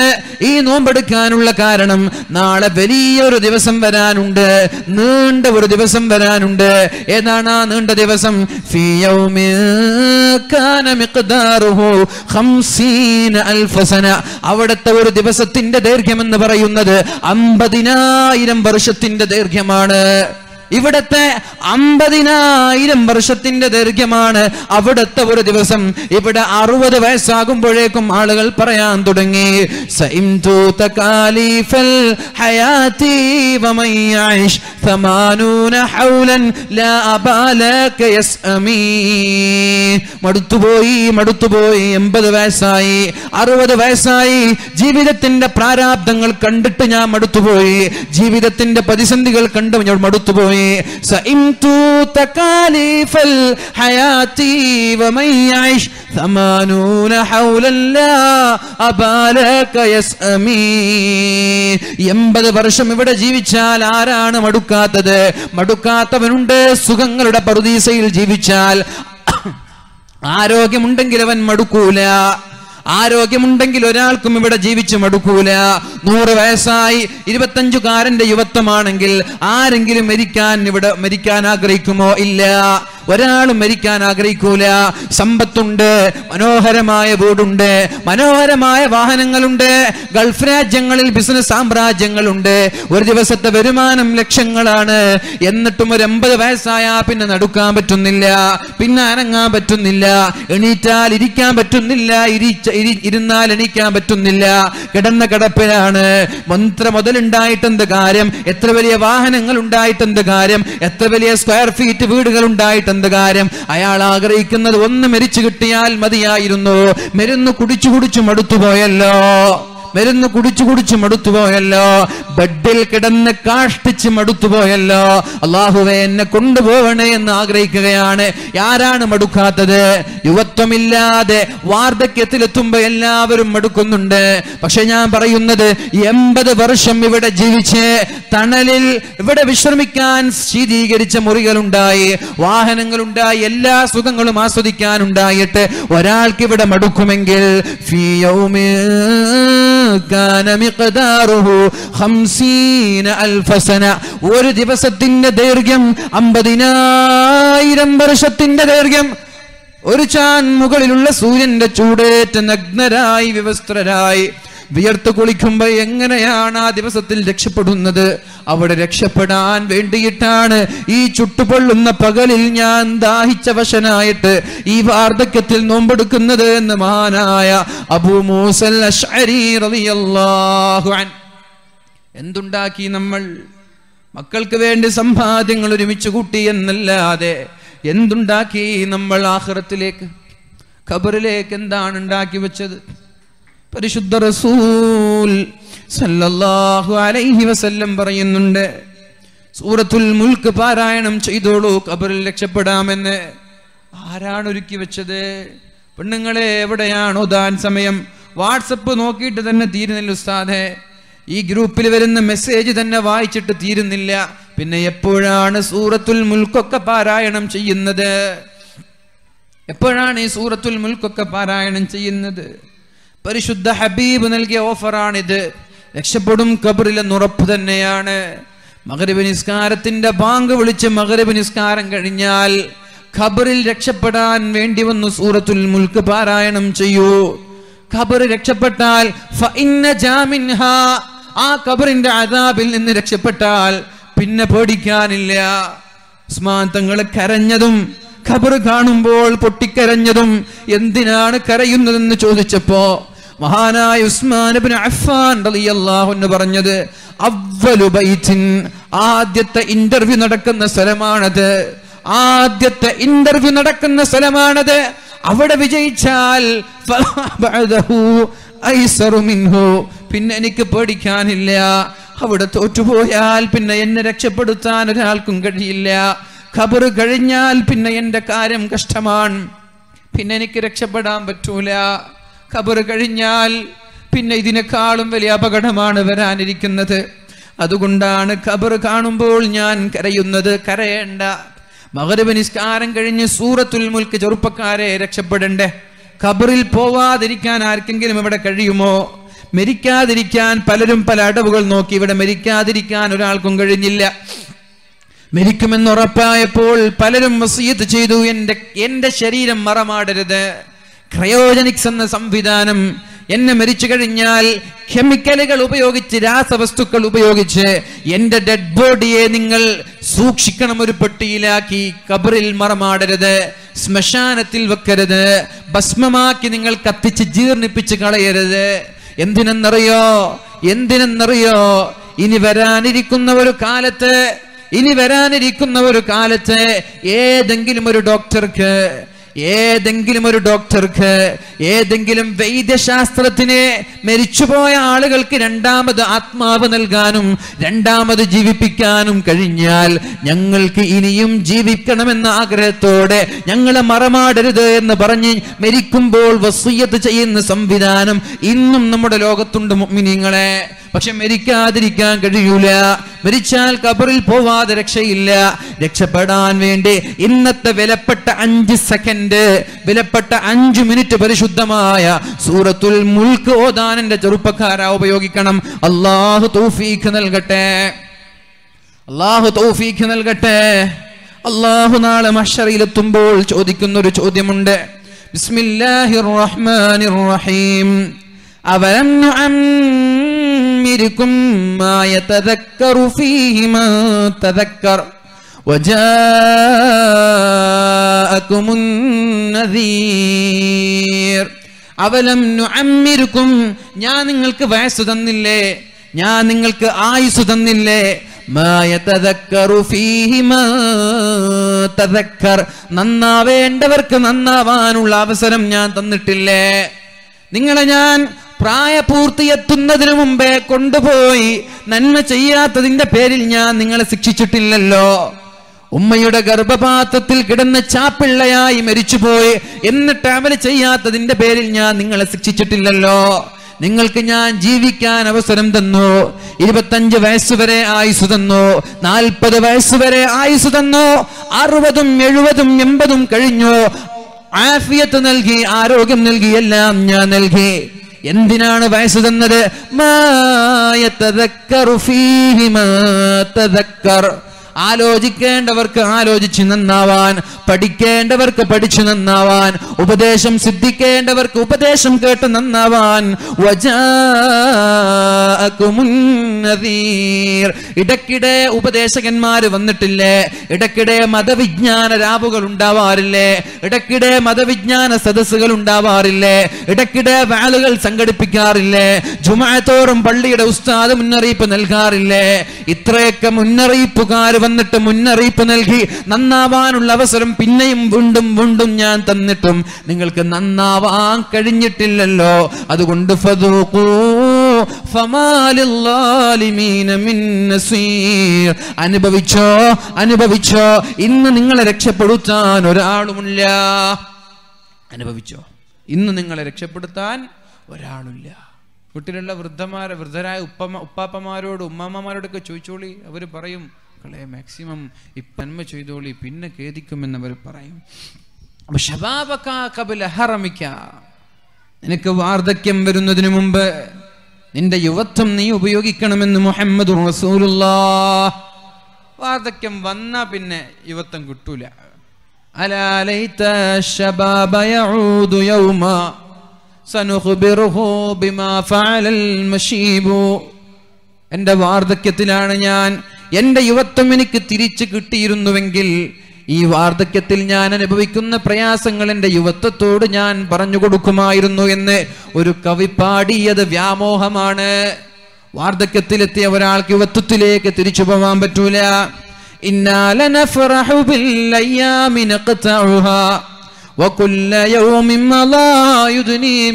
A: ഈ നോമ്പെടുക്കാനുള്ള കാരണം നാളെ വലിയൊരു ദിവസം വരാനുണ്ട് നീണ്ട ഒരു ദിവസം വരാനുണ്ട് ഏതാണ് ആ നീണ്ട ദിവസം അവിടുത്തെ ഒരു ദിവസത്തിന്റെ ദൈർഘ്യം എന്ന് പറയുന്നത് അമ്പതിനായിരം വർഷത്തിന്റെ ദൈർഘ്യമാണ് ഇവിടത്തെ അമ്പതിനായിരം വർഷത്തിന്റെ ദൈർഘ്യമാണ് അവിടുത്തെ ഒരു ദിവസം ഇവിടെ അറുപത് വയസ്സാകുമ്പോഴേക്കും ആളുകൾ പറയാൻ തുടങ്ങി മടുത്തുപോയി മടുത്തുപോയി എൺപത് വയസ്സായി അറുപത് വയസ്സായി ജീവിതത്തിന്റെ പ്രാരാബ്ദങ്ങൾ കണ്ടിട്ട് ഞാൻ മടുത്തുപോയി ജീവിതത്തിന്റെ പ്രതിസന്ധികൾ കണ്ടു ഞാൻ മടുത്തുപോയി സഇംതു തകാലീഫൽ ഹയാതി വമൻ യഇഷ് ثمانون حول الله أبالك يسأمي എൺപത് വർഷം ഇവിടെ ജീവിച്ചാൽ ആരാണ് മടുക്കാത്തത് മടുക്കാത്തവനുണ്ട് സുഖങ്ങളുടെ പറുദീസയിൽ ജീവിച്ചാൽ ആരോഗ്യമുണ്ടെങ്കിൽ അവൻ മടുക്കൂല ആരോഗ്യമുണ്ടെങ്കിൽ ഒരാൾക്കും ഇവിടെ ജീവിച്ചു മടുക്കൂല നൂറ് വയസ്സായി ഇരുപത്തഞ്ചുകാരന്റെ യുവത്വമാണെങ്കിൽ ആരെങ്കിലും മരിക്കാൻ ഇവിടെ മരിക്കാൻ ആഗ്രഹിക്കുമോ ഇല്ല ഒരാളും മരിക്കാൻ ആഗ്രഹിക്കൂല സമ്പത്തുണ്ട് മനോഹരമായ വീടുണ്ട് മനോഹരമായ വാഹനങ്ങളുണ്ട് ഗൾഫ് രാജ്യങ്ങളിൽ ബിസിനസ് സാമ്രാജ്യങ്ങളുണ്ട് ഒരു ദിവസത്തെ വരുമാനം ലക്ഷങ്ങളാണ് എന്നിട്ടും ഒരു എൺപത് വയസ്സായാ പിന്നെ നടുക്കാൻ പറ്റുന്നില്ല പിന്നെ അനങ്ങാൻ പറ്റുന്നില്ല എണീറ്റാൽ ഇരിക്കാൻ പറ്റുന്നില്ല ഇരുന്നാൽ എണീക്കാൻ പറ്റുന്നില്ല കിടന്ന കിടപ്പിലാണ് മന്ത്ര മുതലുണ്ടായിട്ടെന്ത് കാര്യം എത്ര വലിയ വാഹനങ്ങൾ ഉണ്ടായിട്ടെന്ത് കാര്യം എത്ര വലിയ സ്ക്വയർ ഫീറ്റ് വീടുകൾ ഉണ്ടായിട്ടെന്ത് എന്ത് കാര്യം അയാൾ ആഗ്രഹിക്കുന്നത് ഒന്ന് മരിച്ചു കിട്ടിയാൽ മതിയായിരുന്നു മരുന്ന് കുടിച്ചു കുടിച്ചു മടുത്തുപോയല്ലോ മരുന്ന് കുടിച്ചു കുടിച്ച് മടുത്തുപോയല്ലോ ബെഡിൽ കിടന്ന് കാഷ്ടിച്ച് മടുത്തുപോയല്ലോ അള്ളാഹുവെ എന്നെ കൊണ്ടുപോകണേ എന്ന് ആഗ്രഹിക്കുകയാണ് ആരാണ് മടുക്കാത്തത് യുവത്വമില്ലാതെ വാർദ്ധക്യത്തിലെത്തുമ്പോ എല്ലാവരും മടുക്കുന്നുണ്ട് പക്ഷെ ഞാൻ പറയുന്നത് എൺപത് വർഷം ഇവിടെ ജീവിച്ച് തണലിൽ ഇവിടെ വിശ്രമിക്കാൻ ശീതീകരിച്ച മുറികളുണ്ടായി വാഹനങ്ങളുണ്ടായി എല്ലാ സുഖങ്ങളും ആസ്വദിക്കാനുണ്ടായിട്ട് ഒരാൾക്ക് ഇവിടെ മടുക്കുമെങ്കിൽ ഫിയൗമേ كان مقداره خمسين ألف سنة ഒരു ദിവസത്തിന്റെ ദൈർഘ്യം അമ്പതിനായിരം വർഷത്തിന്റെ ദൈർഘ്യം ഒരു ചാൻ മുകളിലുള്ള സൂര്യന്റെ ചൂടേറ്റ് നഗ്നരായി വിവസ്ത്രരായി വിയർത്ത് കുളിക്കുമ്പോ എങ്ങനെയാണ് ആ ദിവസത്തിൽ രക്ഷപ്പെടുന്നത് അവിടെ രക്ഷപ്പെടാൻ വേണ്ടിയിട്ടാണ് ഈ ചുട്ടുപൊള്ളുന്ന പകലിൽ ഞാൻ ദാഹിച്ച വശനായിട്ട് ഈ വാർദ്ധക്യത്തിൽ നോമ്പെടുക്കുന്നത് എന്ന് മഹാനായ അബൂ മൂസൽ എന്തുണ്ടാക്കി നമ്മൾ മക്കൾക്ക് വേണ്ടി സമ്പാദ്യങ്ങൾ ഒരുമിച്ച് കൂട്ടി എന്നല്ലാതെ എന്തുണ്ടാക്കി നമ്മൾ ആഹ്റത്തിലേക്ക് ഖബറിലേക്ക് എന്താണ് ഉണ്ടാക്കി വെച്ചത് പരിശുദ്ധ റസൂൽ സല്ലല്ലാഹു അലൈഹി വസല്ലം പറയുന്നുണ്ട് സൂറത്തുൽ മുൽക്ക് പാരായണം ചെയ്തോളൂ കബറിൽ രക്ഷപ്പെടാമെന്ന് ആരാണ് ഒരുക്കി വെച്ചത് പെണ്ണുങ്ങളെ എവിടെയാണോ ദാൻ സമയം വാട്സപ്പ് നോക്കിയിട്ട് തന്നെ തീരുന്നില്ല ഉസ്താദെ ഈ ഗ്രൂപ്പിൽ വരുന്ന മെസ്സേജ് തന്നെ വായിച്ചിട്ട് തീരുന്നില്ല പിന്നെ എപ്പോഴാണ് സൂറത്തുൽ മുൽക്കൊക്കെ പാരായണം ചെയ്യുന്നത് എപ്പോഴാണ് ഈ സൂറത്തുൽ മുൽക്കൊക്കെ പാരായണം ചെയ്യുന്നത് പരിശുദ്ധ ഹബീബ് നൽകിയ ഓഫറാണിത് രക്ഷപ്പെടും കബറിലെ ഉറപ്പ് തന്നെയാണ് മകരബ് നിസ്കാരത്തിന്റെ ബാങ്ക് വിളിച്ച് മകരബ് നിസ്കാരം കഴിഞ്ഞാൽ ഖബറിൽ രക്ഷപ്പെടാൻ വേണ്ടി വന്നു സൂറത്തുൽ മുൽക്ക് പാരായണം ചെയ്യൂ ഖബർ രക്ഷപ്പെട്ടാൽ ആ ഖബറിന്റെ അതാബിൽ നിന്ന് രക്ഷപ്പെട്ടാൽ പിന്നെ പേടിക്കാനില്ല ഉസ്മാൻ തങ്ങൾ കരഞ്ഞതും ഖബർ കാണുമ്പോൾ പൊട്ടിക്കരഞ്ഞതും എന്തിനാണ് കരയുന്നതെന്ന് ചോദിച്ചപ്പോ മഹാനായ ഉസ്മാൻ അഫ്ഫാൻ റളിയല്ലാഹു അൻഹു പറഞ്ഞത് അവ്വലു ബൈത്തിൻ ആദ്യത്തെ ഇന്റർവ്യൂ നടക്കുന്ന സ്ഥലമാണത് ആദ്യത്തെ ഇന്റർവ്യൂ നടക്കുന്ന സ്ഥലമാണത് അവിടെ വിജയിച്ചാൽ പിന്നെ എനിക്ക് പേടിക്കാനില്ല അവിടെ തോറ്റുപോയാൽ പിന്നെ എന്നെ രക്ഷപ്പെടുത്താൻ ഒരാൾക്കും കഴിയില്ല ഖബർ കഴിഞ്ഞാൽ പിന്നെ എൻ്റെ കാര്യം കഷ്ടമാണ് പിന്നെ എനിക്ക് രക്ഷപ്പെടാൻ പറ്റൂല ഖബർ കഴിഞ്ഞാൽ പിന്നെ ഇതിനേക്കാളും വലിയ അപകടമാണ് വരാനിരിക്കുന്നത് അതുകൊണ്ടാണ് ഖബർ കാണുമ്പോൾ ഞാൻ കരയുന്നത് കരയേണ്ട മഗ്‌രിബ് നിസ്കാരം കഴിഞ്ഞ് സൂറത്തുൽ മുൽക്ക് ചെറുപ്പക്കാരെ രക്ഷപ്പെടണ്ടേ ഖബറിൽ പോവാതിരിക്കാൻ ആർക്കെങ്കിലും ഇവിടെ കഴിയുമോ മരിക്കാതിരിക്കാൻ പലരും പല അടവുകൾ നോക്കി ഇവിടെ മരിക്കാതിരിക്കാൻ ഒരാൾക്കും കഴിഞ്ഞില്ല മരിക്കുമെന്നുറപ്പായപ്പോൾ പലരും വസീത്ത് ചെയ്തു എൻ്റെ എൻ്റെ ശരീരം മറമാടരുത് ക്രയോജനിക്സ് എന്ന സംവിധാനം എന്നെ മരിച്ചു കഴിഞ്ഞാൽ കെമിക്കലുകൾ ഉപയോഗിച്ച് രാസവസ്തുക്കൾ ഉപയോഗിച്ച് എൻ്റെ ഡെഡ് ബോഡിയെ നിങ്ങൾ സൂക്ഷിക്കണം ഒരു പെട്ടിയിലാക്കി കബറിൽ മറമാടരുത് ശ്മശാനത്തിൽ വെക്കരുത് ഭസ്മമാക്കി നിങ്ങൾ കത്തിച്ച് ജീർണിപ്പിച്ച് കളയരുത് എന്തിനെന്നറിയോ എന്തിനെന്നറിയോ ഇനി വരാനിരിക്കുന്ന ഒരു കാലത്ത് ഇനി വരാനിരിക്കുന്ന ഒരു കാലത്ത് ഏതെങ്കിലും ഒരു ഡോക്ടർക്ക് ഏതെങ്കിലും ഒരു ഡോക്ടർക്ക് ഏതെങ്കിലും വൈദ്യശാസ്ത്രത്തിന് മരിച്ചുപോയ ആളുകൾക്ക് രണ്ടാമത് ആത്മാവ് നൽകാനും രണ്ടാമത് ജീവിപ്പിക്കാനും കഴിഞ്ഞാൽ ഞങ്ങൾക്ക് ഇനിയും ജീവിക്കണമെന്ന ആഗ്രഹത്തോടെ ഞങ്ങളെ മറമാടരുത് എന്ന് പറഞ്ഞ് മരിക്കുമ്പോൾ വസൂയത്ത് ചെയ്യുന്ന സംവിധാനം ഇന്നും നമ്മുടെ ലോകത്തുണ്ട് മിനിങ്ങളെ പക്ഷെ മരിക്കാതിരിക്കാൻ കഴിയൂല മരിച്ചാൽ കബറിൽ പോവാതെ രക്ഷയില്ല രക്ഷപ്പെടാൻ വേണ്ടി ഇന്നത്തെ വിലപ്പെട്ട അഞ്ച് സെക്കൻഡ് വിലപ്പെട്ട അഞ്ചു മിനിറ്റ് പരിശുദ്ധമായ സൂറത്തുൽ മുൽക്ക് ഓതാൻ എന്റെ ചെറുപ്പക്കാരാ ഉപയോഗിക്കണം അള്ളാഹു തൗഫീഖ് നൽകട്ടെ അള്ളാഹു തൗഫീഖ് നൽകട്ടെ അള്ളാഹു നാളെ മഷറിയിലെത്തുമ്പോൾ ചോദിക്കുന്ന ഒരു ചോദ്യമുണ്ട് ബിസ്മില്ലാഹിർ അവലം منكم ما يتذكر فيه من تذكر وجاءكم النذير ഞാൻ നിങ്ങൾക്ക് വയസ്സ് തന്നില്ലേ ഞാൻ നിങ്ങൾക്ക് ആയുസ് തന്നില്ലേ നന്നാവേണ്ടവർക്ക് നന്നാവാനുള്ള അവസരം ഞാൻ തന്നിട്ടില്ലേ നിങ്ങളെ ഞാൻ പ്രായപൂർത്തിയെത്തുന്നതിനു മുമ്പേ കൊണ്ടുപോയി നന്മ ചെയ്യാത്തതിന്റെ പേരിൽ ഞാൻ നിങ്ങളെ ശിക്ഷിച്ചിട്ടില്ലല്ലോ ഉമ്മയുടെ ഗർഭപാത്രത്തിൽ കിടന്ന ചാപ്പിള്ളയായി മരിച്ചുപോയി എന്നിട്ട് അമല് ചെയ്യാത്തതിന്റെ പേരിൽ ഞാൻ നിങ്ങളെ ശിക്ഷിച്ചിട്ടില്ലല്ലോ നിങ്ങൾക്ക് ഞാൻ ജീവിക്കാൻ അവസരം തന്നു ഇരുപത്തഞ്ച് വയസ്സുവരെ ആയുസ് തന്നു നാൽപ്പത് വയസ്സുവരെ ആയുസ് തന്നു അറുപതും എഴുപതും എൺപതും കഴിഞ്ഞു ആഫിയത്ത് നൽകി ആരോഗ്യം നൽകി എല്ലാം ഞാൻ നൽകി എന്തിനാണ് വയസ്സ് തന്നത് മാ ആലോചിക്കേണ്ടവർക്ക് ആലോചിച്ച് നന്നാവാൻ പഠിക്കേണ്ടവർക്ക് പഠിച്ചു നന്നാവാൻ ഉപദേശം സിദ്ധിക്കേണ്ടവർക്ക് ഉപദേശം കേട്ട് നന്നാവാൻ ഇടക്കിടെ ഉപദേശകന്മാര് വന്നിട്ടില്ലേ ഇടക്കിടെ മതവിജ്ഞാന രാവുകൾ ഉണ്ടാവാറില്ലേ ഇടക്കിടെ മതവിജ്ഞാന സദസ്സുകൾ ഉണ്ടാവാറില്ലേ ഇടക്കിടെ വാലുകൾ സംഘടിപ്പിക്കാറില്ലേ ജുമാത്തോറും പള്ളിയുടെ ഉസ്താദ് മുന്നറിയിപ്പ് നൽകാറില്ലേ ഇത്രയൊക്കെ മുന്നറിയിപ്പുകാർ വന്നിട്ട് മുന്നറിയിപ്പ് നൽകി നന്നാവാനുള്ള അവസരം പിന്നെയും വീണ്ടും വീണ്ടും ഞാൻ തന്നിട്ടും നിങ്ങൾക്ക് നന്നാവാൻ കഴിഞ്ഞിട്ടില്ലല്ലോ അതുകൊണ്ട് അനുഭവിച്ചോ അനുഭവിച്ചോ ഇന്ന് നിങ്ങളെ രക്ഷപ്പെടുത്താൻ ഒരാളുമില്ല അനുഭവിച്ചോ ഇന്ന് നിങ്ങളെ രക്ഷപ്പെടുത്താൻ ഒരാളില്ല വീട്ടിലുള്ള വൃദ്ധമാരെ വൃദ്ധരായ ഉപ്പ ഉപ്പാപ്പമാരോട് ഉമ്മാമ്മമാരോടൊക്കെ ചോദിച്ചോളി അവർ പറയും മക്കളെ മാക്സിമം ഈ നന്മ ചെയ്തോളി പിന്നെ അവർ പറയും നിനക്ക് വാർദ്ധക്യം വരുന്നതിന് മുമ്പ് നിന്റെ യുവത്വം നീ ഉപയോഗിക്കണമെന്ന് മുഹമ്മദ് വാർദ്ധക്യം വന്നാ പിന്നെ യുവത്വം കിട്ടൂല എന്റെ യഊദു യൗമ ബിമാ ഫഅലൽ മശീബു വാർദ്ധക്യത്തിലാണ് ഞാൻ എന്റെ യുവത്വം എനിക്ക് തിരിച്ചു കിട്ടിയിരുന്നുവെങ്കിൽ ഈ വാർദ്ധക്യത്തിൽ ഞാൻ അനുഭവിക്കുന്ന പ്രയാസങ്ങൾ എന്റെ യുവത്വത്തോട് ഞാൻ പറഞ്ഞു കൊടുക്കുമായിരുന്നു എന്ന് ഒരു കവി പാടിയത് വ്യാമോഹമാണ് വാർദ്ധക്യത്തിലെത്തിയ ഒരാൾക്ക് യുവത്വത്തിലേക്ക് തിരിച്ചു പോവാൻ പറ്റൂല ഇന്നാലനഫറഹുബില്ലയ്യാമിനഖതഉഹാ വകുല്ല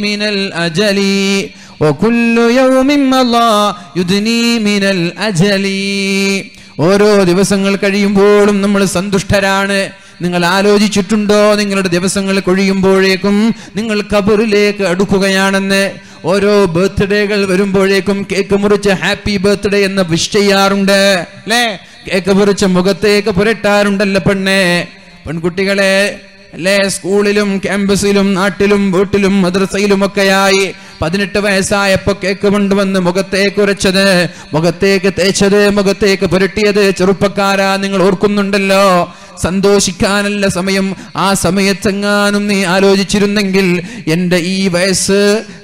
A: മിനൽ അജലി ഓരോ ദിവസങ്ങൾ കഴിയുമ്പോഴും നമ്മൾ സന്തുഷ്ടരാണ് നിങ്ങൾ ആലോചിച്ചിട്ടുണ്ടോ നിങ്ങളുടെ ദിവസങ്ങൾ കൊഴിയുമ്പോഴേക്കും നിങ്ങൾ കബറിലേക്ക് അടുക്കുകയാണെന്ന് ഓരോ ബർത്ത്ഡേകൾ വരുമ്പോഴേക്കും കേക്ക് മുറിച്ച് ഹാപ്പി ബർത്ത്ഡേ എന്ന് വിഷ് ചെയ്യാറുണ്ട് അല്ലേ കേക്ക് മുറിച്ച് മുഖത്തേക്ക് പുരട്ടാറുണ്ടല്ലോ പെണ്ണെ പെൺകുട്ടികളെ അല്ലേ സ്കൂളിലും ക്യാമ്പസിലും നാട്ടിലും വീട്ടിലും മദ്രസയിലുമൊക്കെയായി പതിനെട്ട് വയസ്സായപ്പോ കേക്ക് കൊണ്ടുവന്ന് മുഖത്തേക്ക് ഉരച്ചത് മുഖത്തേക്ക് തേച്ചത് മുഖത്തേക്ക് പുരട്ടിയത് ചെറുപ്പക്കാരാ നിങ്ങൾ ഓർക്കുന്നുണ്ടല്ലോ സന്തോഷിക്കാനല്ല സമയം ആ സമയത്തെങ്ങാനും നീ ആലോചിച്ചിരുന്നെങ്കിൽ എൻ്റെ ഈ വയസ്സ്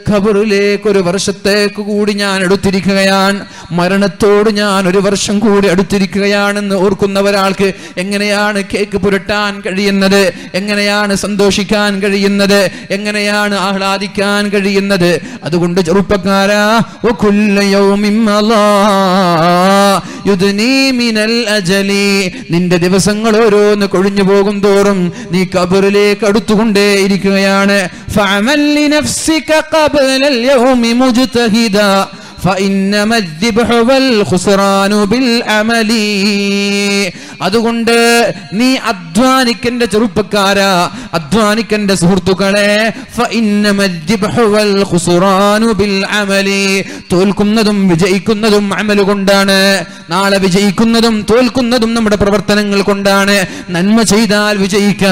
A: ഖബറിലേക്ക് ഒരു വർഷത്തേക്ക് കൂടി ഞാൻ അടുത്തിരിക്കുകയാണ് മരണത്തോട് ഞാൻ ഒരു വർഷം കൂടി അടുത്തിരിക്കുകയാണെന്ന് ഓർക്കുന്ന ഒരാൾക്ക് എങ്ങനെയാണ് കേക്ക് പുരട്ടാൻ കഴിയുന്നത് എങ്ങനെയാണ് സന്തോഷിക്കാൻ കഴിയുന്നത് എങ്ങനെയാണ് ആഹ്ലാദിക്കാൻ കഴിയുന്നത് അതുകൊണ്ട് ചെറുപ്പക്കാരാ നിന്റെ ദിവസങ്ങൾ ഓരോ ഓരോന്ന് കൊഴിഞ്ഞു പോകും തോറും നീ കബറിലേക്ക് അടുത്തുകൊണ്ടേ ഇരിക്കുകയാണ് മുജ്തഹിദ അതുകൊണ്ട് നീ അധ്വാനിക്കന്റെ ചെറുപ്പക്കാര അധ്വാനിക്കന്റെ സുഹൃത്തുക്കളെ തോൽക്കുന്നതും വിജയിക്കുന്നതും അമല് കൊണ്ടാണ് നാളെ വിജയിക്കുന്നതും തോൽക്കുന്നതും നമ്മുടെ പ്രവർത്തനങ്ങൾ കൊണ്ടാണ് നന്മ ചെയ്താൽ വിജയിക്കുക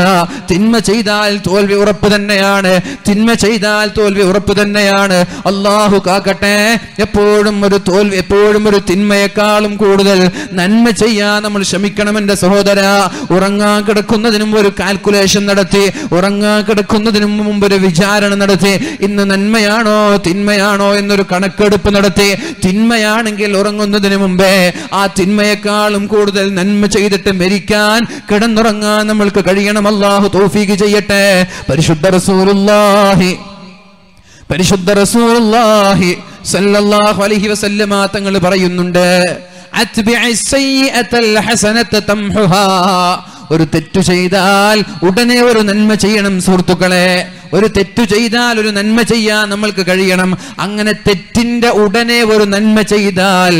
A: തിന്മ ചെയ്താൽ തോൽവി ഉറപ്പ് തന്നെയാണ് തിന്മ ചെയ്താൽ തോൽവി ഉറപ്പ് തന്നെയാണ് അള്ളാഹു കാക്കട്ടെ എപ്പോഴും എപ്പോഴും ഒരു തോൽവി എപ്പോഴും ഒരു തിന്മയെക്കാളും കൂടുതൽ നന്മ ചെയ്യാൻ നമ്മൾ ശ്രമിക്കണം എൻ്റെ സഹോദര ഉറങ്ങാൻ കിടക്കുന്നതിനും ഒരു കാൽക്കുലേഷൻ നടത്തി ഉറങ്ങാൻ കിടക്കുന്നതിന് മുമ്പ് ഒരു വിചാരണ നടത്തി ഇന്ന് നന്മയാണോ തിന്മയാണോ എന്നൊരു കണക്കെടുപ്പ് നടത്തി തിന്മയാണെങ്കിൽ ഉറങ്ങുന്നതിന് മുമ്പേ ആ തിന്മയെക്കാളും കൂടുതൽ നന്മ ചെയ്തിട്ട് മരിക്കാൻ കിടന്നുറങ്ങാൻ നമ്മൾക്ക് കഴിയണം അള്ളാഹു തോഫീക്ക് ചെയ്യട്ടെ പരിശുദ്ധ റസൂലുള്ളാഹി പരിശുദ്ധ റസൂലുള്ളാഹി സല്ലല്ലാഹു അലൈഹി വസല്ലമ തങ്ങൾ പറയുന്നുണ്ട് ഒരു തെറ്റു ചെയ്താൽ ഉടനെ ഒരു നന്മ ചെയ്യണം സുഹൃത്തുക്കളെ ഒരു തെറ്റു ചെയ്താൽ ഒരു നന്മ ചെയ്യാൻ നമ്മൾക്ക് കഴിയണം അങ്ങനെ തെറ്റിന്റെ ഉടനെ ഒരു നന്മ ചെയ്താൽ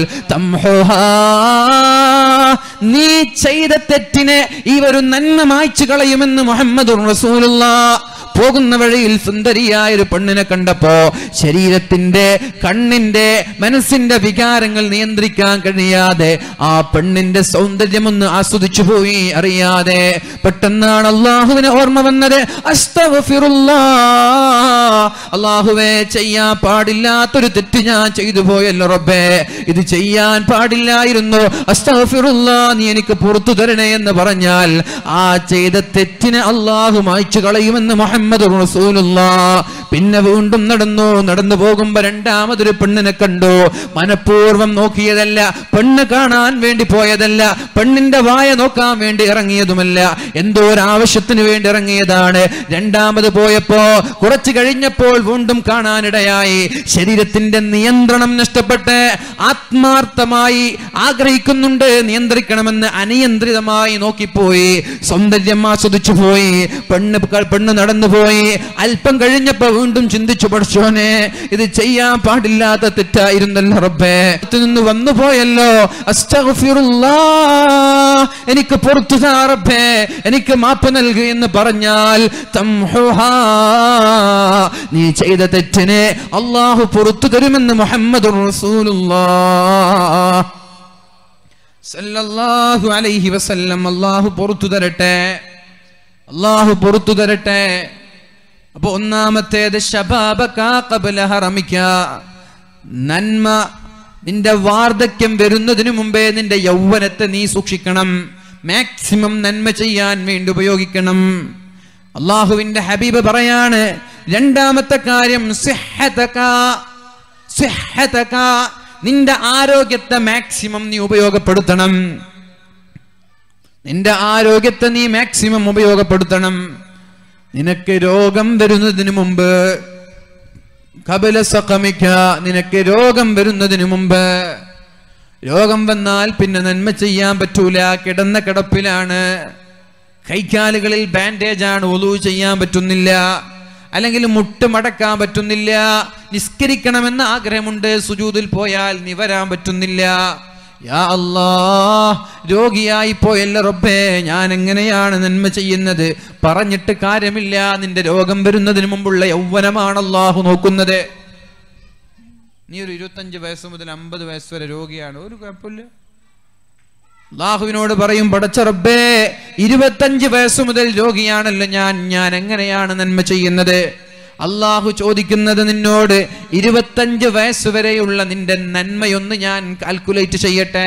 A: നീ ചെയ്ത തെറ്റിനെ ഈ ഒരു നന്മ മായ്ച്ചു കളയുമെന്ന് മുഹമ്മദ് റസൂലുള്ള പോകുന്ന വഴിയിൽ സുന്ദരിയായ ഒരു പെണ്ണിനെ കണ്ടപ്പോ ശരീരത്തിന്റെ കണ്ണിന്റെ മനസ്സിന്റെ വികാരങ്ങൾ നിയന്ത്രിക്കാൻ കഴിയാതെ ആ പെണ്ണിന്റെ സൗന്ദര്യം ഒന്ന് ആസ്വദിച്ചു പോയി അറിയാതെ പെട്ടെന്നാണ് അള്ളാഹുവിന് ഓർമ്മ വന്നത് അള്ളാഹുവെ ചെയ്യാൻ പാടില്ലാത്തൊരു തെറ്റ് ഞാൻ ചെയ്തു പോയല്ലോ റബ്ബേ ഇത് ചെയ്യാൻ പാടില്ലായിരുന്നു അസ്തഫിറുള്ള നീ എനിക്ക് പുറത്തു തരണേ എന്ന് പറഞ്ഞാൽ ആ ചെയ്ത തെറ്റിനെ അള്ളാഹു മായ്ച്ചു കളയുമെന്ന് മുഹമ്മദ് മുഹമ്മദ് പിന്നെ വീണ്ടും നടന്നു നടന്നു പോകുമ്പോ രണ്ടാമതൊരു പെണ്ണിനെ കണ്ടു മനഃപൂർവ്വം നോക്കിയതല്ല പെണ്ണ് കാണാൻ വേണ്ടി പോയതല്ല പെണ്ണിന്റെ വായ നോക്കാൻ വേണ്ടി ഇറങ്ങിയതുമല്ല എന്തോ ഒരു ആവശ്യത്തിന് വേണ്ടി ഇറങ്ങിയതാണ് രണ്ടാമത് പോയപ്പോ കുറച്ചു കഴിഞ്ഞപ്പോൾ വീണ്ടും കാണാനിടയായി ശരീരത്തിന്റെ നിയന്ത്രണം നഷ്ടപ്പെട്ട് ആത്മാർത്ഥമായി ആഗ്രഹിക്കുന്നുണ്ട് നിയന്ത്രിക്കണമെന്ന് അനിയന്ത്രിതമായി നോക്കിപ്പോയി സൗന്ദര്യം ആസ്വദിച്ചു പോയി പെണ്ണ് പെണ്ണ് നടന്നു മറന്നുപോയി അല്പം കഴിഞ്ഞപ്പോ വീണ്ടും ചിന്തിച്ചു പഠിച്ചോനെ ഇത് ചെയ്യാൻ പാടില്ലാത്ത തെറ്റായിരുന്നല്ലോ റബ്ബേ നിന്ന് വന്നു പോയല്ലോ എനിക്ക് പുറത്തു റബ്ബേ എനിക്ക് മാപ്പ് നൽകി എന്ന് പറഞ്ഞാൽ നീ ചെയ്ത തെറ്റിനെ അള്ളാഹു പുറത്തു തരുമെന്ന് മുഹമ്മദ് അലൈഹി വസല്ലം അള്ളാഹു പുറത്തു തരട്ടെ അള്ളാഹു പുറത്തു തരട്ടെ അപ്പൊ ഒന്നാമത്തേത് നന്മ നിന്റെ വാർദ്ധക്യം വരുന്നതിനു മുമ്പേ നിന്റെ യൗവനത്തെ നീ സൂക്ഷിക്കണം മാക്സിമം നന്മ ചെയ്യാൻ വേണ്ടി ഉപയോഗിക്കണം അള്ളാഹുവിന്റെ ഹബീബ് പറയാണ് രണ്ടാമത്തെ കാര്യം നിന്റെ ആരോഗ്യത്തെ മാക്സിമം നീ ഉപയോഗപ്പെടുത്തണം നിന്റെ ആരോഗ്യത്തെ നീ മാക്സിമം ഉപയോഗപ്പെടുത്തണം നിനക്ക് രോഗം വരുന്നതിന് മുമ്പ് കബല സഖമിക്ക നിനക്ക് രോഗം വരുന്നതിന് മുമ്പ് രോഗം വന്നാൽ പിന്നെ നന്മ ചെയ്യാൻ പറ്റൂല കിടന്ന കിടപ്പിലാണ് കൈക്കാലുകളിൽ ആണ് ഒലു ചെയ്യാൻ പറ്റുന്നില്ല അല്ലെങ്കിൽ മുട്ട് മടക്കാൻ പറ്റുന്നില്ല നിസ്കരിക്കണമെന്ന ആഗ്രഹമുണ്ട് സുജൂതിൽ പോയാൽ നിവരാൻ പറ്റുന്നില്ല യാ അല്ലാ രോഗിയായി പോയല്ല റബ്ബേ ഞാൻ എങ്ങനെയാണ് നന്മ ചെയ്യുന്നത് പറഞ്ഞിട്ട് കാര്യമില്ല നിന്റെ രോഗം വരുന്നതിന് മുമ്പുള്ള യൗവനമാണ് അള്ളാഹു നോക്കുന്നത് നീ ഒരു ഇരുപത്തഞ്ച് വയസ്സ് മുതൽ അമ്പത് വയസ്സ് വരെ രോഗിയാണ് ഒരു കുഴപ്പമില്ല അള്ളാഹുവിനോട് പറയും പടച്ച റബ്ബേ ഇരുപത്തഞ്ച് വയസ്സ് മുതൽ രോഗിയാണല്ലോ ഞാൻ ഞാൻ എങ്ങനെയാണ് നന്മ ചെയ്യുന്നത് അള്ളാഹു ചോദിക്കുന്നത് നിന്നോട് ഇരുപത്തഞ്ച് വയസ്സ് വരെയുള്ള നിന്റെ നന്മയൊന്ന് ഞാൻ കാൽക്കുലേറ്റ് ചെയ്യട്ടെ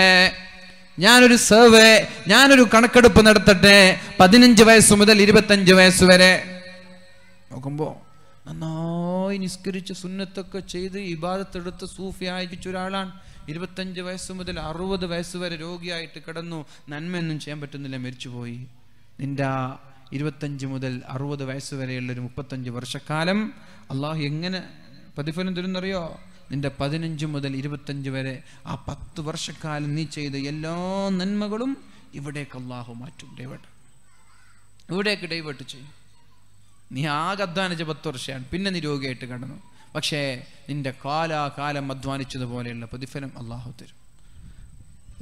A: ഞാനൊരു സർവേ ഞാനൊരു കണക്കെടുപ്പ് നടത്തട്ടെ പതിനഞ്ച് വയസ്സ് മുതൽ ഇരുപത്തഞ്ച് വയസ്സ് വരെ നോക്കുമ്പോ നന്നായി നിസ്കരിച്ച് സുന്നത്തൊക്കെ ചെയ്ത് ഇബാദത്തെടുത്ത് സൂഫി ആയിരിച്ച ഒരാളാണ് ഇരുപത്തഞ്ച് വയസ്സ് മുതൽ അറുപത് വയസ്സ് വരെ രോഗിയായിട്ട് കിടന്നു നന്മയൊന്നും ചെയ്യാൻ പറ്റുന്നില്ല മരിച്ചുപോയി നിന്റെ ഇരുപത്തഞ്ച് മുതൽ അറുപത് വയസ്സ് വരെയുള്ള ഒരു മുപ്പത്തഞ്ച് വർഷക്കാലം അള്ളാഹു എങ്ങനെ പ്രതിഫലം തരുന്നറിയോ നിന്റെ പതിനഞ്ച് മുതൽ ഇരുപത്തഞ്ച് വരെ ആ പത്ത് വർഷക്കാലം നീ ചെയ്ത എല്ലാ നന്മകളും ഇവിടേക്ക് അള്ളാഹു മാറ്റും ഡൈവേർട്ട് ഇവിടേക്ക് ഡൈവേർട്ട് ചെയ്യും നീ ആകെ അധ്വാനിച്ച പത്ത് വർഷമാണ് പിന്നെ നീ രോഗിയായിട്ട് കടന്നു പക്ഷേ നിന്റെ കാലാകാലം അധ്വാനിച്ചതുപോലെയുള്ള പ്രതിഫലം അള്ളാഹു തരും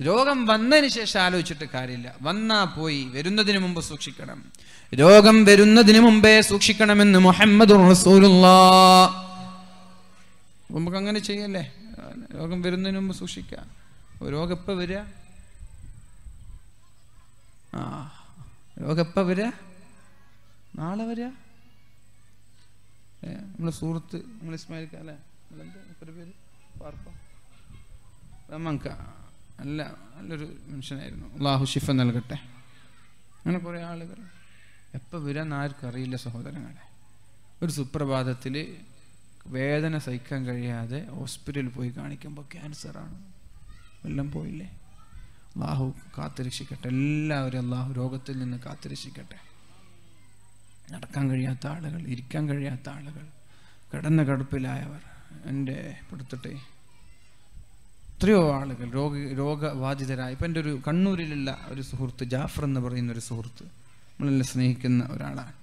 A: രോഗം വന്നതിന് ശേഷം ആലോചിച്ചിട്ട് കാര്യമില്ല വന്നാ പോയി വരുന്നതിന് മുമ്പ് സൂക്ഷിക്കണം രോഗം വരുന്നതിന് മുമ്പേ സൂക്ഷിക്കണമെന്ന് മുഹമ്മദ് നമുക്ക് അങ്ങനെ ചെയ്യല്ലേ രോഗം വരുന്നതിന് മുമ്പ് സൂക്ഷിക്ക രോഗം എപ്പ വരിക ആ രോഗം എപ്പ വരിക നാളെ വരിക നമ്മളെ സുഹൃത്ത് നമ്മൾ ഇസ്മായിൽ അല്ലേ പേര് പാർപ്പ റമങ്ക നല്ല നല്ലൊരു മനുഷ്യനായിരുന്നു അള്ളാഹു ഷിഫ നൽകട്ടെ അങ്ങനെ കുറേ ആളുകൾ എപ്പോൾ വരാൻ ആർക്കും അറിയില്ല സഹോദരങ്ങളെ ഒരു സുപ്രഭാതത്തിൽ വേദന സഹിക്കാൻ കഴിയാതെ ഹോസ്പിറ്റലിൽ പോയി കാണിക്കുമ്പോൾ ക്യാൻസറാണ് എല്ലാം പോയില്ലേ അള്ളാഹു കാത്തുരക്ഷിക്കട്ടെ എല്ലാവരും അള്ളാഹു രോഗത്തിൽ നിന്ന് കാത്തുരക്ഷിക്കട്ടെ നടക്കാൻ കഴിയാത്ത ആളുകൾ ഇരിക്കാൻ കഴിയാത്ത ആളുകൾ കിടന്ന കടുപ്പിലായവർ എൻ്റെ പെടുത്തട്ടെ എത്രയോ ആളുകൾ രോഗ രോഗബാധിതരായ ഇപ്പം എൻ്റെ ഒരു കണ്ണൂരിലുള്ള ഒരു സുഹൃത്ത് ജാഫർ എന്ന് പറയുന്ന ഒരു സുഹൃത്ത് നമ്മളെല്ലാം സ്നേഹിക്കുന്ന ഒരാളാണ്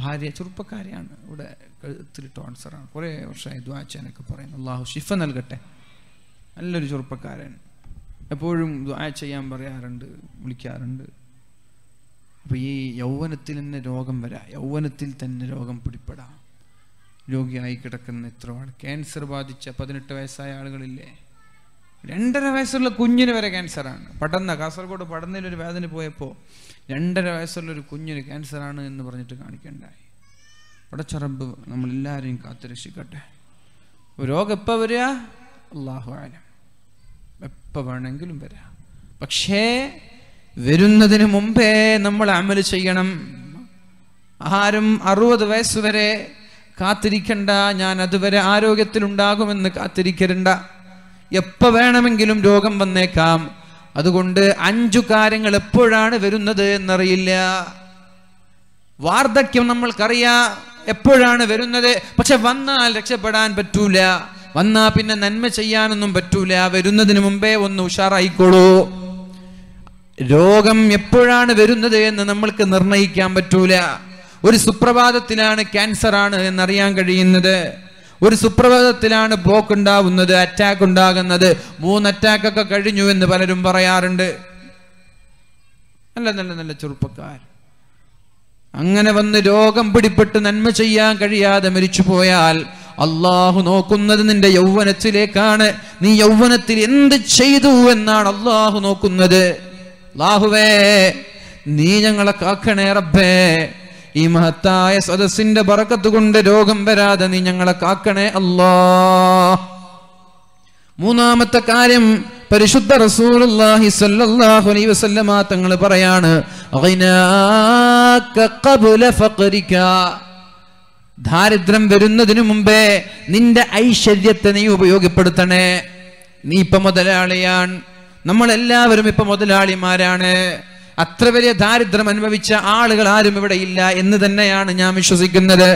A: ഭാര്യ ചെറുപ്പക്കാരിയാണ് ഇവിടെ കഴുത്തിരി ടോൺസറാണ് കുറേ വർഷമായി ദ്വാച്ചാനൊക്കെ പറയുന്നു അള്ളാഹു ഷിഫ നൽകട്ടെ നല്ലൊരു ചെറുപ്പക്കാരൻ എപ്പോഴും ദ്വാ ചെയ്യാൻ പറയാറുണ്ട് വിളിക്കാറുണ്ട് അപ്പോൾ ഈ യൗവനത്തിൽ തന്നെ രോഗം വരാം യൗവനത്തിൽ തന്നെ രോഗം പിടിപ്പെടാം രോഗിയായി കിടക്കുന്ന എത്ര ക്യാൻസർ ബാധിച്ച പതിനെട്ട് വയസ്സായ ആളുകളില്ലേ രണ്ടര വയസ്സുള്ള കുഞ്ഞിന് വരെ ക്യാൻസറാണ് പടന്ന കാസർഗോഡ് പടന്നയിലൊരു വേദന പോയപ്പോൾ രണ്ടര വയസ്സുള്ള ഒരു കുഞ്ഞിന് ക്യാൻസറാണ് എന്ന് പറഞ്ഞിട്ട് കാണിക്കണ്ടായി പടച്ചറമ്പ് നമ്മളെല്ലാവരെയും കാത്തുരക്ഷിക്കട്ടെ രോഗം എപ്പോൾ വരിക അള്ളാഹു ആലം എപ്പോൾ വേണമെങ്കിലും വരാം പക്ഷേ വരുന്നതിന് മുമ്പേ നമ്മൾ അമൽ ചെയ്യണം ആരും അറുപത് വയസ്സ് വരെ കാത്തിരിക്കണ്ട ഞാൻ അതുവരെ ആരോഗ്യത്തിലുണ്ടാകുമെന്ന് കാത്തിരിക്കരുണ്ട എപ്പോൾ വേണമെങ്കിലും രോഗം വന്നേക്കാം അതുകൊണ്ട് അഞ്ചു കാര്യങ്ങൾ എപ്പോഴാണ് വരുന്നത് എന്നറിയില്ല വാർദ്ധക്യം നമ്മൾക്കറിയാം എപ്പോഴാണ് വരുന്നത് പക്ഷെ വന്നാൽ രക്ഷപ്പെടാൻ പറ്റൂല വന്നാ പിന്നെ നന്മ ചെയ്യാനൊന്നും പറ്റൂല വരുന്നതിന് മുമ്പേ ഒന്ന് ഉഷാറായിക്കോളൂ രോഗം എപ്പോഴാണ് വരുന്നത് എന്ന് നമ്മൾക്ക് നിർണയിക്കാൻ പറ്റൂല ഒരു സുപ്രഭാതത്തിലാണ് ക്യാൻസർ ആണ് എന്നറിയാൻ കഴിയുന്നത് ഒരു സുപ്രഭാതത്തിലാണ് ബ്ലോക്ക് ഉണ്ടാവുന്നത് അറ്റാക്ക് ഉണ്ടാകുന്നത് മൂന്ന് അറ്റാക്കൊക്കെ കഴിഞ്ഞു എന്ന് പലരും പറയാറുണ്ട് നല്ല നല്ല നല്ല ചെറുപ്പക്കാർ അങ്ങനെ വന്ന് രോഗം പിടിപ്പെട്ട് നന്മ ചെയ്യാൻ കഴിയാതെ മരിച്ചു പോയാൽ അള്ളാഹു നോക്കുന്നത് നിന്റെ യൗവനത്തിലേക്കാണ് നീ യൗവനത്തിൽ എന്ത് ചെയ്തു എന്നാണ് അള്ളാഹു നോക്കുന്നത് അള്ളാഹുവേ നീ ഞങ്ങളെ കാക്കണേ റബ്ബേ ഈ മഹത്തായ സദസ്സിന്റെ പറക്കത്തുകൊണ്ട് രോഗം വരാതെ നീ ഞങ്ങളെ കാക്കണേ അല്ലാ മൂന്നാമത്തെ കാര്യം പരിശുദ്ധ റസൂലുള്ളാഹി സ്വല്ലല്ലാഹു അലൈഹി വസല്ലമ തങ്ങൾ പറയാണ് ഖബ്ല ഫഖരിക ദാരിദ്ര്യം വരുന്നതിനു മുമ്പേ നിന്റെ ഐശ്വര്യത്തെ നീ ഉപയോഗപ്പെടുത്തണേ നീ ഇപ്പൊ മുതലാളിയാണ് നമ്മളെല്ലാവരും ഇപ്പൊ മുതലാളിമാരാണ് അത്ര വലിയ ദാരിദ്ര്യം അനുഭവിച്ച ആളുകൾ ആരും ഇവിടെ ഇല്ല എന്ന് തന്നെയാണ് ഞാൻ വിശ്വസിക്കുന്നത്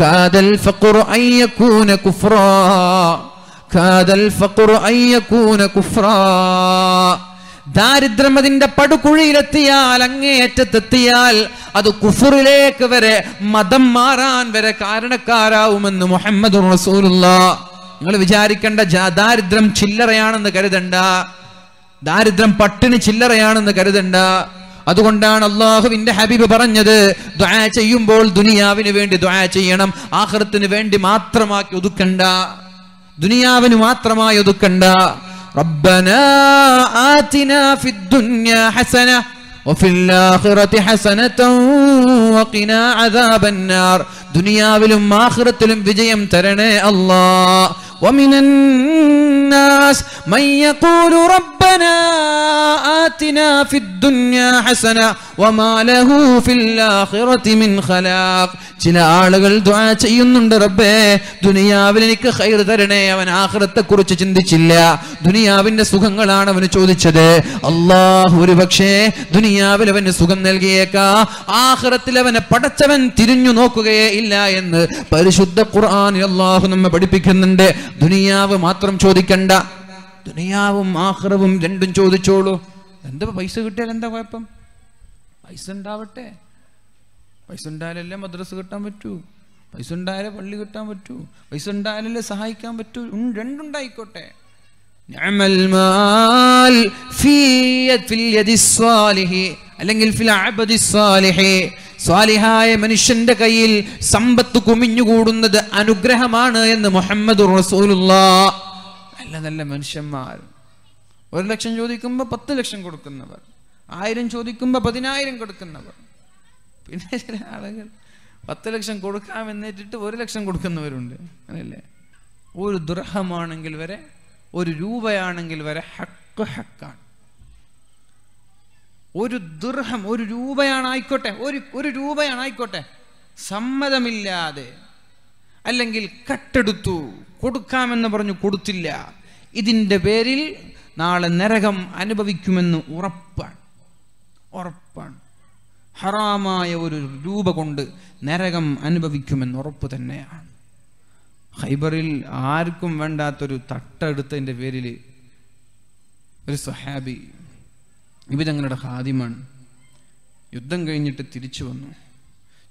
A: കാതൽ കാതൽ ദാരിദ്ര്യം അതിന്റെ പടുകുഴിയിലെത്തിയാൽ അങ്ങേയറ്റത്തെത്തിയാൽ അത് കുഫറിലേക്ക് വരെ മതം മാറാൻ വരെ കാരണക്കാരാവുമെന്ന് മുഹമ്മദ് റസൂലുള്ള നിങ്ങൾ വിചാരിക്കേണ്ട ദാരിദ്ര്യം ചില്ലറയാണെന്ന് കരുതണ്ട ദാരിദ്ര്യം പട്ടിണി ചില്ലറയാണെന്ന് കരുതണ്ട അതുകൊണ്ടാണ് അള്ളാഹുവിന്റെ ഹബീബ് പറഞ്ഞത് ദ്വാ ചെയ്യുമ്പോൾ ദുനിയാവിന് വേണ്ടി ദ്വാ ചെയ്യണം ആഹൃത്തിന് വേണ്ടി മാത്രമാക്കി ഒതുക്കണ്ട ദുനിയാവിന് മാത്രമായി ഒതുക്കണ്ട ربنا ദുനിയാവിലും ആഹ്റത്തിലും വിജയം തരണേ അല്ലാഹ് ومن الناس من يقول ربنا آتنا في الدنيا حسنة وما له في الآخرة من خلاق ചില ആളുകൾ ദ്വാ ചെയ്യുന്നുണ്ട് റബ്ബേ ദുനിയാവിൽ എനിക്ക് ഹൈർ തരണേ അവൻ ആഹ്റത്തെ കുറിച്ച് ചിന്തിച്ചില്ല ദുനിയാവിന്റെ സുഖങ്ങളാണ് അവന് ചോദിച്ചത് അള്ളാഹു ഒരു പക്ഷേ ദുനിയാവിൽ അവന് സുഖം നൽകിയേക്കാ ആഹ്റത്തിൽ അവനെ പടച്ചവൻ തിരിഞ്ഞു നോക്കുകയേ ഇല്ല എന്ന് പരിശുദ്ധ ഖുർആൻ അള്ളാഹു നമ്മെ പഠിപ്പിക്കുന്നുണ്ട് ദുനിയാവ് മാത്രം ചോദിക്കണ്ട ദുനിയാവും ആഹ്റവും രണ്ടും ചോദിച്ചോളൂ എന്താ പൈസ കിട്ടിയാൽ എന്താ കുഴപ്പം പൈസ ഉണ്ടാവട്ടെ പൈസ ഉണ്ടായാലല്ലേ മദ്രസ് കിട്ടാൻ പറ്റൂ പൈസ ഉണ്ടായാലേ പള്ളി കിട്ടാൻ പറ്റൂ പൈസ ഉണ്ടായാലല്ലേ സഹായിക്കാൻ പറ്റൂ രണ്ടുണ്ടായിക്കോട്ടെ അല്ലെങ്കിൽ സ്വാലിഹായ മനുഷ്യന്റെ കയ്യിൽ സമ്പത്ത് കുമിഞ്ഞുകൂടുന്നത് അനുഗ്രഹമാണ് എന്ന് മുഹമ്മദ് റസൂലുള്ള നല്ല നല്ല മനുഷ്യന്മാർ ഒരു ലക്ഷം ചോദിക്കുമ്പോൾ പത്ത് ലക്ഷം കൊടുക്കുന്നവർ ആയിരം ചോദിക്കുമ്പോൾ പതിനായിരം കൊടുക്കുന്നവർ പിന്നെ ചില ആളുകൾ പത്ത് ലക്ഷം കൊടുക്കാമെന്നേറ്റിട്ട് ഒരു ലക്ഷം കൊടുക്കുന്നവരുണ്ട് അല്ലേ ഒരു ദുർഹമാണെങ്കിൽ വരെ ഒരു രൂപയാണെങ്കിൽ വരെ ഹക്ക് ഹക്കാണ് ഒരു ദുർഹം ഒരു രൂപയാണായിക്കോട്ടെ ഒരു ഒരു രൂപയാണായിക്കോട്ടെ സമ്മതമില്ലാതെ അല്ലെങ്കിൽ കട്ടെടുത്തു കൊടുക്കാമെന്ന് പറഞ്ഞു കൊടുത്തില്ല ഇതിൻ്റെ പേരിൽ നാളെ നരകം അനുഭവിക്കുമെന്ന് ഉറപ്പാണ് ഉറപ്പാണ് ഹറാമായ ഒരു രൂപ കൊണ്ട് നരകം അനുഭവിക്കുമെന്ന് ഉറപ്പ് തന്നെയാണ് ഹൈബറിൽ ആർക്കും വേണ്ടാത്തൊരു തട്ടെടുത്തതിൻ്റെ പേരിൽ ഒരു സ്വഹാബി നബി തങ്ങളുടെ ഹാദിമാണ് യുദ്ധം കഴിഞ്ഞിട്ട് തിരിച്ചു വന്നു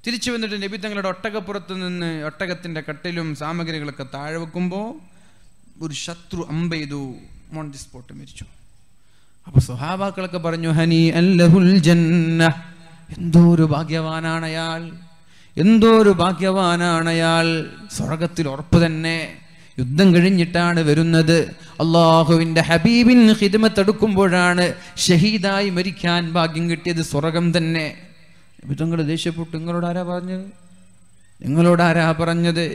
A: തിരിച്ചു വന്നിട്ട് തങ്ങളുടെ ഒട്ടകപ്പുറത്ത് നിന്ന് ഒട്ടകത്തിൻ്റെ കട്ടിലും സാമഗ്രികളൊക്കെ താഴെ വെക്കുമ്പോൾ ഒരു ശത്രു അമ്പെയ്തു മോൺ ദി സ്പോട്ട് മരിച്ചു അപ്പൊ സ്വഹാബാക്കളൊക്കെ പറഞ്ഞു ഹനി അല്ലഹുൽ ജന്ന എന്തോ ഒരു ഭാഗ്യവാനാണയാൾ എന്തോ ഒരു ഭാഗ്യവാനാണയാൾ സ്വർഗത്തിൽ ഉറപ്പ് തന്നെ യുദ്ധം കഴിഞ്ഞിട്ടാണ് വരുന്നത് അള്ളാഹുവിൻ്റെ ഹബീബിൻ ഹിദമത്തെടുക്കുമ്പോഴാണ് ഷഹീദായി മരിക്കാൻ ഭാഗ്യം കിട്ടിയത് സ്വർഗം തന്നെ നിങ്ങൾ ദേഷ്യപ്പെട്ടു നിങ്ങളോട് ആരാ പറഞ്ഞത് നിങ്ങളോട് ആരാ പറഞ്ഞത്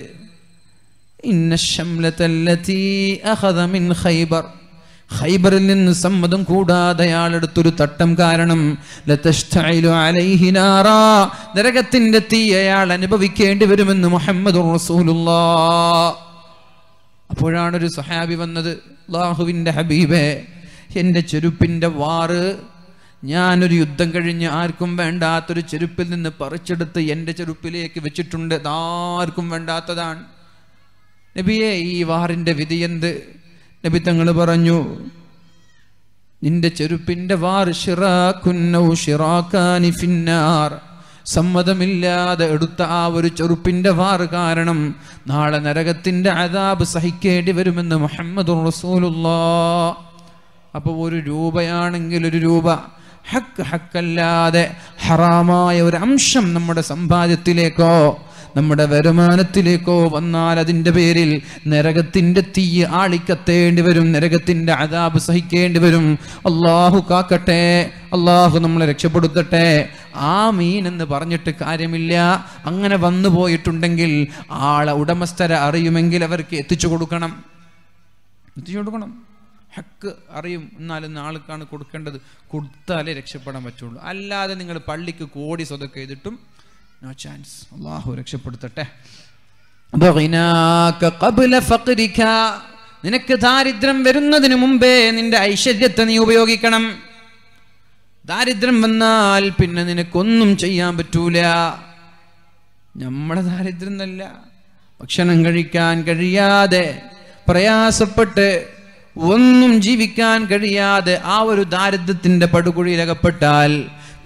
A: ഖൈബർ ഖൈബറിൽ നിന്ന് സമ്മതം കൂടാതെ അയാളെടുത്തൊരു തട്ടം കാരണം നരകത്തിന്റെ തീ അയാൾ അനുഭവിക്കേണ്ടി വരുമെന്ന് മുഹമ്മദ് റസൂലുള്ള അപ്പോഴാണ് ഒരു സഹാബി വന്നത് അള്ളാഹുവിൻ്റെ ഹബീബേ എൻ്റെ ചെരുപ്പിൻ്റെ വാറ് ഞാനൊരു യുദ്ധം കഴിഞ്ഞ് ആർക്കും വേണ്ടാത്തൊരു ചെരുപ്പിൽ നിന്ന് പറിച്ചെടുത്ത് എൻ്റെ ചെരുപ്പിലേക്ക് വെച്ചിട്ടുണ്ട് ആർക്കും വേണ്ടാത്തതാണ് നബിയെ ഈ വാറിൻ്റെ വിധി എന്ത് നബി തങ്ങൾ പറഞ്ഞു നിന്റെ ചെരുപ്പിൻ്റെ വാർ ഷിറാക്കുന്നൗ ഷിറാക്കാനി ഫിന്നാർ സമ്മതമില്ലാതെ എടുത്ത ആ ഒരു ചെറുപ്പിന്റെ വാറ് കാരണം നാളെ നരകത്തിന്റെ അതാബ് സഹിക്കേണ്ടി വരുമെന്ന് മുഹമ്മദ് റസൂലുള്ള അപ്പോൾ ഒരു രൂപയാണെങ്കിൽ ഒരു രൂപ ഹക്ക് ഹക്കല്ലാതെ ഹറാമായ ഒരു അംശം നമ്മുടെ സമ്പാദ്യത്തിലേക്കോ നമ്മുടെ വരുമാനത്തിലേക്കോ വന്നാൽ അതിൻ്റെ പേരിൽ നരകത്തിൻ്റെ തീ ആളിക്കത്തേണ്ടി വരും നരകത്തിൻ്റെ അതാബ് സഹിക്കേണ്ടി വരും അള്ളാഹു കാക്കട്ടെ അള്ളാഹു നമ്മളെ രക്ഷപ്പെടുത്തട്ടെ ആ മീൻ എന്ന് പറഞ്ഞിട്ട് കാര്യമില്ല അങ്ങനെ വന്നു പോയിട്ടുണ്ടെങ്കിൽ ആളെ ഉടമസ്ഥരെ അറിയുമെങ്കിൽ അവർക്ക് എത്തിച്ചു കൊടുക്കണം എത്തിച്ചു കൊടുക്കണം ഹക്ക് അറിയും എന്നാലും ആൾക്കാണ് കൊടുക്കേണ്ടത് കൊടുത്താലേ രക്ഷപ്പെടാൻ പറ്റുള്ളൂ അല്ലാതെ നിങ്ങൾ പള്ളിക്ക് കോടി സ്വതക്ക് ചെയ്തിട്ടും നോ ചാൻസ് അള്ളാഹു രക്ഷപ്പെടുത്തട്ടെ നിനക്ക് ദാരിദ്ര്യം വരുന്നതിന് മുമ്പേ നിന്റെ ഐശ്വര്യത്തെ നീ ഉപയോഗിക്കണം ദാരിദ്ര്യം വന്നാൽ പിന്നെ നിനക്കൊന്നും ചെയ്യാൻ പറ്റൂല നമ്മുടെ ദാരിദ്ര്യം എന്നല്ല ഭക്ഷണം കഴിക്കാൻ കഴിയാതെ പ്രയാസപ്പെട്ട് ഒന്നും ജീവിക്കാൻ കഴിയാതെ ആ ഒരു ദാരിദ്ര്യത്തിന്റെ പടുകുഴിയിലകപ്പെട്ടാൽ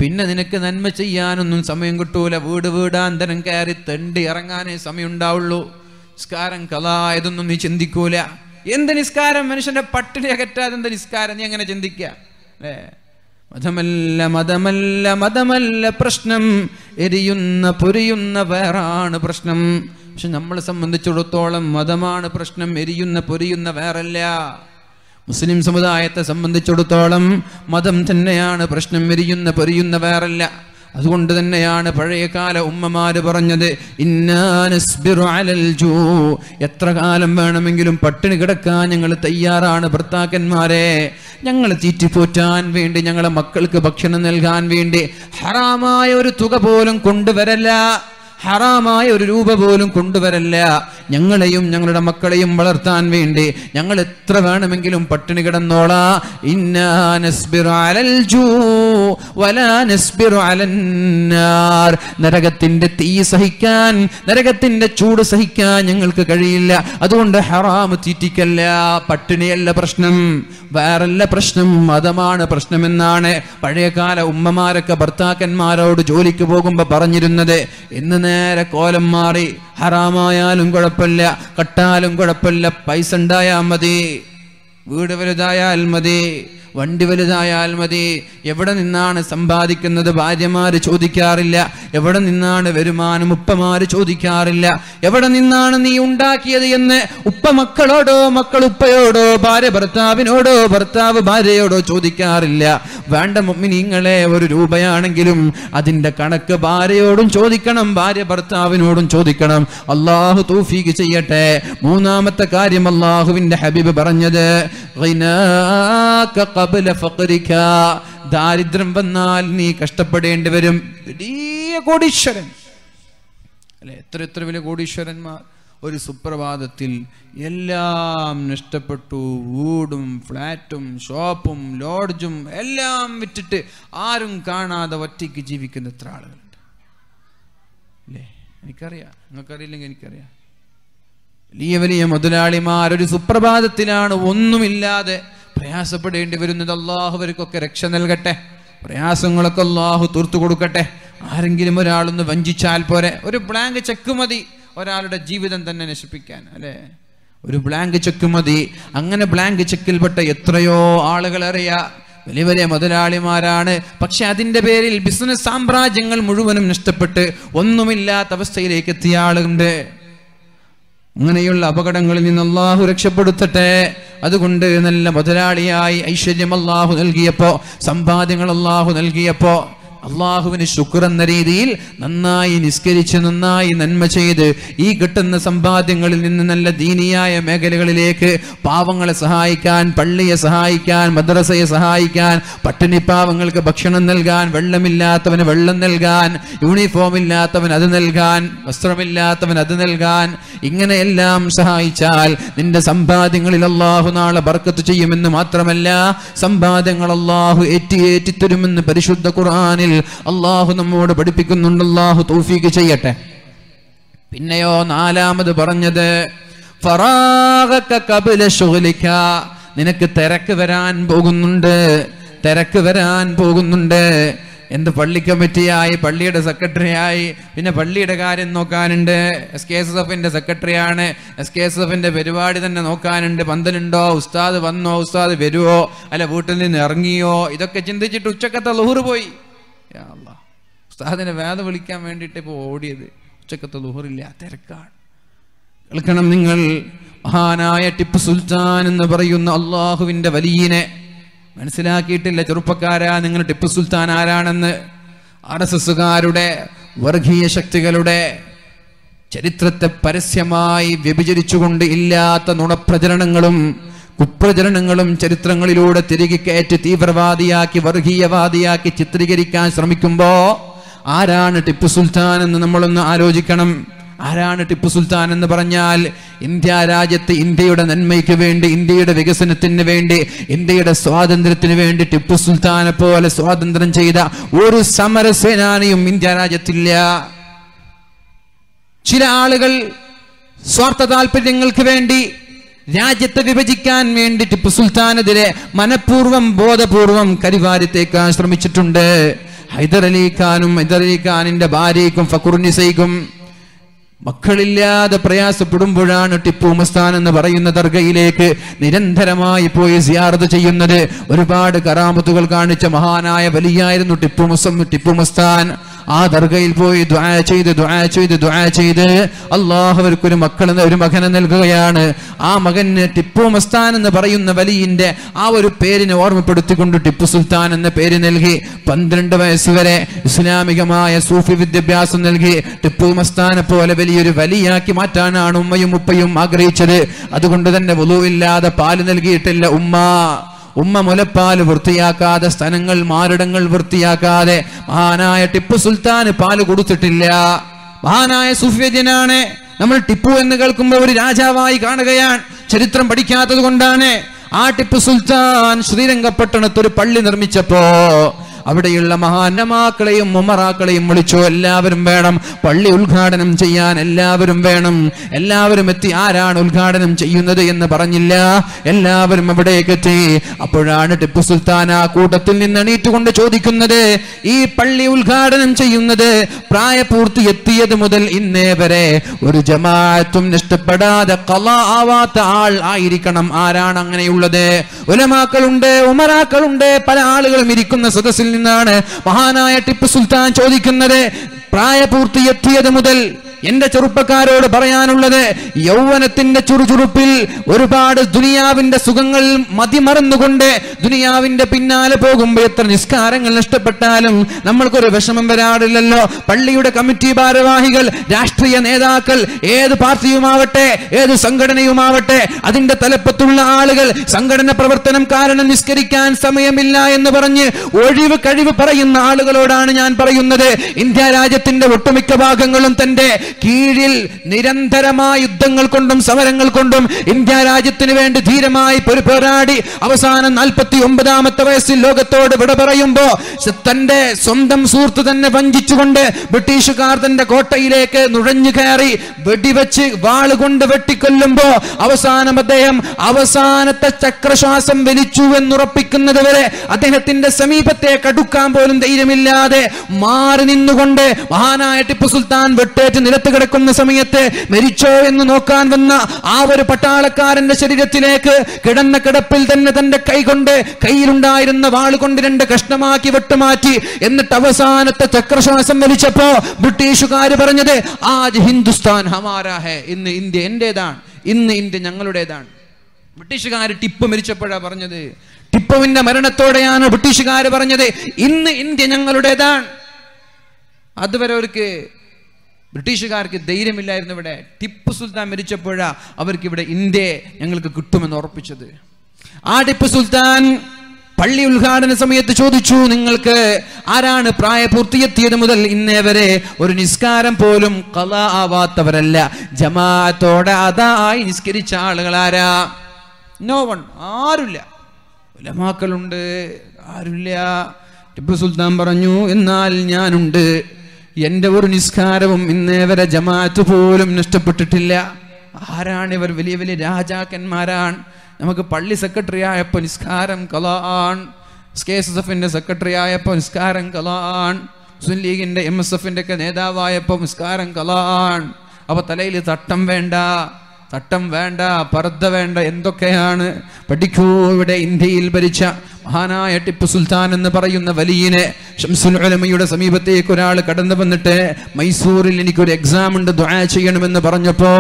A: പിന്നെ നിനക്ക് നന്മ ചെയ്യാനൊന്നും സമയം കിട്ടൂല വീട് വീടാന്തരം കയറി തെണ്ടി ഇറങ്ങാനേ സമയം ഉണ്ടാവുള്ളൂ നിസ്കാരം കലായതൊന്നും നീ ചിന്തിക്കൂല എന്ത് നിസ്കാരം മനുഷ്യന്റെ പട്ടിണി എന്ത് നിസ്കാരം നീ എങ്ങനെ ചിന്തിക്ക ഏ മതമല്ല മതമല്ല മതമല്ല പ്രശ്നം എരിയുന്ന പൊരിയുന്ന വേറാണ് പ്രശ്നം പക്ഷെ നമ്മളെ സംബന്ധിച്ചിടത്തോളം മതമാണ് പ്രശ്നം എരിയുന്ന പൊരിയുന്ന വേറല്ല മുസ്ലിം സമുദായത്തെ സംബന്ധിച്ചിടത്തോളം മതം തന്നെയാണ് പ്രശ്നം വിരിയുന്ന പൊരിയുന്ന വേറല്ല അതുകൊണ്ട് തന്നെയാണ് പഴയ കാല ഉമ്മമാര് പറഞ്ഞത് എത്ര കാലം വേണമെങ്കിലും പട്ടിണി കിടക്കാൻ ഞങ്ങൾ തയ്യാറാണ് ഭർത്താക്കന്മാരെ ഞങ്ങൾ തീറ്റിപ്പോറ്റാൻ വേണ്ടി ഞങ്ങളെ മക്കൾക്ക് ഭക്ഷണം നൽകാൻ വേണ്ടി ഹറാമായ ഒരു തുക പോലും കൊണ്ടുവരല്ല ഹറാമായ ഒരു രൂപ പോലും കൊണ്ടുവരല്ല ഞങ്ങളെയും ഞങ്ങളുടെ മക്കളെയും വളർത്താൻ വേണ്ടി ഞങ്ങൾ എത്ര വേണമെങ്കിലും പട്ടിണി കിടന്നോളാ നരകത്തിന്റെ തീ സഹിക്കാൻ നരകത്തിന്റെ ചൂട് സഹിക്കാൻ ഞങ്ങൾക്ക് കഴിയില്ല അതുകൊണ്ട് ഹറാമ് തീറ്റിക്കല്ല പട്ടിണിയല്ല പ്രശ്നം വേറല്ല പ്രശ്നം മതമാണ് പ്രശ്നമെന്നാണ് പഴയകാല ഉമ്മമാരൊക്കെ ഭർത്താക്കന്മാരോട് ജോലിക്ക് പോകുമ്പോൾ പറഞ്ഞിരുന്നത് എന്ന് നേരെ കോലം മാറി ഹറാമായാലും കുഴപ്പമില്ല കട്ടാലും കുഴപ്പമില്ല പൈസ ഉണ്ടായാൽ മതി വീട് വലുതായാൽ മതി വണ്ടി വലുതായാൽ മതി എവിടെ നിന്നാണ് സമ്പാദിക്കുന്നത് ഭാര്യമാര് ചോദിക്കാറില്ല എവിടെ നിന്നാണ് വരുമാനം ഉപ്പമാര് ചോദിക്കാറില്ല എവിടെ നിന്നാണ് നീ ഉണ്ടാക്കിയത് എന്ന് ഉപ്പ മക്കളോടോ മക്കൾ ഉപ്പയോടോ ഭാര്യ ഭർത്താവിനോടോ ഭർത്താവ് ഭാര്യയോടോ ചോദിക്കാറില്ല വേണ്ട മുമ്മിനിങ്ങളെ ഒരു രൂപയാണെങ്കിലും അതിന്റെ കണക്ക് ഭാര്യയോടും ചോദിക്കണം ഭാര്യ ഭർത്താവിനോടും ചോദിക്കണം അള്ളാഹു തൂഫീക്ക് ചെയ്യട്ടെ മൂന്നാമത്തെ കാര്യം അള്ളാഹുവിന്റെ ഹബീബ് പറഞ്ഞത് കബല ഫഖരിക ദാരിദ്ര്യം വന്നാൽ നീ കഷ്ടപ്പെടേണ്ടി വരും വലിയ കോടീശ്വരൻ അല്ലെ എത്ര എത്ര വലിയ കോടീശ്വരന്മാർ ഒരു സുപ്രഭാതത്തിൽ എല്ലാം നഷ്ടപ്പെട്ടു വീടും ഫ്ലാറ്റും ഷോപ്പും ലോഡ്ജും എല്ലാം വിറ്റിട്ട് ആരും കാണാതെ ഒറ്റയ്ക്ക് ജീവിക്കുന്ന എത്ര ആളുകളുണ്ട് അല്ലേ എനിക്കറിയാം നിങ്ങൾക്കറിയില്ലെങ്കിൽ എനിക്കറിയാം വലിയ വലിയ മുതലാളിമാർ ഒരു സുപ്രഭാതത്തിലാണ് ഒന്നുമില്ലാതെ പ്രയാസപ്പെടേണ്ടി വരുന്നത് അള്ളാഹുവർക്കൊക്കെ രക്ഷ നൽകട്ടെ പ്രയാസങ്ങളൊക്കെ അള്ളാഹു തീർത്തു കൊടുക്കട്ടെ ആരെങ്കിലും ഒരാളൊന്ന് വഞ്ചിച്ചാൽ പോരെ ഒരു ബ്ലാങ്ക് ചെക്ക് മതി ഒരാളുടെ ജീവിതം തന്നെ നശിപ്പിക്കാൻ അല്ലേ ഒരു ബ്ലാങ്ക് ചെക്ക് മതി അങ്ങനെ ബ്ലാങ്ക് ചെക്കിൽപ്പെട്ട എത്രയോ ആളുകൾ അറിയാ വലിയ വലിയ മുതലാളിമാരാണ് പക്ഷെ അതിൻ്റെ പേരിൽ ബിസിനസ് സാമ്രാജ്യങ്ങൾ മുഴുവനും നഷ്ടപ്പെട്ട് ഒന്നുമില്ലാത്ത അവസ്ഥയിലേക്ക് എത്തിയ ആളുണ്ട് അങ്ങനെയുള്ള അപകടങ്ങളിൽ നിന്ന് അള്ളാഹു രക്ഷപ്പെടുത്തട്ടെ അതുകൊണ്ട് നല്ല മുതലാളിയായി ഐശ്വര്യം അള്ളാഹു നൽകിയപ്പോ സമ്പാദ്യങ്ങൾ അള്ളാഹു നൽകിയപ്പോ അള്ളാഹുവിന് ശുക്ർ എന്ന രീതിയിൽ നന്നായി നിസ്കരിച്ച് നന്നായി നന്മ ചെയ്ത് ഈ കിട്ടുന്ന സമ്പാദ്യങ്ങളിൽ നിന്ന് നല്ല ദീനിയായ മേഖലകളിലേക്ക് പാവങ്ങളെ സഹായിക്കാൻ പള്ളിയെ സഹായിക്കാൻ മദ്രസയെ സഹായിക്കാൻ പട്ടിണിപ്പാവങ്ങൾക്ക് ഭക്ഷണം നൽകാൻ വെള്ളമില്ലാത്തവന് വെള്ളം നൽകാൻ യൂണിഫോം ഇല്ലാത്തവൻ അത് നൽകാൻ വസ്ത്രമില്ലാത്തവൻ അത് നൽകാൻ ഇങ്ങനെയെല്ലാം സഹായിച്ചാൽ നിന്റെ സമ്പാദ്യങ്ങളിൽ അള്ളാഹു നാളെ ബർക്കത്ത് ചെയ്യുമെന്ന് മാത്രമല്ല സമ്പാദ്യങ്ങൾ അള്ളാഹു ഏറ്റി ഏറ്റിത്തരുമെന്ന് പരിശുദ്ധ ഖുർആാനിൽ അള്ളാഹു നമ്മോട് പഠിപ്പിക്കുന്നുണ്ട് അള്ളാഹു തൗഫീക്ക് ചെയ്യട്ടെ പിന്നെയോ നാലാമത് പറഞ്ഞത് നിനക്ക് തിരക്ക് വരാൻ പോകുന്നുണ്ട് തിരക്ക് വരാൻ പോകുന്നുണ്ട് എന്ത് പള്ളി കമ്മിറ്റിയായി പള്ളിയുടെ സെക്രട്ടറിയായി പിന്നെ പള്ളിയുടെ കാര്യം നോക്കാനുണ്ട് എസ് കെ എസ് എഫിന്റെ എഫിൻ്റെ സെക്രട്ടറിയാണ് എസ് കെ എസ് എഫിന്റെ പരിപാടി തന്നെ നോക്കാനുണ്ട് പന്തലുണ്ടോ ഉസ്താദ് വന്നോ ഉസ്താദ് വരുവോ അല്ല വീട്ടിൽ നിന്ന് ഇറങ്ങിയോ ഇതൊക്കെ ചിന്തിച്ചിട്ട് ഉച്ചക്കത്തെ ലഹൂർ പോയി അല്ല ഉസ്താദിനെ വേദ വിളിക്കാൻ വേണ്ടിയിട്ട് ഇപ്പോൾ ഓടിയത് ഉച്ചക്കത്തെ ദുഹറില്ല തിരക്കാണ് കേൾക്കണം നിങ്ങൾ മഹാനായ ടിപ്പു സുൽത്താൻ എന്ന് പറയുന്ന അള്ളാഹുവിൻ്റെ വലിയനെ മനസ്സിലാക്കിയിട്ടില്ല ചെറുപ്പക്കാരാ നിങ്ങൾ ടിപ്പു സുൽത്താൻ ആരാണെന്ന് ആർ എസ് എസുകാരുടെ വർഗീയ ശക്തികളുടെ ചരിത്രത്തെ പരസ്യമായി വ്യഭിചരിച്ചുകൊണ്ട് ഇല്ലാത്ത നുണപ്രചരണങ്ങളും കുപ്രചരണങ്ങളും ചരിത്രങ്ങളിലൂടെ തിരികെ കയറ്റി തീവ്രവാദിയാക്കി വർഗീയവാദിയാക്കി ചിത്രീകരിക്കാൻ ശ്രമിക്കുമ്പോ ആരാണ് ടിപ്പു സുൽത്താൻ എന്ന് നമ്മളൊന്ന് ആലോചിക്കണം ആരാണ് ടിപ്പു സുൽത്താൻ എന്ന് പറഞ്ഞാൽ ഇന്ത്യ രാജ്യത്ത് ഇന്ത്യയുടെ നന്മയ്ക്ക് വേണ്ടി ഇന്ത്യയുടെ വികസനത്തിന് വേണ്ടി ഇന്ത്യയുടെ സ്വാതന്ത്ര്യത്തിന് വേണ്ടി ടിപ്പു സുൽത്താനെ പോലെ സ്വാതന്ത്ര്യം ചെയ്ത ഒരു സമരസേനാനിയും ഇന്ത്യ രാജ്യത്തില്ല ചില ആളുകൾ സ്വാർത്ഥ താല്പര്യങ്ങൾക്ക് വേണ്ടി രാജ്യത്തെ വിഭജിക്കാൻ വേണ്ടി ടിപ്പു സുൽത്താനെതിരെ മനഃപൂർവ്വം ബോധപൂർവം കരിവാരിത്തേക്കാൻ ശ്രമിച്ചിട്ടുണ്ട് ഹൈദർ അലി ഖാനും ഹൈദർ അലി ഖാനിന്റെ ഭാര്യയ്ക്കും ഫക്കുറുനിസയ്ക്കും മക്കളില്ലാതെ പ്രയാസപ്പെടുമ്പോഴാണ് ടിപ്പു മുസ്താൻ എന്ന് പറയുന്ന ദർഗയിലേക്ക് നിരന്തരമായി പോയി സിയാറത്ത് ചെയ്യുന്നത് ഒരുപാട് കറാമത്തുകൾ കാണിച്ച മഹാനായ വലിയായിരുന്നു ടിപ്പു മുസ്തം ടിപ്പു മുസ്താൻ ആ ദർഗയിൽ പോയി ദുആ ചെയ്ത് ദുആ ചെയ്ത് ദുആ ചെയ്ത് അള്ളാഹു അവർക്കൊരു മക്കൾ ഒരു മകനെ നൽകുകയാണ് ആ മകന് ടിപ്പു മസ്താൻ എന്ന് പറയുന്ന വലിയന്റെ ആ ഒരു പേരിനെ ഓർമ്മപ്പെടുത്തിക്കൊണ്ട് ടിപ്പു സുൽത്താൻ എന്ന പേര് നൽകി പന്ത്രണ്ട് വയസ്സുവരെ ഇസ്ലാമികമായ സൂഫി വിദ്യാഭ്യാസം നൽകി ടിപ്പു മസ്താനെ പോലെ വലിയൊരു വലിയാക്കി മാറ്റാനാണ് ഉമ്മയും ഉപ്പയും ആഗ്രഹിച്ചത് അതുകൊണ്ട് തന്നെ വുളുവില്ലാതെ പാല് നൽകിയിട്ടില്ല ഉമ്മ ഉമ്മ മുലപ്പാൽ വൃത്തിയാക്കാതെ സ്ഥലങ്ങൾ മാറിടങ്ങൾ വൃത്തിയാക്കാതെ മഹാനായ ടിപ്പു സുൽത്താന് പാല് കൊടുത്തിട്ടില്ല മഹാനായ സുഫ്യജനാണ് നമ്മൾ ടിപ്പു എന്ന് കേൾക്കുമ്പോൾ ഒരു രാജാവായി കാണുകയാണ് ചരിത്രം പഠിക്കാത്തത് കൊണ്ടാണ് ആ ടിപ്പു സുൽത്താൻ ശ്രീരംഗപട്ടണത്ത് ഒരു പള്ളി നിർമ്മിച്ചപ്പോ അവിടെയുള്ള മഹാന്നമാക്കളെയും ഉമറാക്കളെയും വിളിച്ചു എല്ലാവരും വേണം പള്ളി ഉദ്ഘാടനം ചെയ്യാൻ എല്ലാവരും വേണം എല്ലാവരും എത്തി ആരാണ് ഉദ്ഘാടനം ചെയ്യുന്നത് എന്ന് പറഞ്ഞില്ല എല്ലാവരും അവിടേക്ക് എത്തി അപ്പോഴാണ് ടിപ്പു സുൽത്താൻ ആ കൂട്ടത്തിൽ നിന്ന് എണീറ്റുകൊണ്ട് ചോദിക്കുന്നത് ഈ പള്ളി ഉദ്ഘാടനം ചെയ്യുന്നത് പ്രായപൂർത്തി എത്തിയത് മുതൽ ഇന്നേ വരെ ഒരു ജമാഅത്തും നഷ്ടപ്പെടാതെ കല ആവാത്ത ആൾ ആയിരിക്കണം ആരാണ് അങ്ങനെയുള്ളത് ഉലമാക്കളുണ്ട് ഉമറാക്കളുണ്ട് പല ആളുകളും ഇരിക്കുന്ന സദസ്സിൽ നിന്നാണ് മഹാനായ ടിപ്പു സുൽത്താൻ ചോദിക്കുന്നത് പ്രായപൂർത്തി എത്തിയത് മുതൽ എന്റെ ചെറുപ്പക്കാരോട് പറയാനുള്ളത് യൗവനത്തിന്റെ ചുറുചുറുപ്പിൽ ഒരുപാട് ദുനിയാവിന്റെ സുഖങ്ങൾ മതിമറന്നുകൊണ്ട് ദുനിയാവിന്റെ പിന്നാലെ പോകുമ്പോൾ എത്ര നിസ്കാരങ്ങൾ നഷ്ടപ്പെട്ടാലും നമ്മൾക്കൊരു വിഷമം വരാറില്ലല്ലോ പള്ളിയുടെ കമ്മിറ്റി ഭാരവാഹികൾ രാഷ്ട്രീയ നേതാക്കൾ ഏത് പാർട്ടിയുമാവട്ടെ ഏത് സംഘടനയുമാവട്ടെ അതിന്റെ തലപ്പത്തുള്ള ആളുകൾ സംഘടന പ്രവർത്തനം കാരണം നിസ്കരിക്കാൻ സമയമില്ല എന്ന് പറഞ്ഞ് ഒഴിവ് കഴിവ് പറയുന്ന ആളുകളോടാണ് ഞാൻ പറയുന്നത് ഇന്ത്യ രാജ്യത്തിന്റെ ഒട്ടുമിക്ക ഭാഗങ്ങളും തന്റെ കീഴിൽ നിരന്തരമായ യുദ്ധങ്ങൾ കൊണ്ടും സമരങ്ങൾ കൊണ്ടും ഇന്ത്യ രാജ്യത്തിന് വേണ്ടി ധീരമായി പൊരുപോരാടി അവസാനം നാൽപ്പത്തി ഒമ്പതാമത്തെ വയസ്സിൽ ലോകത്തോട് വിട പറയുമ്പോ തന്റെ സ്വന്തം സുഹൃത്ത് തന്നെ വഞ്ചിച്ചുകൊണ്ട് ബ്രിട്ടീഷുകാർ തന്റെ കോട്ടയിലേക്ക് നുഴഞ്ഞു കയറി വെടിവെച്ച് വാളുകൊണ്ട് വെട്ടിക്കൊല്ലുമ്പോ അവസാനം അദ്ദേഹം അവസാനത്തെ ചക്രശ്വാസം വലിച്ചു എന്നുറപ്പിക്കുന്നത് വരെ അദ്ദേഹത്തിന്റെ സമീപത്തെ കടുക്കാൻ പോലും ധൈര്യമില്ലാതെ മാറി നിന്നുകൊണ്ട് മഹാനായ ടിപ്പു സുൽത്താൻ വെട്ടേറ്റ് നിലത്ത് ചത്തു കിടക്കുന്ന സമയത്ത് മരിച്ചോ എന്ന് നോക്കാൻ വന്ന ആ ഒരു പട്ടാളക്കാരന്റെ ശരീരത്തിലേക്ക് കിടന്ന കിടപ്പിൽ തന്നെ തന്റെ കൈകൊണ്ട് കയ്യിലുണ്ടായിരുന്ന വാളുകൊണ്ട് രണ്ട് കഷ്ണമാക്കി വെട്ടുമാറ്റി എന്നിട്ട് അവസാനത്തെ ചക്രശ്വാസം വലിച്ചപ്പോ ബ്രിട്ടീഷുകാർ പറഞ്ഞത് ആജ് ഹിന്ദുസ്ഥാൻ ഹമാരാ ഹേ ഇന്ന് ഇന്ത്യ എന്റേതാണ് ഇന്ന് ഇന്ത്യ ഞങ്ങളുടേതാണ് ബ്രിട്ടീഷുകാർ ടിപ്പ് മരിച്ചപ്പോഴാ പറഞ്ഞത് ടിപ്പുവിന്റെ മരണത്തോടെയാണ് ബ്രിട്ടീഷുകാർ പറഞ്ഞത് ഇന്ന് ഇന്ത്യ ഞങ്ങളുടേതാണ് അതുവരെ അവർക്ക് ബ്രിട്ടീഷുകാർക്ക് ധൈര്യമില്ലായിരുന്നു ഇവിടെ ടിപ്പു സുൽത്താൻ മരിച്ചപ്പോഴാ അവർക്ക് ഇവിടെ ഇന്ത്യയെ ഞങ്ങൾക്ക് കിട്ടുമെന്ന് ഉറപ്പിച്ചത് ആ ടിപ്പു സുൽത്താൻ പള്ളി ഉദ്ഘാടന സമയത്ത് ചോദിച്ചു നിങ്ങൾക്ക് ആരാണ് പ്രായപൂർത്തിയെത്തിയത് മുതൽ ഇന്നേ വരെ ഒരു നിസ്കാരം പോലും കല ആവാത്തവരല്ല ജമാഅത്തോടെ അതായി നിസ്കരിച്ച ആളുകൾ ആരാ നോ വൺ ആരുല്ല ഉലമാക്കളുണ്ട് ആരുല്ല ടിപ്പു സുൽത്താൻ പറഞ്ഞു എന്നാൽ ഞാനുണ്ട് എന്റെ ഒരു നിസ്കാരവും ഇന്നേ വരെ ജമാഅത്ത് പോലും നഷ്ടപ്പെട്ടിട്ടില്ല ആരാണ് ഇവർ വലിയ വലിയ രാജാക്കന്മാരാണ് നമുക്ക് പള്ളി സെക്രട്ടറി ആയപ്പോൾ നിസ്കാരം കലാണ് കെ എസ് എസ് സെക്രട്ടറി ആയപ്പോൾ നിസ്കാരം കലാണ് മുസ്ലിം ലീഗിന്റെ എം എസ് എഫിന്റെ ഒക്കെ നേതാവായപ്പോൾ നിസ്കാരം കലാണ് അപ്പോൾ തലയിൽ തട്ടം വേണ്ട തട്ടം വേണ്ട പർദ്ധ വേണ്ട എന്തൊക്കെയാണ് പഠിക്കൂ ഇവിടെ ഇന്ത്യയിൽ ഭരിച്ച മഹാനായ ടിപ്പു സുൽത്താൻ എന്ന് പറയുന്ന വലിയനെ ഷംസുൽ ഉലമയുടെ സമീപത്തേക്ക് ഒരാൾ കടന്നു വന്നിട്ട് മൈസൂരിൽ എനിക്കൊരു എക്സാം ഉണ്ട് ദ്വാ ചെയ്യണമെന്ന് പറഞ്ഞപ്പോ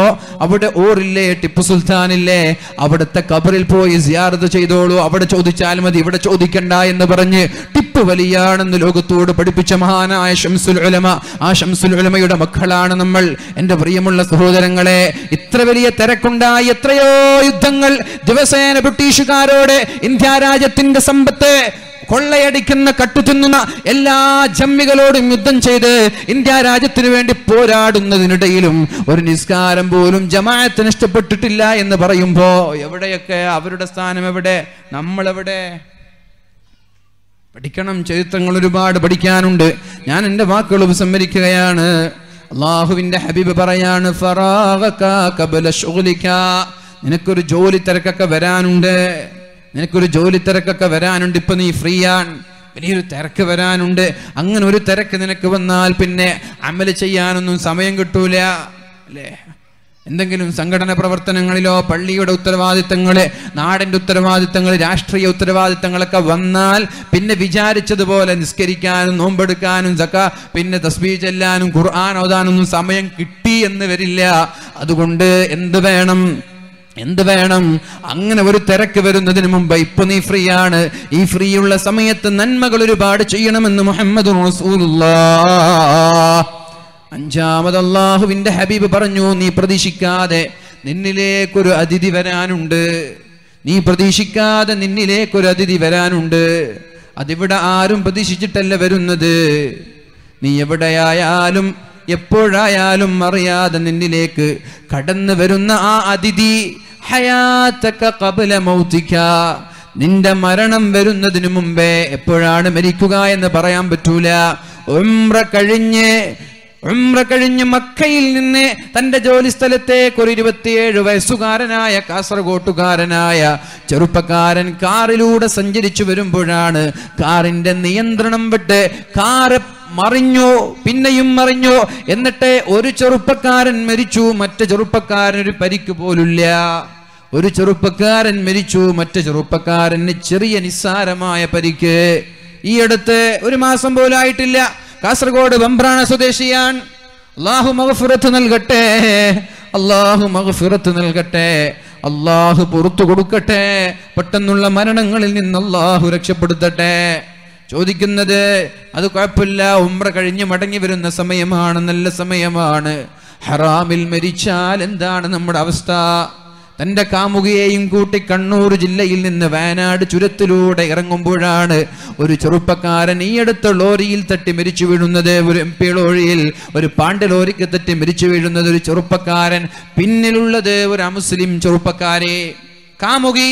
A: അവിടെ ഓറില്ലേ ടിപ്പു സുൽത്താനില്ലേ അവിടുത്തെ കബറിൽ പോയി സിയാറത്ത് ചെയ്തോളൂ അവിടെ ചോദിച്ചാൽ മതി ഇവിടെ ചോദിക്കണ്ട എന്ന് പറഞ്ഞ് എട്ട് വലിയാണെന്ന് ലോകത്തോട് പഠിപ്പിച്ച മഹാനായ ഷംസുൽ ഉലമ ആ ഷംസുൽ ഉലമയുടെ മക്കളാണ് നമ്മൾ എൻ്റെ പ്രിയമുള്ള സഹോദരങ്ങളെ ഇത്ര വലിയ തിരക്കുണ്ടായി എത്രയോ യുദ്ധങ്ങൾ ദിവസേന ബ്രിട്ടീഷുകാരോട് ഇന്ത്യ രാജ്യത്തിന്റെ സമ്പത്ത് കൊള്ളയടിക്കുന്ന തിന്നുന്ന എല്ലാ ജമ്മികളോടും യുദ്ധം ചെയ്ത് ഇന്ത്യ രാജ്യത്തിനു വേണ്ടി പോരാടുന്നതിനിടയിലും ഒരു നിസ്കാരം പോലും ജമാഅത്തിന് നഷ്ടപ്പെട്ടിട്ടില്ല എന്ന് പറയുമ്പോൾ എവിടെയൊക്കെ അവരുടെ സ്ഥാനം എവിടെ നമ്മളെവിടെ പഠിക്കണം ചരിത്രങ്ങൾ ഒരുപാട് പഠിക്കാനുണ്ട് ഞാൻ എൻ്റെ വാക്കുകൾ ഉപസംഹരിക്കുകയാണ് അള്ളാഹുവിന്റെ ഹബീബ് പറയാണ് നിനക്കൊരു ജോലി തിരക്കൊക്കെ വരാനുണ്ട് നിനക്കൊരു ജോലി തിരക്കൊക്കെ വരാനുണ്ട് ഇപ്പൊ നീ ഫ്രീ ആണ് വലിയൊരു തിരക്ക് വരാനുണ്ട് അങ്ങനെ ഒരു തിരക്ക് നിനക്ക് വന്നാൽ പിന്നെ അമല് ചെയ്യാനൊന്നും സമയം കിട്ടൂല അല്ലേ എന്തെങ്കിലും സംഘടന പ്രവർത്തനങ്ങളിലോ പള്ളിയുടെ ഉത്തരവാദിത്തങ്ങൾ നാടിൻ്റെ ഉത്തരവാദിത്തങ്ങൾ രാഷ്ട്രീയ ഉത്തരവാദിത്തങ്ങളൊക്കെ വന്നാൽ പിന്നെ വിചാരിച്ചതുപോലെ നിസ്കരിക്കാനും നോമ്പെടുക്കാനും സക്ക പിന്നെ തസ്ബീ ചെല്ലാനും ഖുർആൻ ഓതാനൊന്നും സമയം കിട്ടി എന്ന് വരില്ല അതുകൊണ്ട് എന്ത് വേണം എന്ത് വേണം അങ്ങനെ ഒരു തിരക്ക് വരുന്നതിന് മുമ്പ് ഇപ്പൊ നീ ഫ്രീ ആണ് ഈ ഫ്രീ ഉള്ള സമയത്ത് നന്മകൾ ഒരുപാട് ചെയ്യണമെന്ന് മുഹമ്മദ് റസൂലുള്ള അഞ്ചാമത് അള്ളാഹുവിന്റെ ഹബീബ് പറഞ്ഞു നീ പ്രതീക്ഷിക്കാതെ നിന്നിലേക്കൊരു അതിഥി വരാനുണ്ട് നീ പ്രതീക്ഷിക്കാതെ നിന്നിലേക്കൊരു അതിഥി വരാനുണ്ട് അതിവിടെ ആരും പ്രതീക്ഷിച്ചിട്ടല്ല വരുന്നത് നീ എവിടെയായാലും എപ്പോഴായാലും അറിയാതെ നിന്നിലേക്ക് കടന്നു വരുന്ന ആ അതിഥി ഹയാത്തക്ക കപില മൗത്തിക്ക നിന്റെ മരണം വരുന്നതിനു മുമ്പേ എപ്പോഴാണ് മരിക്കുക എന്ന് പറയാൻ പറ്റൂല ഉംറ കഴിഞ്ഞ് ഉംറ കഴിഞ്ഞ് മക്കയിൽ നിന്ന് തന്റെ ജോലിസ്ഥലത്തേക്ക് ഒരു ഇരുപത്തിയേഴ് വയസ്സുകാരനായ കാസർഗോട്ടുകാരനായ ചെറുപ്പക്കാരൻ കാറിലൂടെ സഞ്ചരിച്ചു വരുമ്പോഴാണ് കാറിന്റെ നിയന്ത്രണം വിട്ട് കാറ് മറിഞ്ഞു പിന്നെയും മറിഞ്ഞു എന്നിട്ട് ഒരു ചെറുപ്പക്കാരൻ മരിച്ചു മറ്റ് ചെറുപ്പക്കാരൻ ഒരു പരിക്ക് പോലില്ല ഒരു ചെറുപ്പക്കാരൻ മരിച്ചു മറ്റു ചെറുപ്പക്കാരന് ചെറിയ നിസ്സാരമായ പരിക്ക് ഈ അടുത്ത് ഒരു മാസം പോലും ആയിട്ടില്ല കാസർഗോഡ് ബംബ്രാണ സ്വദേശിയാൻ അള്ളാഹു മഹഫിറത്ത് നൽകട്ടെ അള്ളാഹു മഹഫിറത്ത് നൽകട്ടെ അള്ളാഹു പുറത്തു കൊടുക്കട്ടെ പെട്ടെന്നുള്ള മരണങ്ങളിൽ നിന്ന് അള്ളാഹു രക്ഷപ്പെടുത്തട്ടെ ചോദിക്കുന്നത് അത് കുഴപ്പമില്ല ഉമ്ര കഴിഞ്ഞ് മടങ്ങി വരുന്ന സമയമാണ് നല്ല സമയമാണ് ഹറാമിൽ മരിച്ചാൽ എന്താണ് നമ്മുടെ അവസ്ഥ തന്റെ കാമുകിയെയും കൂട്ടി കണ്ണൂർ ജില്ലയിൽ നിന്ന് വയനാട് ചുരത്തിലൂടെ ഇറങ്ങുമ്പോഴാണ് ഒരു ചെറുപ്പക്കാരൻ ഈ അടുത്ത ലോറിയിൽ തട്ടി മരിച്ചു വീഴുന്നത് ഒരു എം പി ലോറിയിൽ ഒരു പാണ്ഡ ലോറിക്ക് തട്ടി മരിച്ചു വീഴുന്നത് ഒരു ചെറുപ്പക്കാരൻ പിന്നിലുള്ളത് ഒരു അമുസ്ലിം ചെറുപ്പക്കാരെ കാമുകി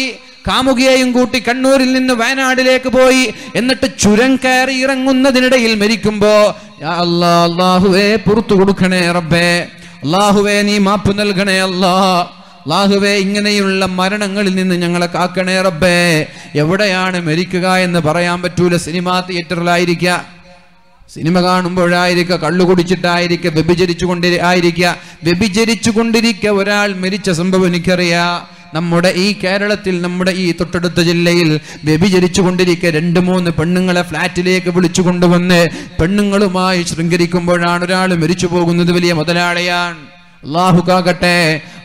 A: കാമുകിയെയും കൂട്ടി കണ്ണൂരിൽ നിന്ന് വയനാടിലേക്ക് പോയി എന്നിട്ട് ചുരം കയറി ഇറങ്ങുന്നതിനിടയിൽ മരിക്കുമ്പോ അള്ളാഹുവേ പുറത്തു കൊടുക്കണേ റബ്ബേ അള്ളാഹുവേ നീ മാപ്പ് നൽകണേ അല്ലാ അള്ളാഹുവെ ഇങ്ങനെയുള്ള മരണങ്ങളിൽ നിന്ന് ഞങ്ങളെ കാക്കണേ റബ്ബേ എവിടെയാണ് മരിക്കുക എന്ന് പറയാൻ പറ്റൂല സിനിമാ തിയേറ്ററിലായിരിക്ക സിനിമ കാണുമ്പോഴായിരിക്കുക കള്ളു കുടിച്ചിട്ടായിരിക്കുക വ്യഭിചരിച്ചു കൊണ്ടി ആയിരിക്കുക വ്യഭിചരിച്ചു കൊണ്ടിരിക്കുക ഒരാൾ മരിച്ച സംഭവം എനിക്കറിയാം നമ്മുടെ ഈ കേരളത്തിൽ നമ്മുടെ ഈ തൊട്ടടുത്ത ജില്ലയിൽ വ്യഭിചരിച്ചു കൊണ്ടിരിക്കുക രണ്ട് മൂന്ന് പെണ്ണുങ്ങളെ ഫ്ലാറ്റിലേക്ക് വിളിച്ചു കൊണ്ടുവന്ന് പെണ്ണുങ്ങളുമായി ശൃംഖരിക്കുമ്പോഴാണ് ഒരാൾ മരിച്ചു പോകുന്നത് വലിയ മുതലാളിയാണ് അള്ളാഹുക്കാകട്ടെ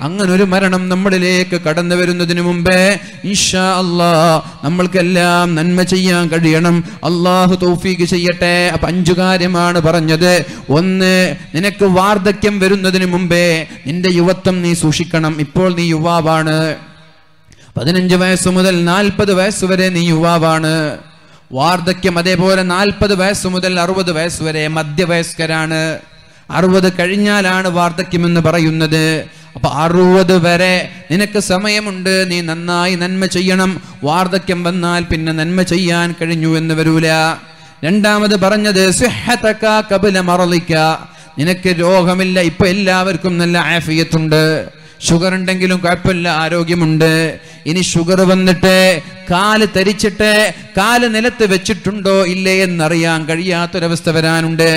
A: അങ്ങനെ ഒരു മരണം നമ്മളിലേക്ക് കടന്നു വരുന്നതിന് മുമ്പേ ഇഷാ അള്ളാ നമ്മൾക്കെല്ലാം നന്മ ചെയ്യാൻ കഴിയണം അള്ളാഹു തൗഫീക്ക് ചെയ്യട്ടെ അപ്പൊ അഞ്ചു കാര്യമാണ് പറഞ്ഞത് ഒന്ന് നിനക്ക് വാർദ്ധക്യം വരുന്നതിന് മുമ്പേ നിന്റെ യുവത്വം നീ സൂക്ഷിക്കണം ഇപ്പോൾ നീ യുവാവാണ് പതിനഞ്ച് വയസ്സ് മുതൽ നാൽപ്പത് വയസ്സ് വരെ നീ യുവാവാണ് വാർദ്ധക്യം അതേപോലെ നാൽപ്പത് വയസ്സ് മുതൽ അറുപത് വയസ്സ് വരെ മധ്യവയസ്കരാണ് അറുപത് കഴിഞ്ഞാലാണ് വാർദ്ധക്യമെന്ന് പറയുന്നത് അപ്പൊ അറുപത് വരെ നിനക്ക് സമയമുണ്ട് നീ നന്നായി നന്മ ചെയ്യണം വാർദ്ധക്യം വന്നാൽ പിന്നെ നന്മ ചെയ്യാൻ കഴിഞ്ഞു എന്ന് വരൂല രണ്ടാമത് പറഞ്ഞത് കബില മറളിക്ക നിനക്ക് രോഗമില്ല ഇപ്പൊ എല്ലാവർക്കും നല്ല ആഫിയത്തുണ്ട് ഷുഗർ ഉണ്ടെങ്കിലും കുഴപ്പമില്ല ആരോഗ്യമുണ്ട് ഇനി ഷുഗർ വന്നിട്ട് കാല് തരിച്ചിട്ട് കാല് നിലത്ത് വെച്ചിട്ടുണ്ടോ ഇല്ലേ എന്നറിയാൻ കഴിയാത്തൊരവസ്ഥ വരാനുണ്ട്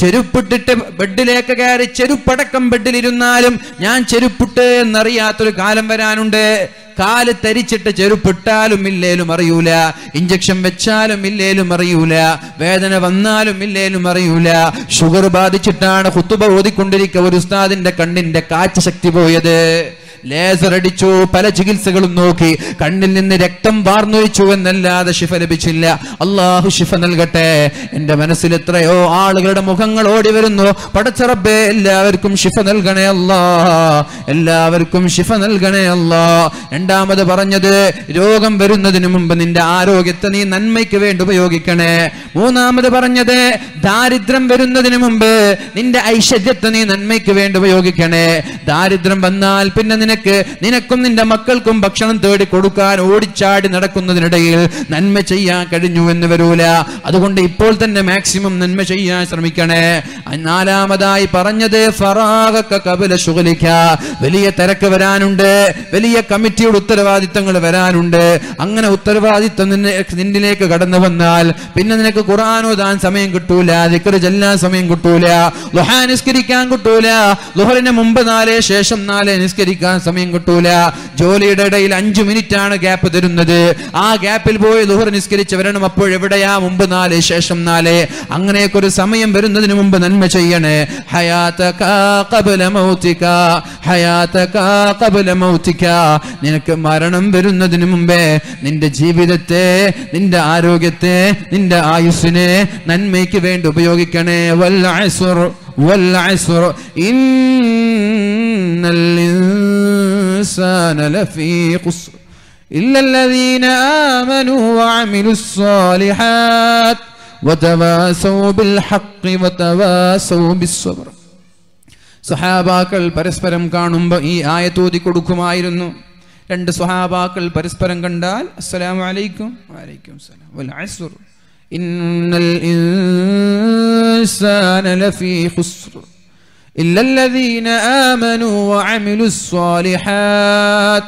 A: ചെരുപ്പിട്ടിട്ട് ബെഡിലേക്ക് കയറി ചെരുപ്പടക്കം ബെഡിലിരുന്നാലും ഞാൻ ചെരുപ്പിട്ട് എന്നറിയാത്തൊരു കാലം വരാനുണ്ട് കാല് തരിച്ചിട്ട് ചെരുപ്പിട്ടാലും ഇല്ലേലും അറിയൂല ഇഞ്ചക്ഷൻ വെച്ചാലും ഇല്ലേലും അറിയൂല വേദന വന്നാലും ഇല്ലേലും അറിയൂല ഷുഗർ ബാധിച്ചിട്ടാണ് കുത്തുബ ഓതിക്കൊണ്ടിരിക്കുക ഒരു ഉസ്താദിന്റെ കണ്ണിന്റെ കാഴ്ച ശക്തി പോയത് ലേസർ അടിച്ചു പല ചികിത്സകളും നോക്കി കണ്ണിൽ നിന്ന് രക്തം വാർന്നൊഴിച്ചു എന്നല്ലാതെ ശിഫ ലഭിച്ചില്ല അള്ളാഹു ശിഫ നൽകട്ടെ എന്റെ മനസ്സിൽ എത്രയോ ആളുകളുടെ മുഖങ്ങൾ ഓടി വരുന്നു പടച്ചറബേ എല്ലാവർക്കും ശിഫ നൽകണേ അല്ലാ എല്ലാവർക്കും ശിഫ നൽകണേ അല്ലാ രണ്ടാമത് പറഞ്ഞത് രോഗം വരുന്നതിന് മുമ്പ് നിന്റെ ആരോഗ്യത്തെ നീ നന്മയ്ക്ക് വേണ്ടി ഉപയോഗിക്കണേ മൂന്നാമത് പറഞ്ഞത് ദാരിദ്ര്യം വരുന്നതിന് മുമ്പ് നിന്റെ ഐശ്വര്യത്തെ നീ നന്മയ്ക്ക് വേണ്ടി ഉപയോഗിക്കണേ ദാരിദ്ര്യം വന്നാൽ പിന്നെ നിനക്ക് നിനക്ക് നിനക്കും നിന്റെ മക്കൾക്കും ഭക്ഷണം തേടി കൊടുക്കാൻ ഓടിച്ചാടി നടക്കുന്നതിനിടയിൽ നന്മ ചെയ്യാൻ കഴിഞ്ഞു എന്ന് വരൂല അതുകൊണ്ട് ഇപ്പോൾ തന്നെ മാക്സിമം നന്മ ചെയ്യാൻ ശ്രമിക്കണേ നാലാമതായി പറഞ്ഞത് വലിയ തിരക്ക് വരാനുണ്ട് വലിയ കമ്മിറ്റിയുടെ ഉത്തരവാദിത്തങ്ങൾ വരാനുണ്ട് അങ്ങനെ ഉത്തരവാദിത്തം നിന്നെ നിന്നിലേക്ക് കടന്നു വന്നാൽ പിന്നെ നിനക്ക് താൻ സമയം കിട്ടൂല ദിക്കറ് ചെല്ലാൻ സമയം കിട്ടൂല ലുഹാ നിസ്കരിക്കാൻ കിട്ടൂല ലുഹറിന് മുമ്പ് നാലേ ശേഷം നാലേ നിസ്കരിക്കാൻ നിസ്കരിക്കാൻ സമയം കിട്ടൂല ജോലിയുടെ ഇടയിൽ അഞ്ചു മിനിറ്റ് ആണ് ഗ്യാപ്പ് തരുന്നത് ആ ഗ്യാപ്പിൽ പോയി ദുഹർ നിസ്കരിച്ച് അപ്പോൾ എവിടെയാ മുമ്പ് നാല് ശേഷം നാല് അങ്ങനെയൊക്കെ ഒരു സമയം വരുന്നതിന് മുമ്പ് നന്മ ചെയ്യണേ നിനക്ക് മരണം വരുന്നതിന് മുമ്പേ നിന്റെ ജീവിതത്തെ നിന്റെ ആരോഗ്യത്തെ നിന്റെ ആയുസ്സിനെ നന്മയ്ക്ക് വേണ്ടി ഉപയോഗിക്കണേ വല്ല വല്ല ഇന്നൽ الإنسان لفي قصر إلا الذين آمنوا وعملوا الصالحات വതവാസൗ ബിൽ ഹഖ് വതവാസൗ ബിസ്സബ്ർ സഹാബാക്കൾ പരസ്പരം കാണുമ്പോൾ ഈ ആയത്തോതി കൊടുക്കുമായിരുന്നു രണ്ട് സഹാബാക്കൾ പരസ്പരം കണ്ടാൽ അസ്സലാമു അലൈക്കും വഅലൈക്കും സലാം വൽ ഇന്നൽ ഇൻസാന ലഫീ ഖുസ്ർ إلا الذين آمنوا وعملوا الصالحات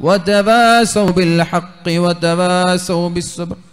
A: وتباسوا بالحق وتباسوا بالصبر